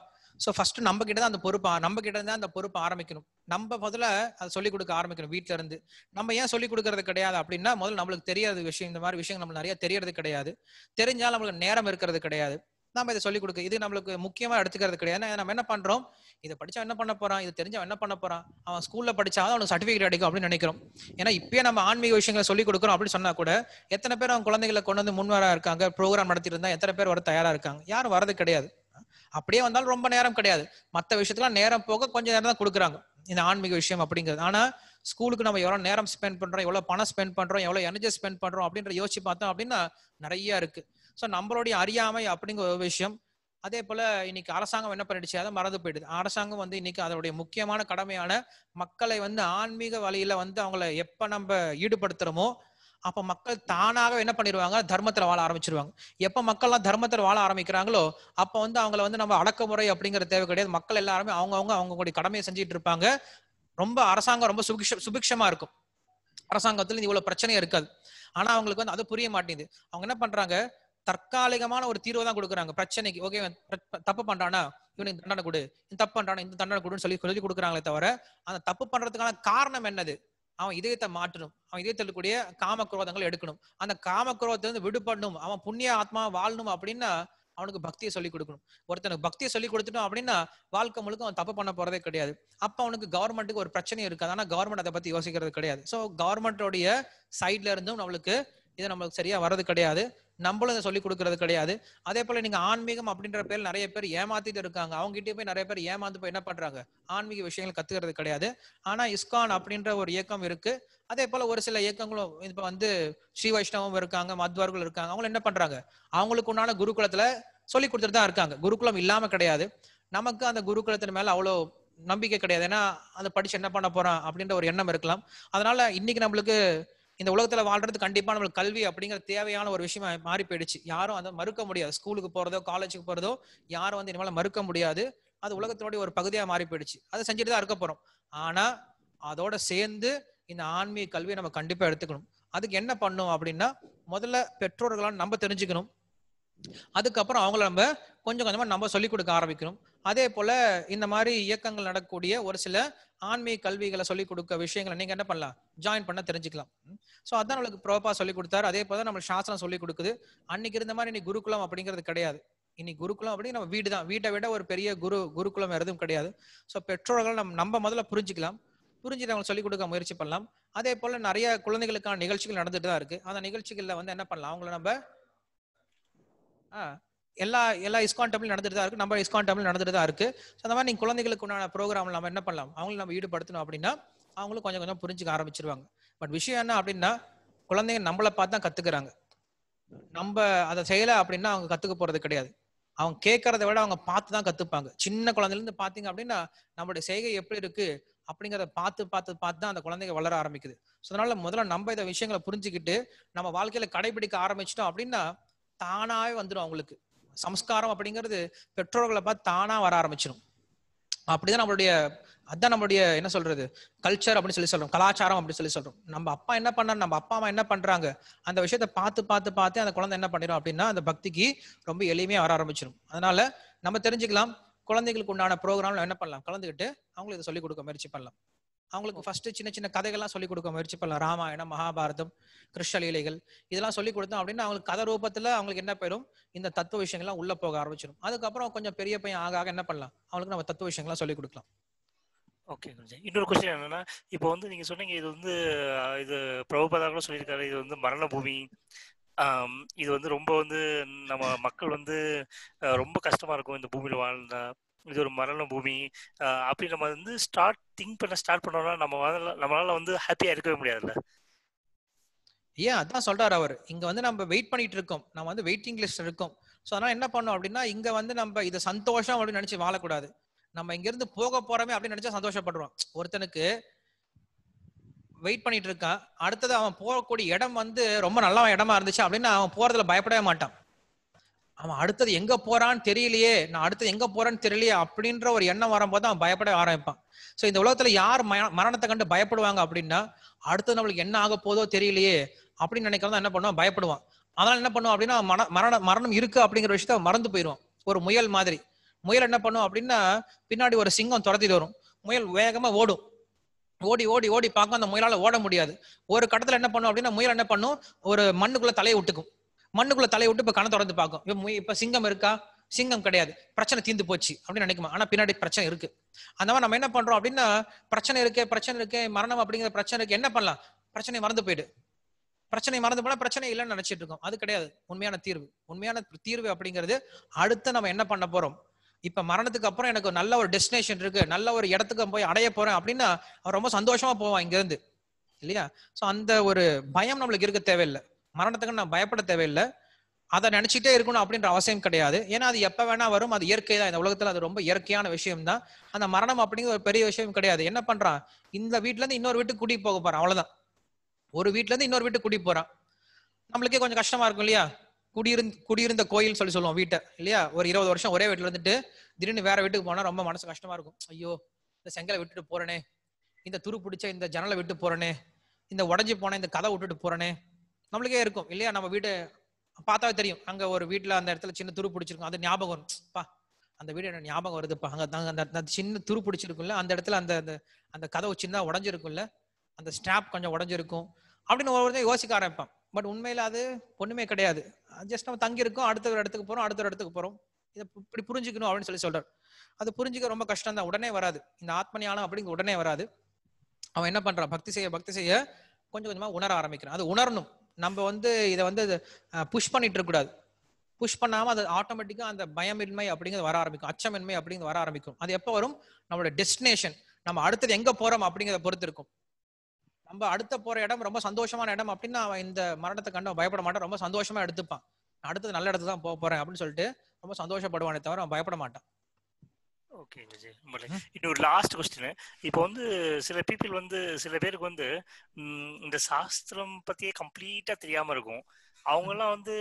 ஸோ ஃபர்ஸ்ட் நம்ம கிட்ட தான் அந்த பொறுப்பு நம்ம கிட்ட தான் அந்த பொறுப்பு ஆரம்பிக்கணும் நம்ம முதல்ல அதை சொல்லிக் கொடுக்க ஆரம்பிக்கணும் வீட்டில இருந்து நம்ம ஏன் சொல்லிக் கொடுக்கறது கிடையாது அப்படின்னா முதல்ல நம்மளுக்கு தெரியாத விஷயம் இந்த மாதிரி விஷயம் நம்ம நிறைய தெரியறது கிடையாது தெரிஞ்சாலும் நம்மளுக்கு நேரம் இருக்கிறது கிடையாது நம்ம இதை சொல்லிக் கொடுக்கு இது நம்மளுக்கு முக்கியமா எடுத்துக்கிறது கிடையாது நம்ம என்ன பண்றோம் இதை படிச்சா என்ன பண்ண போறான் இது தெரிஞ்சா என்ன பண்ண போறான் அவன் ஸ்கூல்ல படிச்சா அவனுக்கு சர்டிபிகேட் கிடைக்கும் அப்படின்னு நினைக்கிறோம் ஏன்னா இப்பயே நம்ம ஆன்மீக விஷயங்களை சொல்லிக் கொடுக்குறோம் அப்படின்னு சொன்னா கூட எத்தனை பேர் அவன் குழந்தைகளை கொண்டு வந்து முன்வரா இருக்காங்க ப்ரோக்ராம் நடத்திட்டு இருந்தா எத்தனை பேர் வர தயாரா இருக்காங்க யாரும் வரது கிடையாது அப்படியே வந்தாலும் ரொம்ப நேரம் கிடையாது மற்ற விஷயத்துலாம் நேரம் போக கொஞ்சம் நேரம் தான் கொடுக்குறாங்க இந்த ஆன்மீக விஷயம் அப்படிங்கிறது ஆனா ஸ்கூலுக்கு நம்ம எவ்வளவு நேரம் ஸ்பெண்ட் பண்றோம் எவ்வளவு பணம் ஸ்பெண்ட் பண்றோம் எவ்வளவு எனர்ஜி ஸ்பெண்ட் பண்றோம் அப்படின்ற யோசிச்சு பார்த்தோம் அப்படின்னா நிறைய இருக்கு ஸோ நம்மளுடைய அறியாமை அப்படிங்கிற ஒரு விஷயம் அதே போல இன்னைக்கு அரசாங்கம் என்ன பண்ணிடுச்சு அதை மறந்து போயிடுது அரசாங்கம் வந்து இன்னைக்கு அதனுடைய முக்கியமான கடமையான மக்களை வந்து ஆன்மீக வழியில வந்து அவங்கள எப்ப நம்ம ஈடுபடுத்துறோமோ அப்ப மக்கள் தானாக என்ன பண்ணிடுவாங்க தர்மத்துல வாழ ஆரம்பிச்சிருவாங்க எப்ப மக்கள்லாம் தர்மத்துல வாழ ஆரம்பிக்கிறாங்களோ அப்ப வந்து அவங்கள வந்து நம்ம அடக்குமுறை அப்படிங்கிற தேவை கிடையாது மக்கள் எல்லாருமே அவங்கவுங்க அவங்களுடைய கடமையை செஞ்சுட்டு இருப்பாங்க ரொம்ப அரசாங்கம் ரொம்ப சுபிக்ஷ சுபிக்ஷமா இருக்கும் அரசாங்கத்துல இவ்வளவு பிரச்சனை இருக்காது ஆனா அவங்களுக்கு வந்து அது புரிய மாட்டேங்குது அவங்க என்ன பண்றாங்க தற்காலிகமான ஒரு தீர்வை தான் கொடுக்குறாங்க பிரச்சனைக்கு ஓகே தப்பு பண்றானா இவனுக்கு தண்டனை கொடு இந்த தப்பு பண்றானா இந்த தண்டனை கொடுன்னு சொல்லி சொல்லி கொடுக்குறாங்களே தவிர அந்த தப்பு பண்றதுக்கான காரணம் என்னது அவன் இதயத்தை மாற்றணும் அவன் இதயத்தில் இருக்கக்கூடிய காமக்ரோதங்கள் எடுக்கணும் அந்த காமக்ரோதத்திலிருந்து விடுபடணும் அவன் புண்ணிய ஆத்மா வாழணும் அப்படின்னா அவனுக்கு பக்தியை சொல்லிக் கொடுக்கணும் ஒருத்தனுக்கு பக்தியை சொல்லிக் கொடுத்துட்டோம் அப்படின்னா வாழ்க்கை முழுக்க அவன் தப்பு பண்ண போறதே கிடையாது அப்ப அவனுக்கு கவர்மெண்ட்டுக்கு ஒரு பிரச்சனை இருக்காது ஆனா கவர்மெண்ட் அதை பத்தி யோசிக்கிறது கிடையாது ஸோ கவர்மெண்டோடைய சைட்ல இருந்தும் நம்மளுக்கு இது நம்மளுக்கு சரியா வர்றது கிடையாது நம்மளும் இதை சொல்லிக் கொடுக்கறது கிடையாது அதே போல நீங்க ஆன்மீகம் அப்படின்ற பேர் நிறைய பேர் ஏமாத்திட்டு இருக்காங்க அவங்க கிட்டே போய் நிறைய பேர் ஏமாந்து போய் என்ன பண்றாங்க ஆன்மீக விஷயங்கள் கத்துக்கிறது கிடையாது ஆனா இஸ்கான் அப்படின்ற ஒரு இயக்கம் இருக்கு அதே போல ஒரு சில இயக்கங்களும் இப்ப வந்து ஸ்ரீ வைஷ்ணவம் இருக்காங்க மத்வர்கள் இருக்காங்க அவங்க என்ன பண்றாங்க அவங்களுக்கு உண்டான குருகுலத்துல சொல்லி கொடுத்துட்டு தான் இருக்காங்க குருகுலம் இல்லாம கிடையாது நமக்கு அந்த குருகுலத்தின் மேல அவ்வளோ நம்பிக்கை கிடையாது ஏன்னா அதை படிச்சு என்ன பண்ண போறான் அப்படின்ற ஒரு எண்ணம் இருக்கலாம் அதனால இன்னைக்கு நம்மளுக்கு இந்த உலகத்துல வாழ்றது கண்டிப்பா நம்மளுக்கு கல்வி அப்படிங்கிற தேவையான ஒரு விஷயம் மாறி போயிடுச்சு யாரும் அதை மறுக்க முடியாது ஸ்கூலுக்கு போறதோ காலேஜுக்கு போறதோ யாரும் வந்து இனிமேல் மறுக்க முடியாது அது உலகத்தினுடைய ஒரு பகுதியா மாறி போயிடுச்சு அதை செஞ்சுட்டு தான் இருக்க போறோம் ஆனா அதோட சேர்ந்து இந்த ஆன்மீக கல்வியை நம்ம கண்டிப்பா எடுத்துக்கணும் அதுக்கு என்ன பண்ணும் அப்படின்னா முதல்ல பெற்றோர்களான நம்ம தெரிஞ்சுக்கணும் அதுக்கப்புறம் அவங்கள நம்ம கொஞ்சம் கொஞ்சமா நம்ம சொல்லிக் கொடுக்க ஆரம்பிக்கணும் அதே போல இந்த மாதிரி இயக்கங்கள் நடக்கக்கூடிய ஒரு சில ஆன்மீக கல்விகளை சொல்லிக் கொடுக்க விஷயங்களை நீங்க என்ன பண்ணலாம் ஜாயின் பண்ண தெரிஞ்சுக்கலாம் ஸோ அதான் நம்மளுக்கு ப்ரோபா சொல்லி கொடுத்தாரு அதே போல நம்ம சாஸ்திரம் சொல்லி கொடுக்குது அன்னைக்கு இருந்த மாதிரி இன்னைக்கு குருகுலம் அப்படிங்கிறது கிடையாது இனி குருகுலம் அப்படி நம்ம வீடு தான் வீட்டை விட ஒரு பெரிய குரு குருகுலம் எதுவும் கிடையாது ஸோ பெற்றோர்கள் நம்ம நம்ம முதல்ல புரிஞ்சுக்கலாம் புரிஞ்சுட்டு அவங்களுக்கு சொல்லிக் கொடுக்க முயற்சி பண்ணலாம் அதே போல நிறைய குழந்தைகளுக்கான நிகழ்ச்சிகள் நடந்துட்டு தான் இருக்கு அந்த நிகழ்ச்சிகளில் வந்து என்ன பண்ணலாம் அவங்கள நம்ம எல்லா எல்லா இஸ்கான் டேபிள் நடந்துட்டு தான் இருக்கு நம்ம இஸ்கான் டெம்பிள் நடந்துட்டு தான் இருக்கு ஸோ அந்த மாதிரி நீங்கள் குழந்தைகளுக்கு உண்டான ப்ரோக்ராம் நம்ம என்ன பண்ணலாம் அவங்களை நம்ம ஈடுபடுத்தணும் அப்படின்னா அவங்களும் கொஞ்சம் கொஞ்சம் புரிஞ்சுக்க ஆரம்பிச்சிருவாங்க பட் விஷயம் என்ன அப்படின்னா குழந்தைங்க நம்மளை பார்த்து தான் கத்துக்கிறாங்க நம்ம அதை செய்யலை அப்படின்னா அவங்க கத்துக்க போறது கிடையாது அவங்க கேட்கறத விட அவங்க பார்த்து தான் கத்துப்பாங்க சின்ன குழந்தைலேருந்து பார்த்தீங்க அப்படின்னா நம்மளுடைய செய்கை எப்படி இருக்கு அப்படிங்கிறத பார்த்து பார்த்து பார்த்து தான் அந்த குழந்தைங்க வளர ஆரம்பிக்குது ஸோ அதனால முதல்ல நம்ம இதை விஷயங்களை புரிஞ்சுக்கிட்டு நம்ம வாழ்க்கையில கடைபிடிக்க ஆரம்பிச்சிட்டோம் அப்படின்னா தானாவே வந்துடும் அவங்களுக்கு சம்ஸ்காரம் அப்படிங்கிறது பெற்றோர்களை பார்த்து தானா வர ஆரம்பிச்சிடும் அப்படிதான் நம்மளுடைய அதான் நம்மளுடைய என்ன சொல்றது கல்ச்சர் அப்படின்னு சொல்லி சொல்றோம் கலாச்சாரம் அப்படின்னு சொல்லி சொல்றோம் நம்ம அப்பா என்ன பண்ணாரு நம்ம அப்பா அம்மா என்ன பண்றாங்க அந்த விஷயத்த பார்த்து பார்த்து பார்த்து அந்த குழந்தை என்ன பண்ணிரும் அப்படின்னா அந்த பக்திக்கு ரொம்ப எளிமையா வர ஆரம்பிச்சிடும் அதனால நம்ம தெரிஞ்சுக்கலாம் குழந்தைகளுக்கு உண்டான ப்ரோக்ராம்ல என்ன பண்ணலாம் கலந்துக்கிட்டு அவங்களுக்கு இதை சொல்லிக் கொடுக்க முயற்சி பண்ணலாம் அவங்களுக்கு ஃபர்ஸ்ட் சின்ன சின்ன கதைகள்லாம் சொல்லிக் கொடுக்க முயற்சி பண்ணலாம் ராமாயணம் மகாபாரதம் கிருஷ்ண இதெல்லாம் சொல்லிக் கொடுத்தோம் அப்படின்னு அவங்களுக்கு கதை ரூபத்துல அவங்களுக்கு என்ன போயிடும் இந்த தத்துவ விஷயங்கள்லாம் உள்ள போக ஆரம்பிச்சிடும் அதுக்கப்புறம் கொஞ்சம் பெரிய பையன் ஆக ஆக என்ன பண்ணலாம் அவங்களுக்கு நம்ம தத்துவ விஷயங்கள்லாம் சொல்லிக் கொடுக்கலாம் ஓகே இன்னொரு கொஸ்டின் என்னன்னா இப்போ வந்து நீங்க சொன்னீங்க இது வந்து இது பிரபுபதா கூட சொல்லியிருக்காரு இது வந்து மரண பூமி இது வந்து ரொம்ப வந்து நம்ம மக்கள் வந்து ரொம்ப கஷ்டமா இருக்கும் இந்த பூமியில வாழ்ந்தா இது ஒரு மரண பூமி அப்படி நம்ம வந்து ஸ்டார்ட் திங்க் பண்ண ஸ்டார்ட் பண்ணோம்னா நம்ம நம்மளால வந்து ஹாப்பியா இருக்கவே முடியாதுல்ல ஏன் அதான் சொல்றாரு அவர் இங்க வந்து நம்ம வெயிட் பண்ணிட்டு இருக்கோம் நம்ம வந்து வெயிட்டிங் லிஸ்ட் இருக்கோம் ஸோ அதனால என்ன பண்ணோம் அப்படின்னா இங்க வந்து நம்ம இதை சந்தோஷம் அப்படின்னு நினைச்சு வாழக்கூடாது நம்ம இங்க இருந்து போக போறோமே அப்படின்னு நினைச்சா சந்தோஷப்படுறோம் ஒருத்தனுக்கு வெயிட் பண்ணிட்டு இருக்கான் அடுத்தது அவன் போகக்கூடிய இடம் வந்து ரொம்ப நல்ல இடமா இருந்துச்சு அப்படின்னு அவன் போறதுல பயப்படவே மாட்டான் அவன் அடுத்தது எங்க போறான்னு தெரியலையே நான் அடுத்தது எங்க போறான்னு தெரியலையே அப்படின்ற ஒரு எண்ணம் வரும்போது அவன் பயப்பட ஆரம்பிப்பான் ஸோ இந்த உலகத்துல யார் மரணத்தை கண்டு பயப்படுவாங்க அப்படின்னா அடுத்தது நம்மளுக்கு என்ன ஆக போதோ தெரியலையே அப்படின்னு நினைக்கிறதா என்ன பண்ணுவான் பயப்படுவான் அதனால என்ன பண்ணுவோம் அப்படின்னா மன மரண மரணம் இருக்கு அப்படிங்கிற விஷயத்த மறந்து போயிடுவான் ஒரு முயல் மாதிரி முயல் என்ன பண்ணும் அப்படின்னா பின்னாடி ஒரு சிங்கம் துரத்திட்டு வரும் முயல் வேகமா ஓடும் ஓடி ஓடி ஓடி பார்க்கும் அந்த முயலால ஓட முடியாது ஒரு கட்டத்துல என்ன பண்ணும் அப்படின்னா முயல் என்ன பண்ணும் ஒரு மண்ணுக்குள்ள தலையை விட்டுக்கும் மண்ணுக்குள்ள தலையை விட்டு இப்ப கண தொடர்ந்து பார்க்கும் இப்ப இப்ப சிங்கம் இருக்கா சிங்கம் கிடையாது பிரச்சனை தீந்து போச்சு அப்படின்னு நினைக்குமா ஆனா பின்னாடி பிரச்சனை இருக்கு அந்த மாதிரி நம்ம என்ன பண்றோம் அப்படின்னா பிரச்சனை இருக்கே பிரச்சனை இருக்கே மரணம் அப்படிங்கிற பிரச்சனை இருக்கு என்ன பண்ணலாம் பிரச்சனை மறந்து போயிடு பிரச்சனை மறந்து போனா பிரச்சனை இல்லைன்னு நினைச்சிட்டு இருக்கோம் அது கிடையாது உண்மையான தீர்வு உண்மையான தீர்வு அப்படிங்கிறது அடுத்து நம்ம என்ன பண்ண போறோம் இப்ப மரணத்துக்கு அப்புறம் எனக்கு நல்ல ஒரு டெஸ்டினேஷன் இருக்கு நல்ல ஒரு இடத்துக்கு போய் அடைய போறேன் அப்படின்னா அவர் ரொம்ப சந்தோஷமா போவான் இங்க இருந்து இல்லையா சோ அந்த ஒரு பயம் நம்மளுக்கு இருக்க தேவையில்லை மரணத்துக்கு நான் பயப்பட தேவையில்லை அதை நினைச்சிட்டே இருக்கணும் அப்படின்ற அவசியம் கிடையாது ஏன்னா அது எப்ப வேணா வரும் அது இயற்கை தான் இந்த உலகத்துல அது ரொம்ப இயற்கையான விஷயம் தான் அந்த மரணம் அப்படிங்கிற ஒரு பெரிய விஷயம் கிடையாது என்ன பண்றான் இந்த வீட்டுல இருந்து இன்னொரு வீட்டுக்கு கூட்டி போக போறான் அவ்வளவுதான் ஒரு வீட்டுல இருந்து இன்னொரு வீட்டுக்கு கூட்டி போறான் நம்மளுக்கே கொஞ்சம் கஷ்டமா இருக்கும் இல்லையா குடியிருந்த குடியிருந்த கோயில் சொல்லி சொல்லுவோம் வீட்டை இல்லையா ஒரு இருபது வருஷம் ஒரே வீட்டுல இருந்துட்டு திடீர்னு வேற வீட்டுக்கு போனா ரொம்ப மனசு கஷ்டமா இருக்கும் ஐயோ இந்த செங்கலை விட்டுட்டு போறனே இந்த துரு பிடிச்ச இந்த ஜன்னலை விட்டு போறனே இந்த உடஞ்சி போன இந்த கதை விட்டுட்டு போறனே நம்மளுக்கே இருக்கும் இல்லையா நம்ம வீடு பார்த்தாவே தெரியும் அங்க ஒரு வீட்டுல அந்த இடத்துல சின்ன துரு பிடிச்சிருக்கும் அது ஞாபகம் பா அந்த வீடு என்ன ஞாபகம் வருதுப்பா அங்க அந்த அந்த சின்ன துரு பிடிச்சிருக்கும்ல அந்த இடத்துல அந்த அந்த கதவு சின்னதாக உடஞ்சிருக்கும்ல அந்த ஸ்டாப் கொஞ்சம் உடஞ்சிருக்கும் அப்படின்னு ஒவ்வொருத்தையும் யோசிக்க ஆரம்பிப்பான் பட் உண்மையில அது ஒண்ணுமே கிடையாது ஜஸ்ட் நம்ம தங்கியிருக்கோம் அடுத்த ஒரு இடத்துக்கு போறோம் அடுத்த ஒரு இடத்துக்கு போறோம் இதை இப்படி புரிஞ்சுக்கணும் அப்படின்னு சொல்லி சொல்றாரு அது புரிஞ்சுக்க ரொம்ப கஷ்டம் தான் உடனே வராது இந்த ஆத்மஞானம் அப்படிங்க உடனே வராது அவன் என்ன பண்றான் பக்தி செய்ய பக்தி செய்ய கொஞ்சம் கொஞ்சமா உணர ஆரம்பிக்கிறான் அது உணரணும் நம்ம வந்து இதை வந்து புஷ் பண்ணிட்டு இருக்கக்கூடாது புஷ் பண்ணாம அது ஆட்டோமேட்டிக்கா அந்த பயமின்மை அப்படிங்கிறது வர ஆரம்பிக்கும் அச்சமின்மை அப்படிங்கிறது வர ஆரம்பிக்கும் அது எப்போ வரும் நம்மளோட டெஸ்டினேஷன் நம்ம அடுத்தது எங்க போறோம் அப்படிங்கிறத பொறுத்து இருக்கும் நம்ம அடுத்த போற இடம் ரொம்ப சந்தோஷமான இடம் அப்படின்னு அவன் இந்த மரணத்தை கண்டு பயப்பட மாட்டான் ரொம்ப சந்தோஷமா எடுத்துப்பான் அடுத்தது நல்ல இடத்துல தான் போக போறேன் அப்படின்னு சொல்லிட்டு ரொம்ப சந்தோஷப்படுவானே தவிர அவன் பயப்பட மாட்டான் ஓகேங்க ஜி இன்னொரு லாஸ்ட் கொஸ்டின் இப்போ வந்து சில பீப்புள் வந்து சில பேருக்கு வந்து இந்த சாஸ்திரம் பத்தியே கம்ப்ளீட்டா தெரியாம இருக்கும் அவங்கெல்லாம் வந்து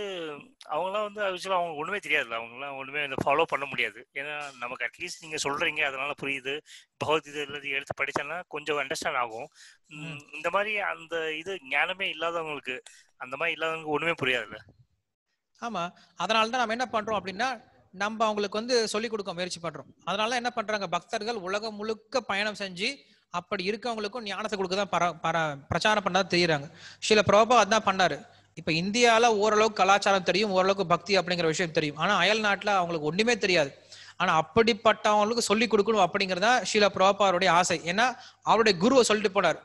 அவங்கெல்லாம் வந்து ஆக்சுவலாக அவங்க ஒன்றுமே தெரியாதுல்ல அவங்களாம் ஒன்றுமே இந்த ஃபாலோ பண்ண முடியாது ஏன்னா நமக்கு அட்லீஸ்ட் நீங்கள் சொல்கிறீங்க அதனால புரியுது பகவத்கீதை எடுத்து படித்தோன்னா கொஞ்சம் அண்டர்ஸ்டாண்ட் ஆகும் இந்த மாதிரி அந்த இது ஞானமே இல்லாதவங்களுக்கு அந்த மாதிரி இல்லாதவங்களுக்கு ஒன்றுமே புரியாதுல்ல ஆமாம் அதனால தான் நம்ம என்ன பண்ணுறோம் அப்படின்னா நம்ம அவங்களுக்கு வந்து சொல்லிக் கொடுக்க முயற்சி பண்றோம் அதனால என்ன பண்றாங்க பக்தர்கள் உலகம் முழுக்க பயணம் செஞ்சு அப்படி இருக்கவங்களுக்கும் ஞானத்தை கொடுக்கதான் பிரச்சாரம் பண்ணா தெரியுறாங்க சில பிரபா அதான் பண்ணாரு இப்ப இந்தியால ஓரளவுக்கு கலாச்சாரம் தெரியும் ஓரளவுக்கு பக்தி அப்படிங்கிற விஷயம் தெரியும் ஆனா அயல் நாட்டுல அவங்களுக்கு ஒண்ணுமே தெரியாது ஆனா அப்படிப்பட்டவங்களுக்கு சொல்லிக் கொடுக்கணும் அப்படிங்கறதா ஷீலா பிரபாருடைய ஆசை ஏன்னா அவருடைய குருவை சொல்லிட்டு போனார்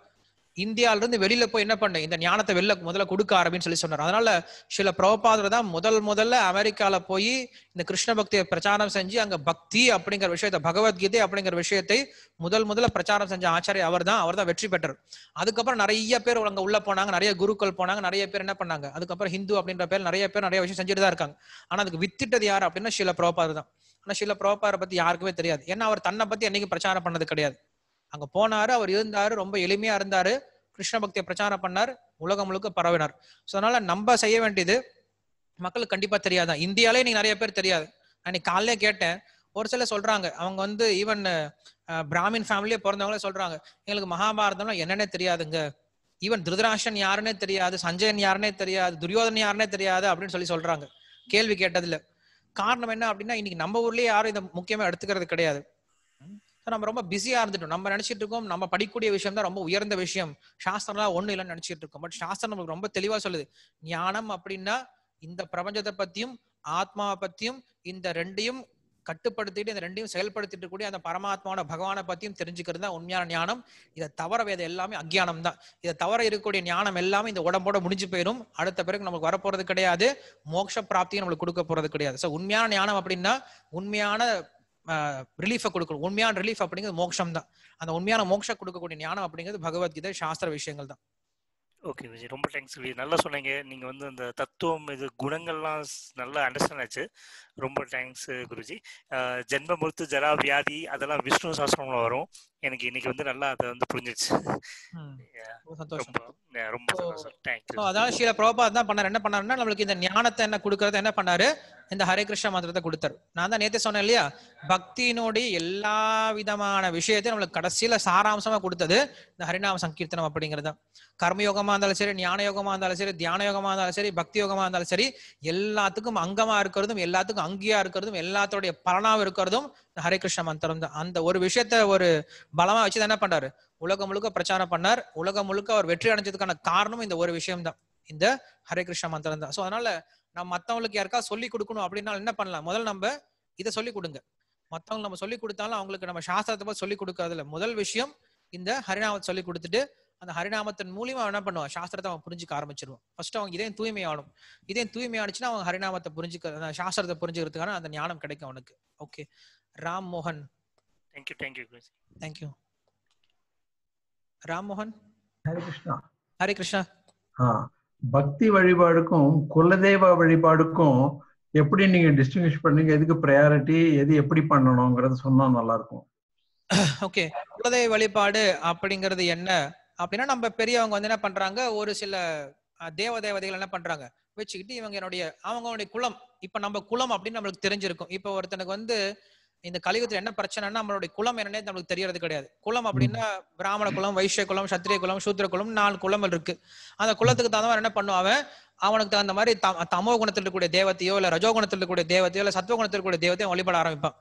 இந்தியால இருந்து வெளியில போய் என்ன பண்ண இந்த ஞானத்தை வெளில முதல்ல கொடுக்க ஆரம்பின்னு சொல்லி சொன்னார் அதனால சில பிரபாதர் தான் முதல் முதல்ல அமெரிக்கால போய் இந்த கிருஷ்ண பக்தியை பிரச்சாரம் செஞ்சு அங்க பக்தி அப்படிங்கிற விஷயத்த பகவத்கீதை அப்படிங்கிற விஷயத்தை முதல் முதல்ல பிரச்சாரம் செஞ்ச ஆச்சாரிய அவர் தான் அவர் தான் வெற்றி பெற்றார் அதுக்கப்புறம் நிறைய பேர் அங்க உள்ள போனாங்க நிறைய குருக்கள் போனாங்க நிறைய பேர் என்ன பண்ணாங்க அதுக்கப்புறம் ஹிந்து அப்படின்ற பேர் நிறைய பேர் நிறைய விஷயம் செஞ்சுட்டு தான் இருக்காங்க ஆனா அதுக்கு வித்திட்டது யார் அப்படின்னா சில பிரபாதர் தான் ஆனா சில பிரபாதரை பத்தி யாருக்குமே தெரியாது ஏன்னா அவர் தன்னை பத்தி என்னைக்கு பிரச்சாரம் பண்ணது கிடையாது அங்க போனாரு அவர் இருந்தாரு ரொம்ப எளிமையா இருந்தாரு கிருஷ்ண பக்தியை பிரச்சாரம் பண்ணார் உலகம் முழுக்க பரவினார் ஸோ அதனால நம்ம செய்ய வேண்டியது மக்களுக்கு கண்டிப்பா தெரியாதான் இந்தியாலே நீங்க நிறைய பேர் தெரியாது அன்னைக்கு காலையிலே கேட்டேன் ஒரு சில சொல்றாங்க அவங்க வந்து ஈவன் பிராமின் ஃபேமிலியே பிறந்தவங்களே சொல்றாங்க எங்களுக்கு மகாபாரதம்லாம் என்னன்னே தெரியாதுங்க ஈவன் திருதராஷன் யாருன்னே தெரியாது சஞ்சயன் யாருன்னே தெரியாது துரியோதன் யாருன்னே தெரியாது அப்படின்னு சொல்லி சொல்றாங்க கேள்வி கேட்டதுல காரணம் என்ன அப்படின்னா இன்னைக்கு நம்ம ஊர்லயே யாரும் இதை முக்கியமா எடுத்துக்கிறது கிடையாது நம்ம ரொம்ப பிஸியா இருந்துட்டோம் நம்ம நினைச்சிட்டு இருக்கோம் நம்ம படிக்கக்கூடிய விஷயம் தான் ரொம்ப உயர்ந்த விஷயம் சாஸ்திரம்லாம் ஒண்ணு இல்லைன்னு நினைச்சிட்டு இருக்கோம் பட் சாஸ்திரம் நம்மளுக்கு ரொம்ப தெளிவா சொல்லுது ஞானம் அப்படின்னா இந்த பிரபஞ்சத்தை பத்தியும் ஆத்மாவை பத்தியும் இந்த ரெண்டையும் கட்டுப்படுத்திட்டு இந்த ரெண்டையும் செயல்படுத்திட்டு இருக்கக்கூடிய அந்த பரமாத்மாவோட பகவானை பத்தியும் தெரிஞ்சுக்கிறது தான் உண்மையான ஞானம் இதை தவிர வேத எல்லாமே அஜ்ஞானம் தான் இதை தவிர இருக்கக்கூடிய ஞானம் எல்லாமே இந்த உடம்போட முடிஞ்சு போயிடும் அடுத்த பிறகு நமக்கு வரப்போறது கிடையாது மோட்ச பிராப்தியும் நம்மளுக்கு கொடுக்க போறது கிடையாது ஸோ உண்மையான ஞானம் அப்படின்னா உண்மையான ரிலீஃபை கொடுக்கணும் உண்மையான ரிலீஃப் அப்படிங்கிறது மோட்சம் தான் அந்த உண்மையான மோட்சம் கொடுக்கக்கூடிய ஞானம் அப்படிங்கிறது பகவத்கீதை சாஸ்திர விஷயங்கள் தான் ஓகே விஜய் ரொம்ப தேங்க்ஸ் விஜய் நல்லா சொன்னீங்க நீங்கள் வந்து அந்த தத்துவம் இது குணங்கள்லாம் நல்லா அண்டர்ஸ்டாண்ட் ஆச்சு ரொம்ப தேங்க்ஸ் குருஜி ஜென்ம மருத்து ஜரா வியாதி அதெல்லாம் விஷ்ணு சாஸ்திரம்ல வரும் எனக்கு இன்னைக்கு வந்து நல்லா அதை வந்து புரிஞ்சிச்சு ரொம்ப சந்தோஷம் அதாவது ஷீல பிரபாத் தான் பண்ணார் என்ன பண்ணாருன்னா நம்மளுக்கு இந்த ஞானத்தை என்ன கொடுக்கறது என்ன பண்ணாரு இந்த ஹரே கிருஷ்ண மந்திரத்தை கொடுத்தாரு நான் தான் நேத்தே சொன்னேன் இல்லையா பக்தியினுடைய எல்லா விதமான விஷயத்தையும் நம்மளுக்கு கடைசியில சாராம்சமா கொடுத்தது இந்த ஹரிநாம சங்கீர்த்தனம் அப்படிங்கிறது தான் கர்மயோகமா இருந்தாலும் சரி ஞான யோகமா இருந்தாலும் சரி தியான யோகமா இருந்தாலும் சரி பக்தி யோகமா இருந்தாலும் சரி எல்லாத்துக்கும் அங்கமா இருக்கிறதும் எல்லாத்துக்கும் அங்கியா இருக்கிறதும் எல்லாத்தோடைய பலனாவும் இருக்கிறதும் ஹரே கிருஷ்ண மந்திரம் தான் அந்த ஒரு விஷயத்த ஒரு பலமா வச்சு என்ன பண்றாரு உலகம் முழுக்க பிரச்சாரம் பண்ணார் உலகம் முழுக்க அவர் வெற்றி அடைஞ்சதுக்கான காரணம் இந்த ஒரு விஷயம் தான் இந்த ஹரே கிருஷ்ண மந்திரம் தான் ஸோ அதனால நம்ம மற்றவங்களுக்கு யாருக்கா சொல்லி கொடுக்கணும் அப்படின்னா என்ன பண்ணலாம் முதல் நம்ம இதை சொல்லி கொடுங்க மற்றவங்க நம்ம சொல்லி கொடுத்தாலும் அவங்களுக்கு நம்ம சாஸ்திரத்தை போய் சொல்லி கொடுக்கறதுல முதல் விஷயம் இந்த ஹரிநாமத்தை சொல்லி கொடுத்துட்டு அந்த ஹரிநாமத்தின் மூலியமா என்ன பண்ணுவான் சாஸ்திரத்தை அவன் புரிஞ்சுக்க ஆரம்பிச்சிருவான் ஃபர்ஸ்ட் அவங்க இதே தூய்மையானும் இதே தூய்மையானுச்சுன்னா அவன் ஹரிநாமத்தை புரிஞ்சுக்க சாஸ்திரத்தை புரிஞ்சுக்கிறதுக்கான அந்த ஞானம் கிடைக்கும் அவனுக்கு ஓகே ராம் மோகன் Thank you. Thank you. Thank you. மோகன் ஹரி கிருஷ்ணா ஹரி கிருஷ்ணா Krishna. பக்தி வழிபாடுக்கும் குலதெய்வ வழிபாடுக்கும் எப்படி நீங்க டிஸ்டிங்விஷ் பண்ணீங்க எதுக்கு ப்ரையாரிட்டி எது எப்படி பண்ணணுங்கிறது சொன்னா நல்லா இருக்கும் ஓகே குலதெய்வ வழிபாடு அப்படிங்கிறது என்ன அப்படின்னா நம்ம பெரியவங்க வந்து என்ன பண்றாங்க ஒரு சில தேவ தேவதைகள் என்ன பண்றாங்க வச்சுக்கிட்டு இவங்க என்னுடைய அவங்களுடைய குலம் இப்ப நம்ம குலம் அப்படின்னு நம்மளுக்கு தெரிஞ்சிருக்கும் இப்ப ஒருத்தனுக்கு வந்து இந்த கலியுகத்துல என்ன பிரச்சனைனா நம்மளுடைய குலம் என்னன்னே நமக்கு தெரியறது கிடையாது குலம் அப்படின்னா பிராமண குலம் வைஷ்ய குலம் சத்திரிய குலம் சூத்திர குலம் நாலு குளம் இருக்கு அந்த குலத்துக்கு தகுந்த மாதிரி என்ன பண்ணுவாங்க அவனுக்கு தகுந்த மாதிரி தமோ குணத்தில் இருக்கக்கூடிய தேவத்தையோ இல்ல ரஜோ குணத்தில் இருக்கக்கூடிய தேவத்தையோ இல்ல சத்துவ குணத்தில் இருக்கக்கூடிய தேவத்தையும் வழிபட ஆரம்பிப்பான்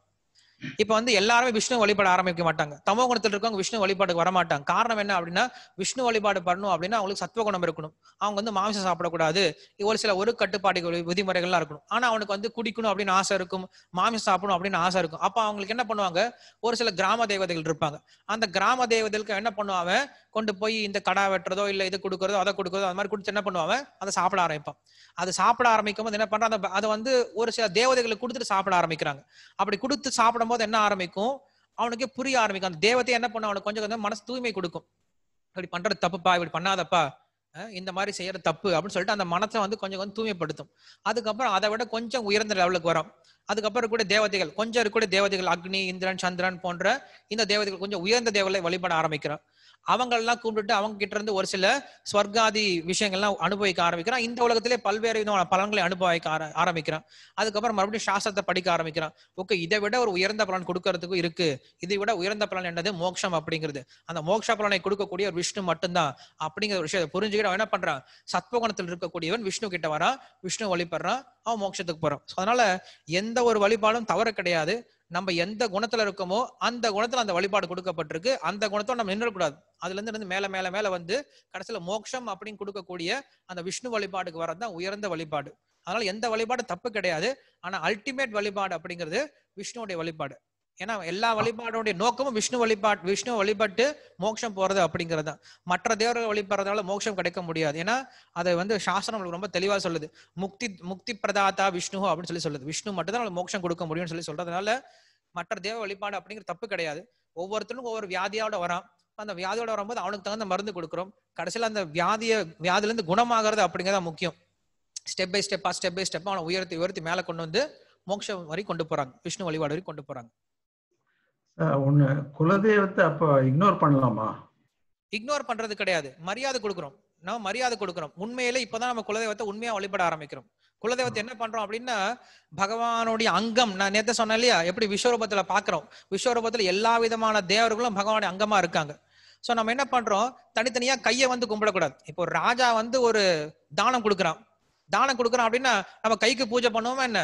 இப்ப வந்து எல்லாருமே விஷ்ணு வழிபாடு ஆரம்பிக்க மாட்டாங்க தமோ குணத்தில் இருக்கவங்க விஷ்ணு வழிபாடுக்கு வரமாட்டாங்க காரணம் என்ன அப்படின்னா விஷ்ணு வழிபாடு பண்ணணும் அப்படின்னா அவங்களுக்கு சத்துவ குணம் இருக்கணும் அவங்க வந்து மாமிசம் சாப்பிடக்கூடாது ஒரு சில ஒரு கட்டுப்பாடு விதிமுறைகள்லாம் இருக்கணும் ஆனா அவனுக்கு வந்து குடிக்கணும் அப்படின்னு ஆசை இருக்கும் மாமிசம் சாப்பிடணும் அப்படின்னு ஆசை இருக்கும் அப்ப அவங்களுக்கு என்ன பண்ணுவாங்க ஒரு சில கிராம தேவதைகள் இருப்பாங்க அந்த கிராம தேவதைகளுக்கு என்ன பண்ணுவாங்க கொண்டு போய் இந்த கடா வெட்டுறதோ இல்ல இது கொடுக்கறதோ அதை கொடுக்கறதோ அது மாதிரி கொடுத்து என்ன பண்ணுவாங்க அதை சாப்பிட ஆரம்பிப்பான் அது சாப்பிட ஆரம்பிக்கும் போது என்ன பண்றான் அதை வந்து ஒரு சில தேவதைகளுக்கு கொடுத்துட்டு சாப்பிட ஆரம்பிக்கிறாங்க அப்படி கொடுத்து சாப்பிடும் போது என்ன ஆரம்பிக்கும் அவனுக்கு புரிய ஆரம்பிக்கும் அந்த தேவத்தை என்ன பண்ணும் அவனுக்கு கொஞ்சம் கொஞ்சம் மனசு தூய்மை கொடுக்கும் இப்படி பண்றது தப்புப்பா இப்படி பண்ணாதப்பா இந்த மாதிரி செய்யற தப்பு அப்படின்னு சொல்லிட்டு அந்த மனசை வந்து கொஞ்சம் கொஞ்சம் தூய்மைப்படுத்தும் அதுக்கப்புறம் அதை விட கொஞ்சம் உயர்ந்த லெவலுக்கு வரும் அதுக்கப்புறம் கூட தேவதைகள் கொஞ்சம் கூட தேவதைகள் அக்னி இந்திரன் சந்திரன் போன்ற இந்த தேவதைகள் கொஞ்சம் உயர்ந்த தேவலை வழிபட ஆரம்பிக்கிறான் அவங்களெல்லாம் கூப்பிட்டுட்டு அவங்க கிட்ட இருந்து ஒரு சில ஸ்வர்காதி விஷயங்கள்லாம் அனுபவிக்க ஆரம்பிக்கிறான் இந்த உலகத்திலே பல்வேறு விதமான பலன்களை அனுபவிக்க ஆர ஆரம்பிக்கிறான் அதுக்கப்புறம் மறுபடியும் சாஸ்திரத்தை படிக்க ஆரம்பிக்கிறான் ஓகே இதை விட ஒரு உயர்ந்த பலன் கொடுக்கறதுக்கும் இருக்கு இதை விட உயர்ந்த பலன் என்னது மோட்சம் அப்படிங்கிறது அந்த மோட்ச பலனை கொடுக்கக்கூடிய ஒரு விஷ்ணு மட்டும்தான் அப்படிங்கிற ஒரு விஷயத்தை புரிஞ்சுக்கிட்டு அவன் என்ன பண்றான் சத்வகுணத்தில் இருக்கக்கூடியவன் விஷ்ணு கிட்ட வரான் விஷ்ணு வழிபடுறான் அவன் மோட்சத்துக்கு போறான் அதனால எந்த ஒரு வழிபாடும் தவறு கிடையாது நம்ம எந்த குணத்துல இருக்கோமோ அந்த குணத்துல அந்த வழிபாடு கொடுக்கப்பட்டிருக்கு அந்த குணத்தோட நம்ம நின்றக்கூடாது அதுல இருந்து இருந்து மேல மேல மேல வந்து கடைசியில மோட்சம் அப்படின்னு கொடுக்கக்கூடிய அந்த விஷ்ணு வழிபாடுக்கு வரதான் உயர்ந்த வழிபாடு அதனால எந்த வழிபாடு தப்பு கிடையாது ஆனா அல்டிமேட் வழிபாடு அப்படிங்கிறது விஷ்ணுவுடைய வழிபாடு ஏன்னா எல்லா வழிபாடோடைய நோக்கமும் விஷ்ணு வழிபாட் விஷ்ணு வழிபட்டு மோட்சம் போறது அப்படிங்கிறது தான் மற்ற தேவர்கள் வழிபடுறதுனால மோட்சம் கிடைக்க முடியாது ஏன்னா அதை வந்து சாஸ்திரம் ரொம்ப தெளிவா சொல்லுது முக்தி முக்தி பிரதாத்தா விஷ்ணு அப்படின்னு சொல்லி சொல்லுது விஷ்ணு மட்டும் தான் மோட்சம் கொடுக்க முடியும்னு சொல்லி சொல்றதுனால மற்ற தேவ வழிபாடு அப்படிங்கிற தப்பு கிடையாது ஒவ்வொருத்தருக்கும் ஒவ்வொரு வியாதியோட வரான் அந்த வியாதியோட வரும்போது அவனுக்கு தகுந்த மருந்து கொடுக்குறோம் கடைசியில் அந்த வியாதியை இருந்து குணமாகிறது அப்படிங்கிறத முக்கியம் ஸ்டெப் பை ஸ்டெப்பா ஸ்டெப் பை ஸ்டெப்பா அவனை உயர்த்தி உயர்த்தி மேலே கொண்டு வந்து மோட்சம் வரை கொண்டு போறாங்க விஷ்ணு வழிபாடு வரை கொண்டு போறாங்க ஒண்ணு குலதெய்வத்தை அப்ப இக்னோர் பண்ணலாமா இக்னோர் பண்றது கிடையாது மரியாதை கொடுக்குறோம் நம்ம மரியாதை கொடுக்குறோம் உண்மையிலே இப்பதான் நம்ம குலதெய்வத்தை உண்மையா வழிபட ஆரம்பிக்கிறோம் குலதெய்வத்தை என்ன பண்றோம் அப்படின்னா பகவானுடைய அங்கம் நான் நேத்த சொன்னேன் இல்லையா எப்படி விஸ்வரூபத்துல பாக்குறோம் விஸ்வரூபத்துல எல்லா விதமான தேவர்களும் பகவானுடைய அங்கமா இருக்காங்க சோ நம்ம என்ன பண்றோம் தனித்தனியா கையை வந்து கும்பிடக்கூடாது இப்போ ராஜா வந்து ஒரு தானம் கொடுக்குறான் தானம் கொடுக்குறான் அப்படின்னா நம்ம கைக்கு பூஜை பண்ணுவோமா என்ன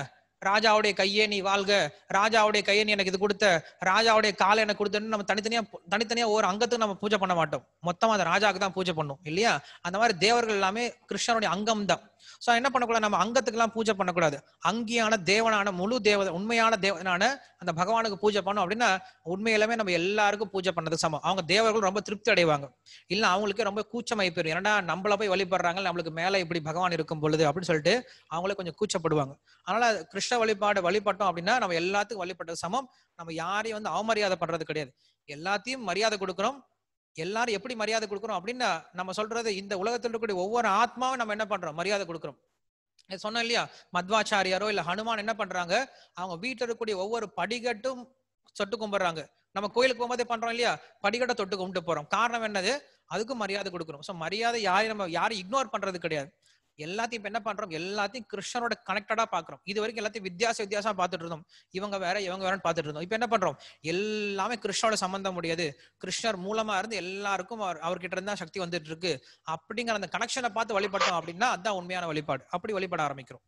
ராஜாவுடைய கையே நீ வாழ்க ராஜாவுடைய கையை நீ எனக்கு இது கொடுத்த ராஜாவுடைய காலை எனக்கு கொடுத்தேன்னு நம்ம தனித்தனியா தனித்தனியா ஒரு அங்கத்துக்கு நம்ம பூஜை பண்ண மாட்டோம் மொத்தமா அந்த ராஜாவுக்கு தான் பூஜை பண்ணும் இல்லையா அந்த மாதிரி தேவர்கள் எல்லாமே கிருஷ்ணனுடைய அங்கம் தான் ஸோ என்ன பண்ணக்கூடாது நம்ம அங்கத்துக்கெல்லாம் பூஜை பண்ணக்கூடாது அங்கேயான தேவனான முழு தேவதை உண்மையான தேவனான அந்த பகவானுக்கு பூஜை பண்ணோம் அப்படின்னா உண்மையிலுமே நம்ம எல்லாருக்கும் பூஜை பண்ணதுக்கு சமம் அவங்க தேவர்கள் ரொம்ப திருப்தி அடைவாங்க இல்லை அவங்களுக்கே ரொம்ப கூச்சம் போயிடும் ஏன்னா நம்மள போய் வழிபடுறாங்க நம்மளுக்கு மேலே இப்படி பகவான் இருக்கும் பொழுது அப்படின்னு சொல்லிட்டு அவங்களே கொஞ்சம் கூச்சப்படுவாங்க அதனால கிருஷ்ண வழிபாடு வழிபட்டோம் அப்படின்னா நம்ம எல்லாத்துக்கும் வழிபட்டது சமம் நம்ம யாரையும் வந்து அவமரியாதை பண்றது கிடையாது எல்லாத்தையும் மரியாதை கொடுக்குறோம் எல்லாரும் எப்படி மரியாதை கொடுக்குறோம் அப்படின்னு நம்ம சொல்றது இந்த உலகத்தில் இருக்கக்கூடிய ஒவ்வொரு ஆத்மாவும் நம்ம என்ன பண்றோம் மரியாதை கொடுக்குறோம் சொன்னோம் இல்லையா மத்வாச்சாரியாரோ இல்ல ஹனுமான் என்ன பண்றாங்க அவங்க வீட்டில் இருக்கக்கூடிய ஒவ்வொரு படிக்கட்டும் சொட்டு கும்பிடுறாங்க நம்ம கோயிலுக்கு போகும்போதே பண்றோம் இல்லையா படிக்கட்டை தொட்டு கும்பிட்டு போறோம் காரணம் என்னது அதுக்கும் மரியாதை கொடுக்குறோம் ஸோ மரியாதை யாரையும் நம்ம யாரும் இக்னோர் பண்றது கிடையாது எல்லாத்தையும் என்ன பண்றோம் எல்லாத்தையும் கிருஷ்ணனோட கனெக்டடா பாக்குறோம் இது வரைக்கும் எல்லாத்தையும் வித்தியாச வித்தியாசமா பாத்துட்டு இருந்தோம் இவங்க வேற இவங்க வேறன்னு பாத்துட்டு இருந்தோம் இப்ப என்ன பண்றோம் எல்லாமே கிருஷ்ணனோட சம்பந்தம் முடியாது கிருஷ்ணர் மூலமா இருந்து எல்லாருக்கும் அவர் அவர்கிட்ட இருந்தா சக்தி வந்துட்டு இருக்கு அப்படிங்கிற அந்த கனெக்ஷனை பார்த்து வழிபட்டோம் அப்படின்னா அதுதான் உண்மையான வழிபாடு அப்படி வழிபட ஆரம்பிக்கிறோம்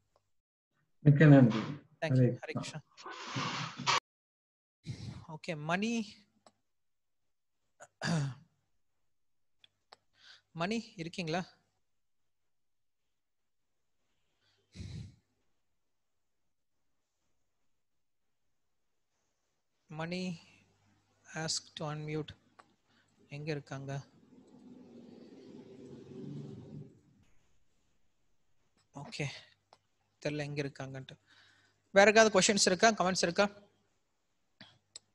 ஓகே மணி மணி இருக்கீங்களா மணி ஆஸ்க் டு அன்மியூட் எங்க இருக்காங்க ஓகே தெரியல எங்க இருக்காங்கன்ட்டு வேற ஏதாவது கொஷின்ஸ் இருக்கா கமெண்ட்ஸ் இருக்கா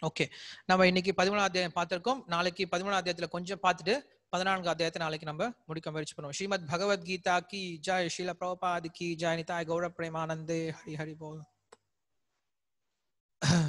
ஓகே நம்ம இன்னைக்கு பதிமூணாம் அத்தியாயம் பார்த்துருக்கோம் நாளைக்கு பதிமூணாம் அத்தியாயத்தில் கொஞ்சம் பார்த்துட்டு பதினான்கு அத்தியாயத்தை நாளைக்கு நம்ம முடிக்க முயற்சி பண்ணுவோம் ஸ்ரீமத் பகவத்கீதா கி ஜாய் ஷீல பிரபாதி கி ஜாய் நிதாய் கௌரவ பிரேமானந்தே ஹரி ஹரி போல்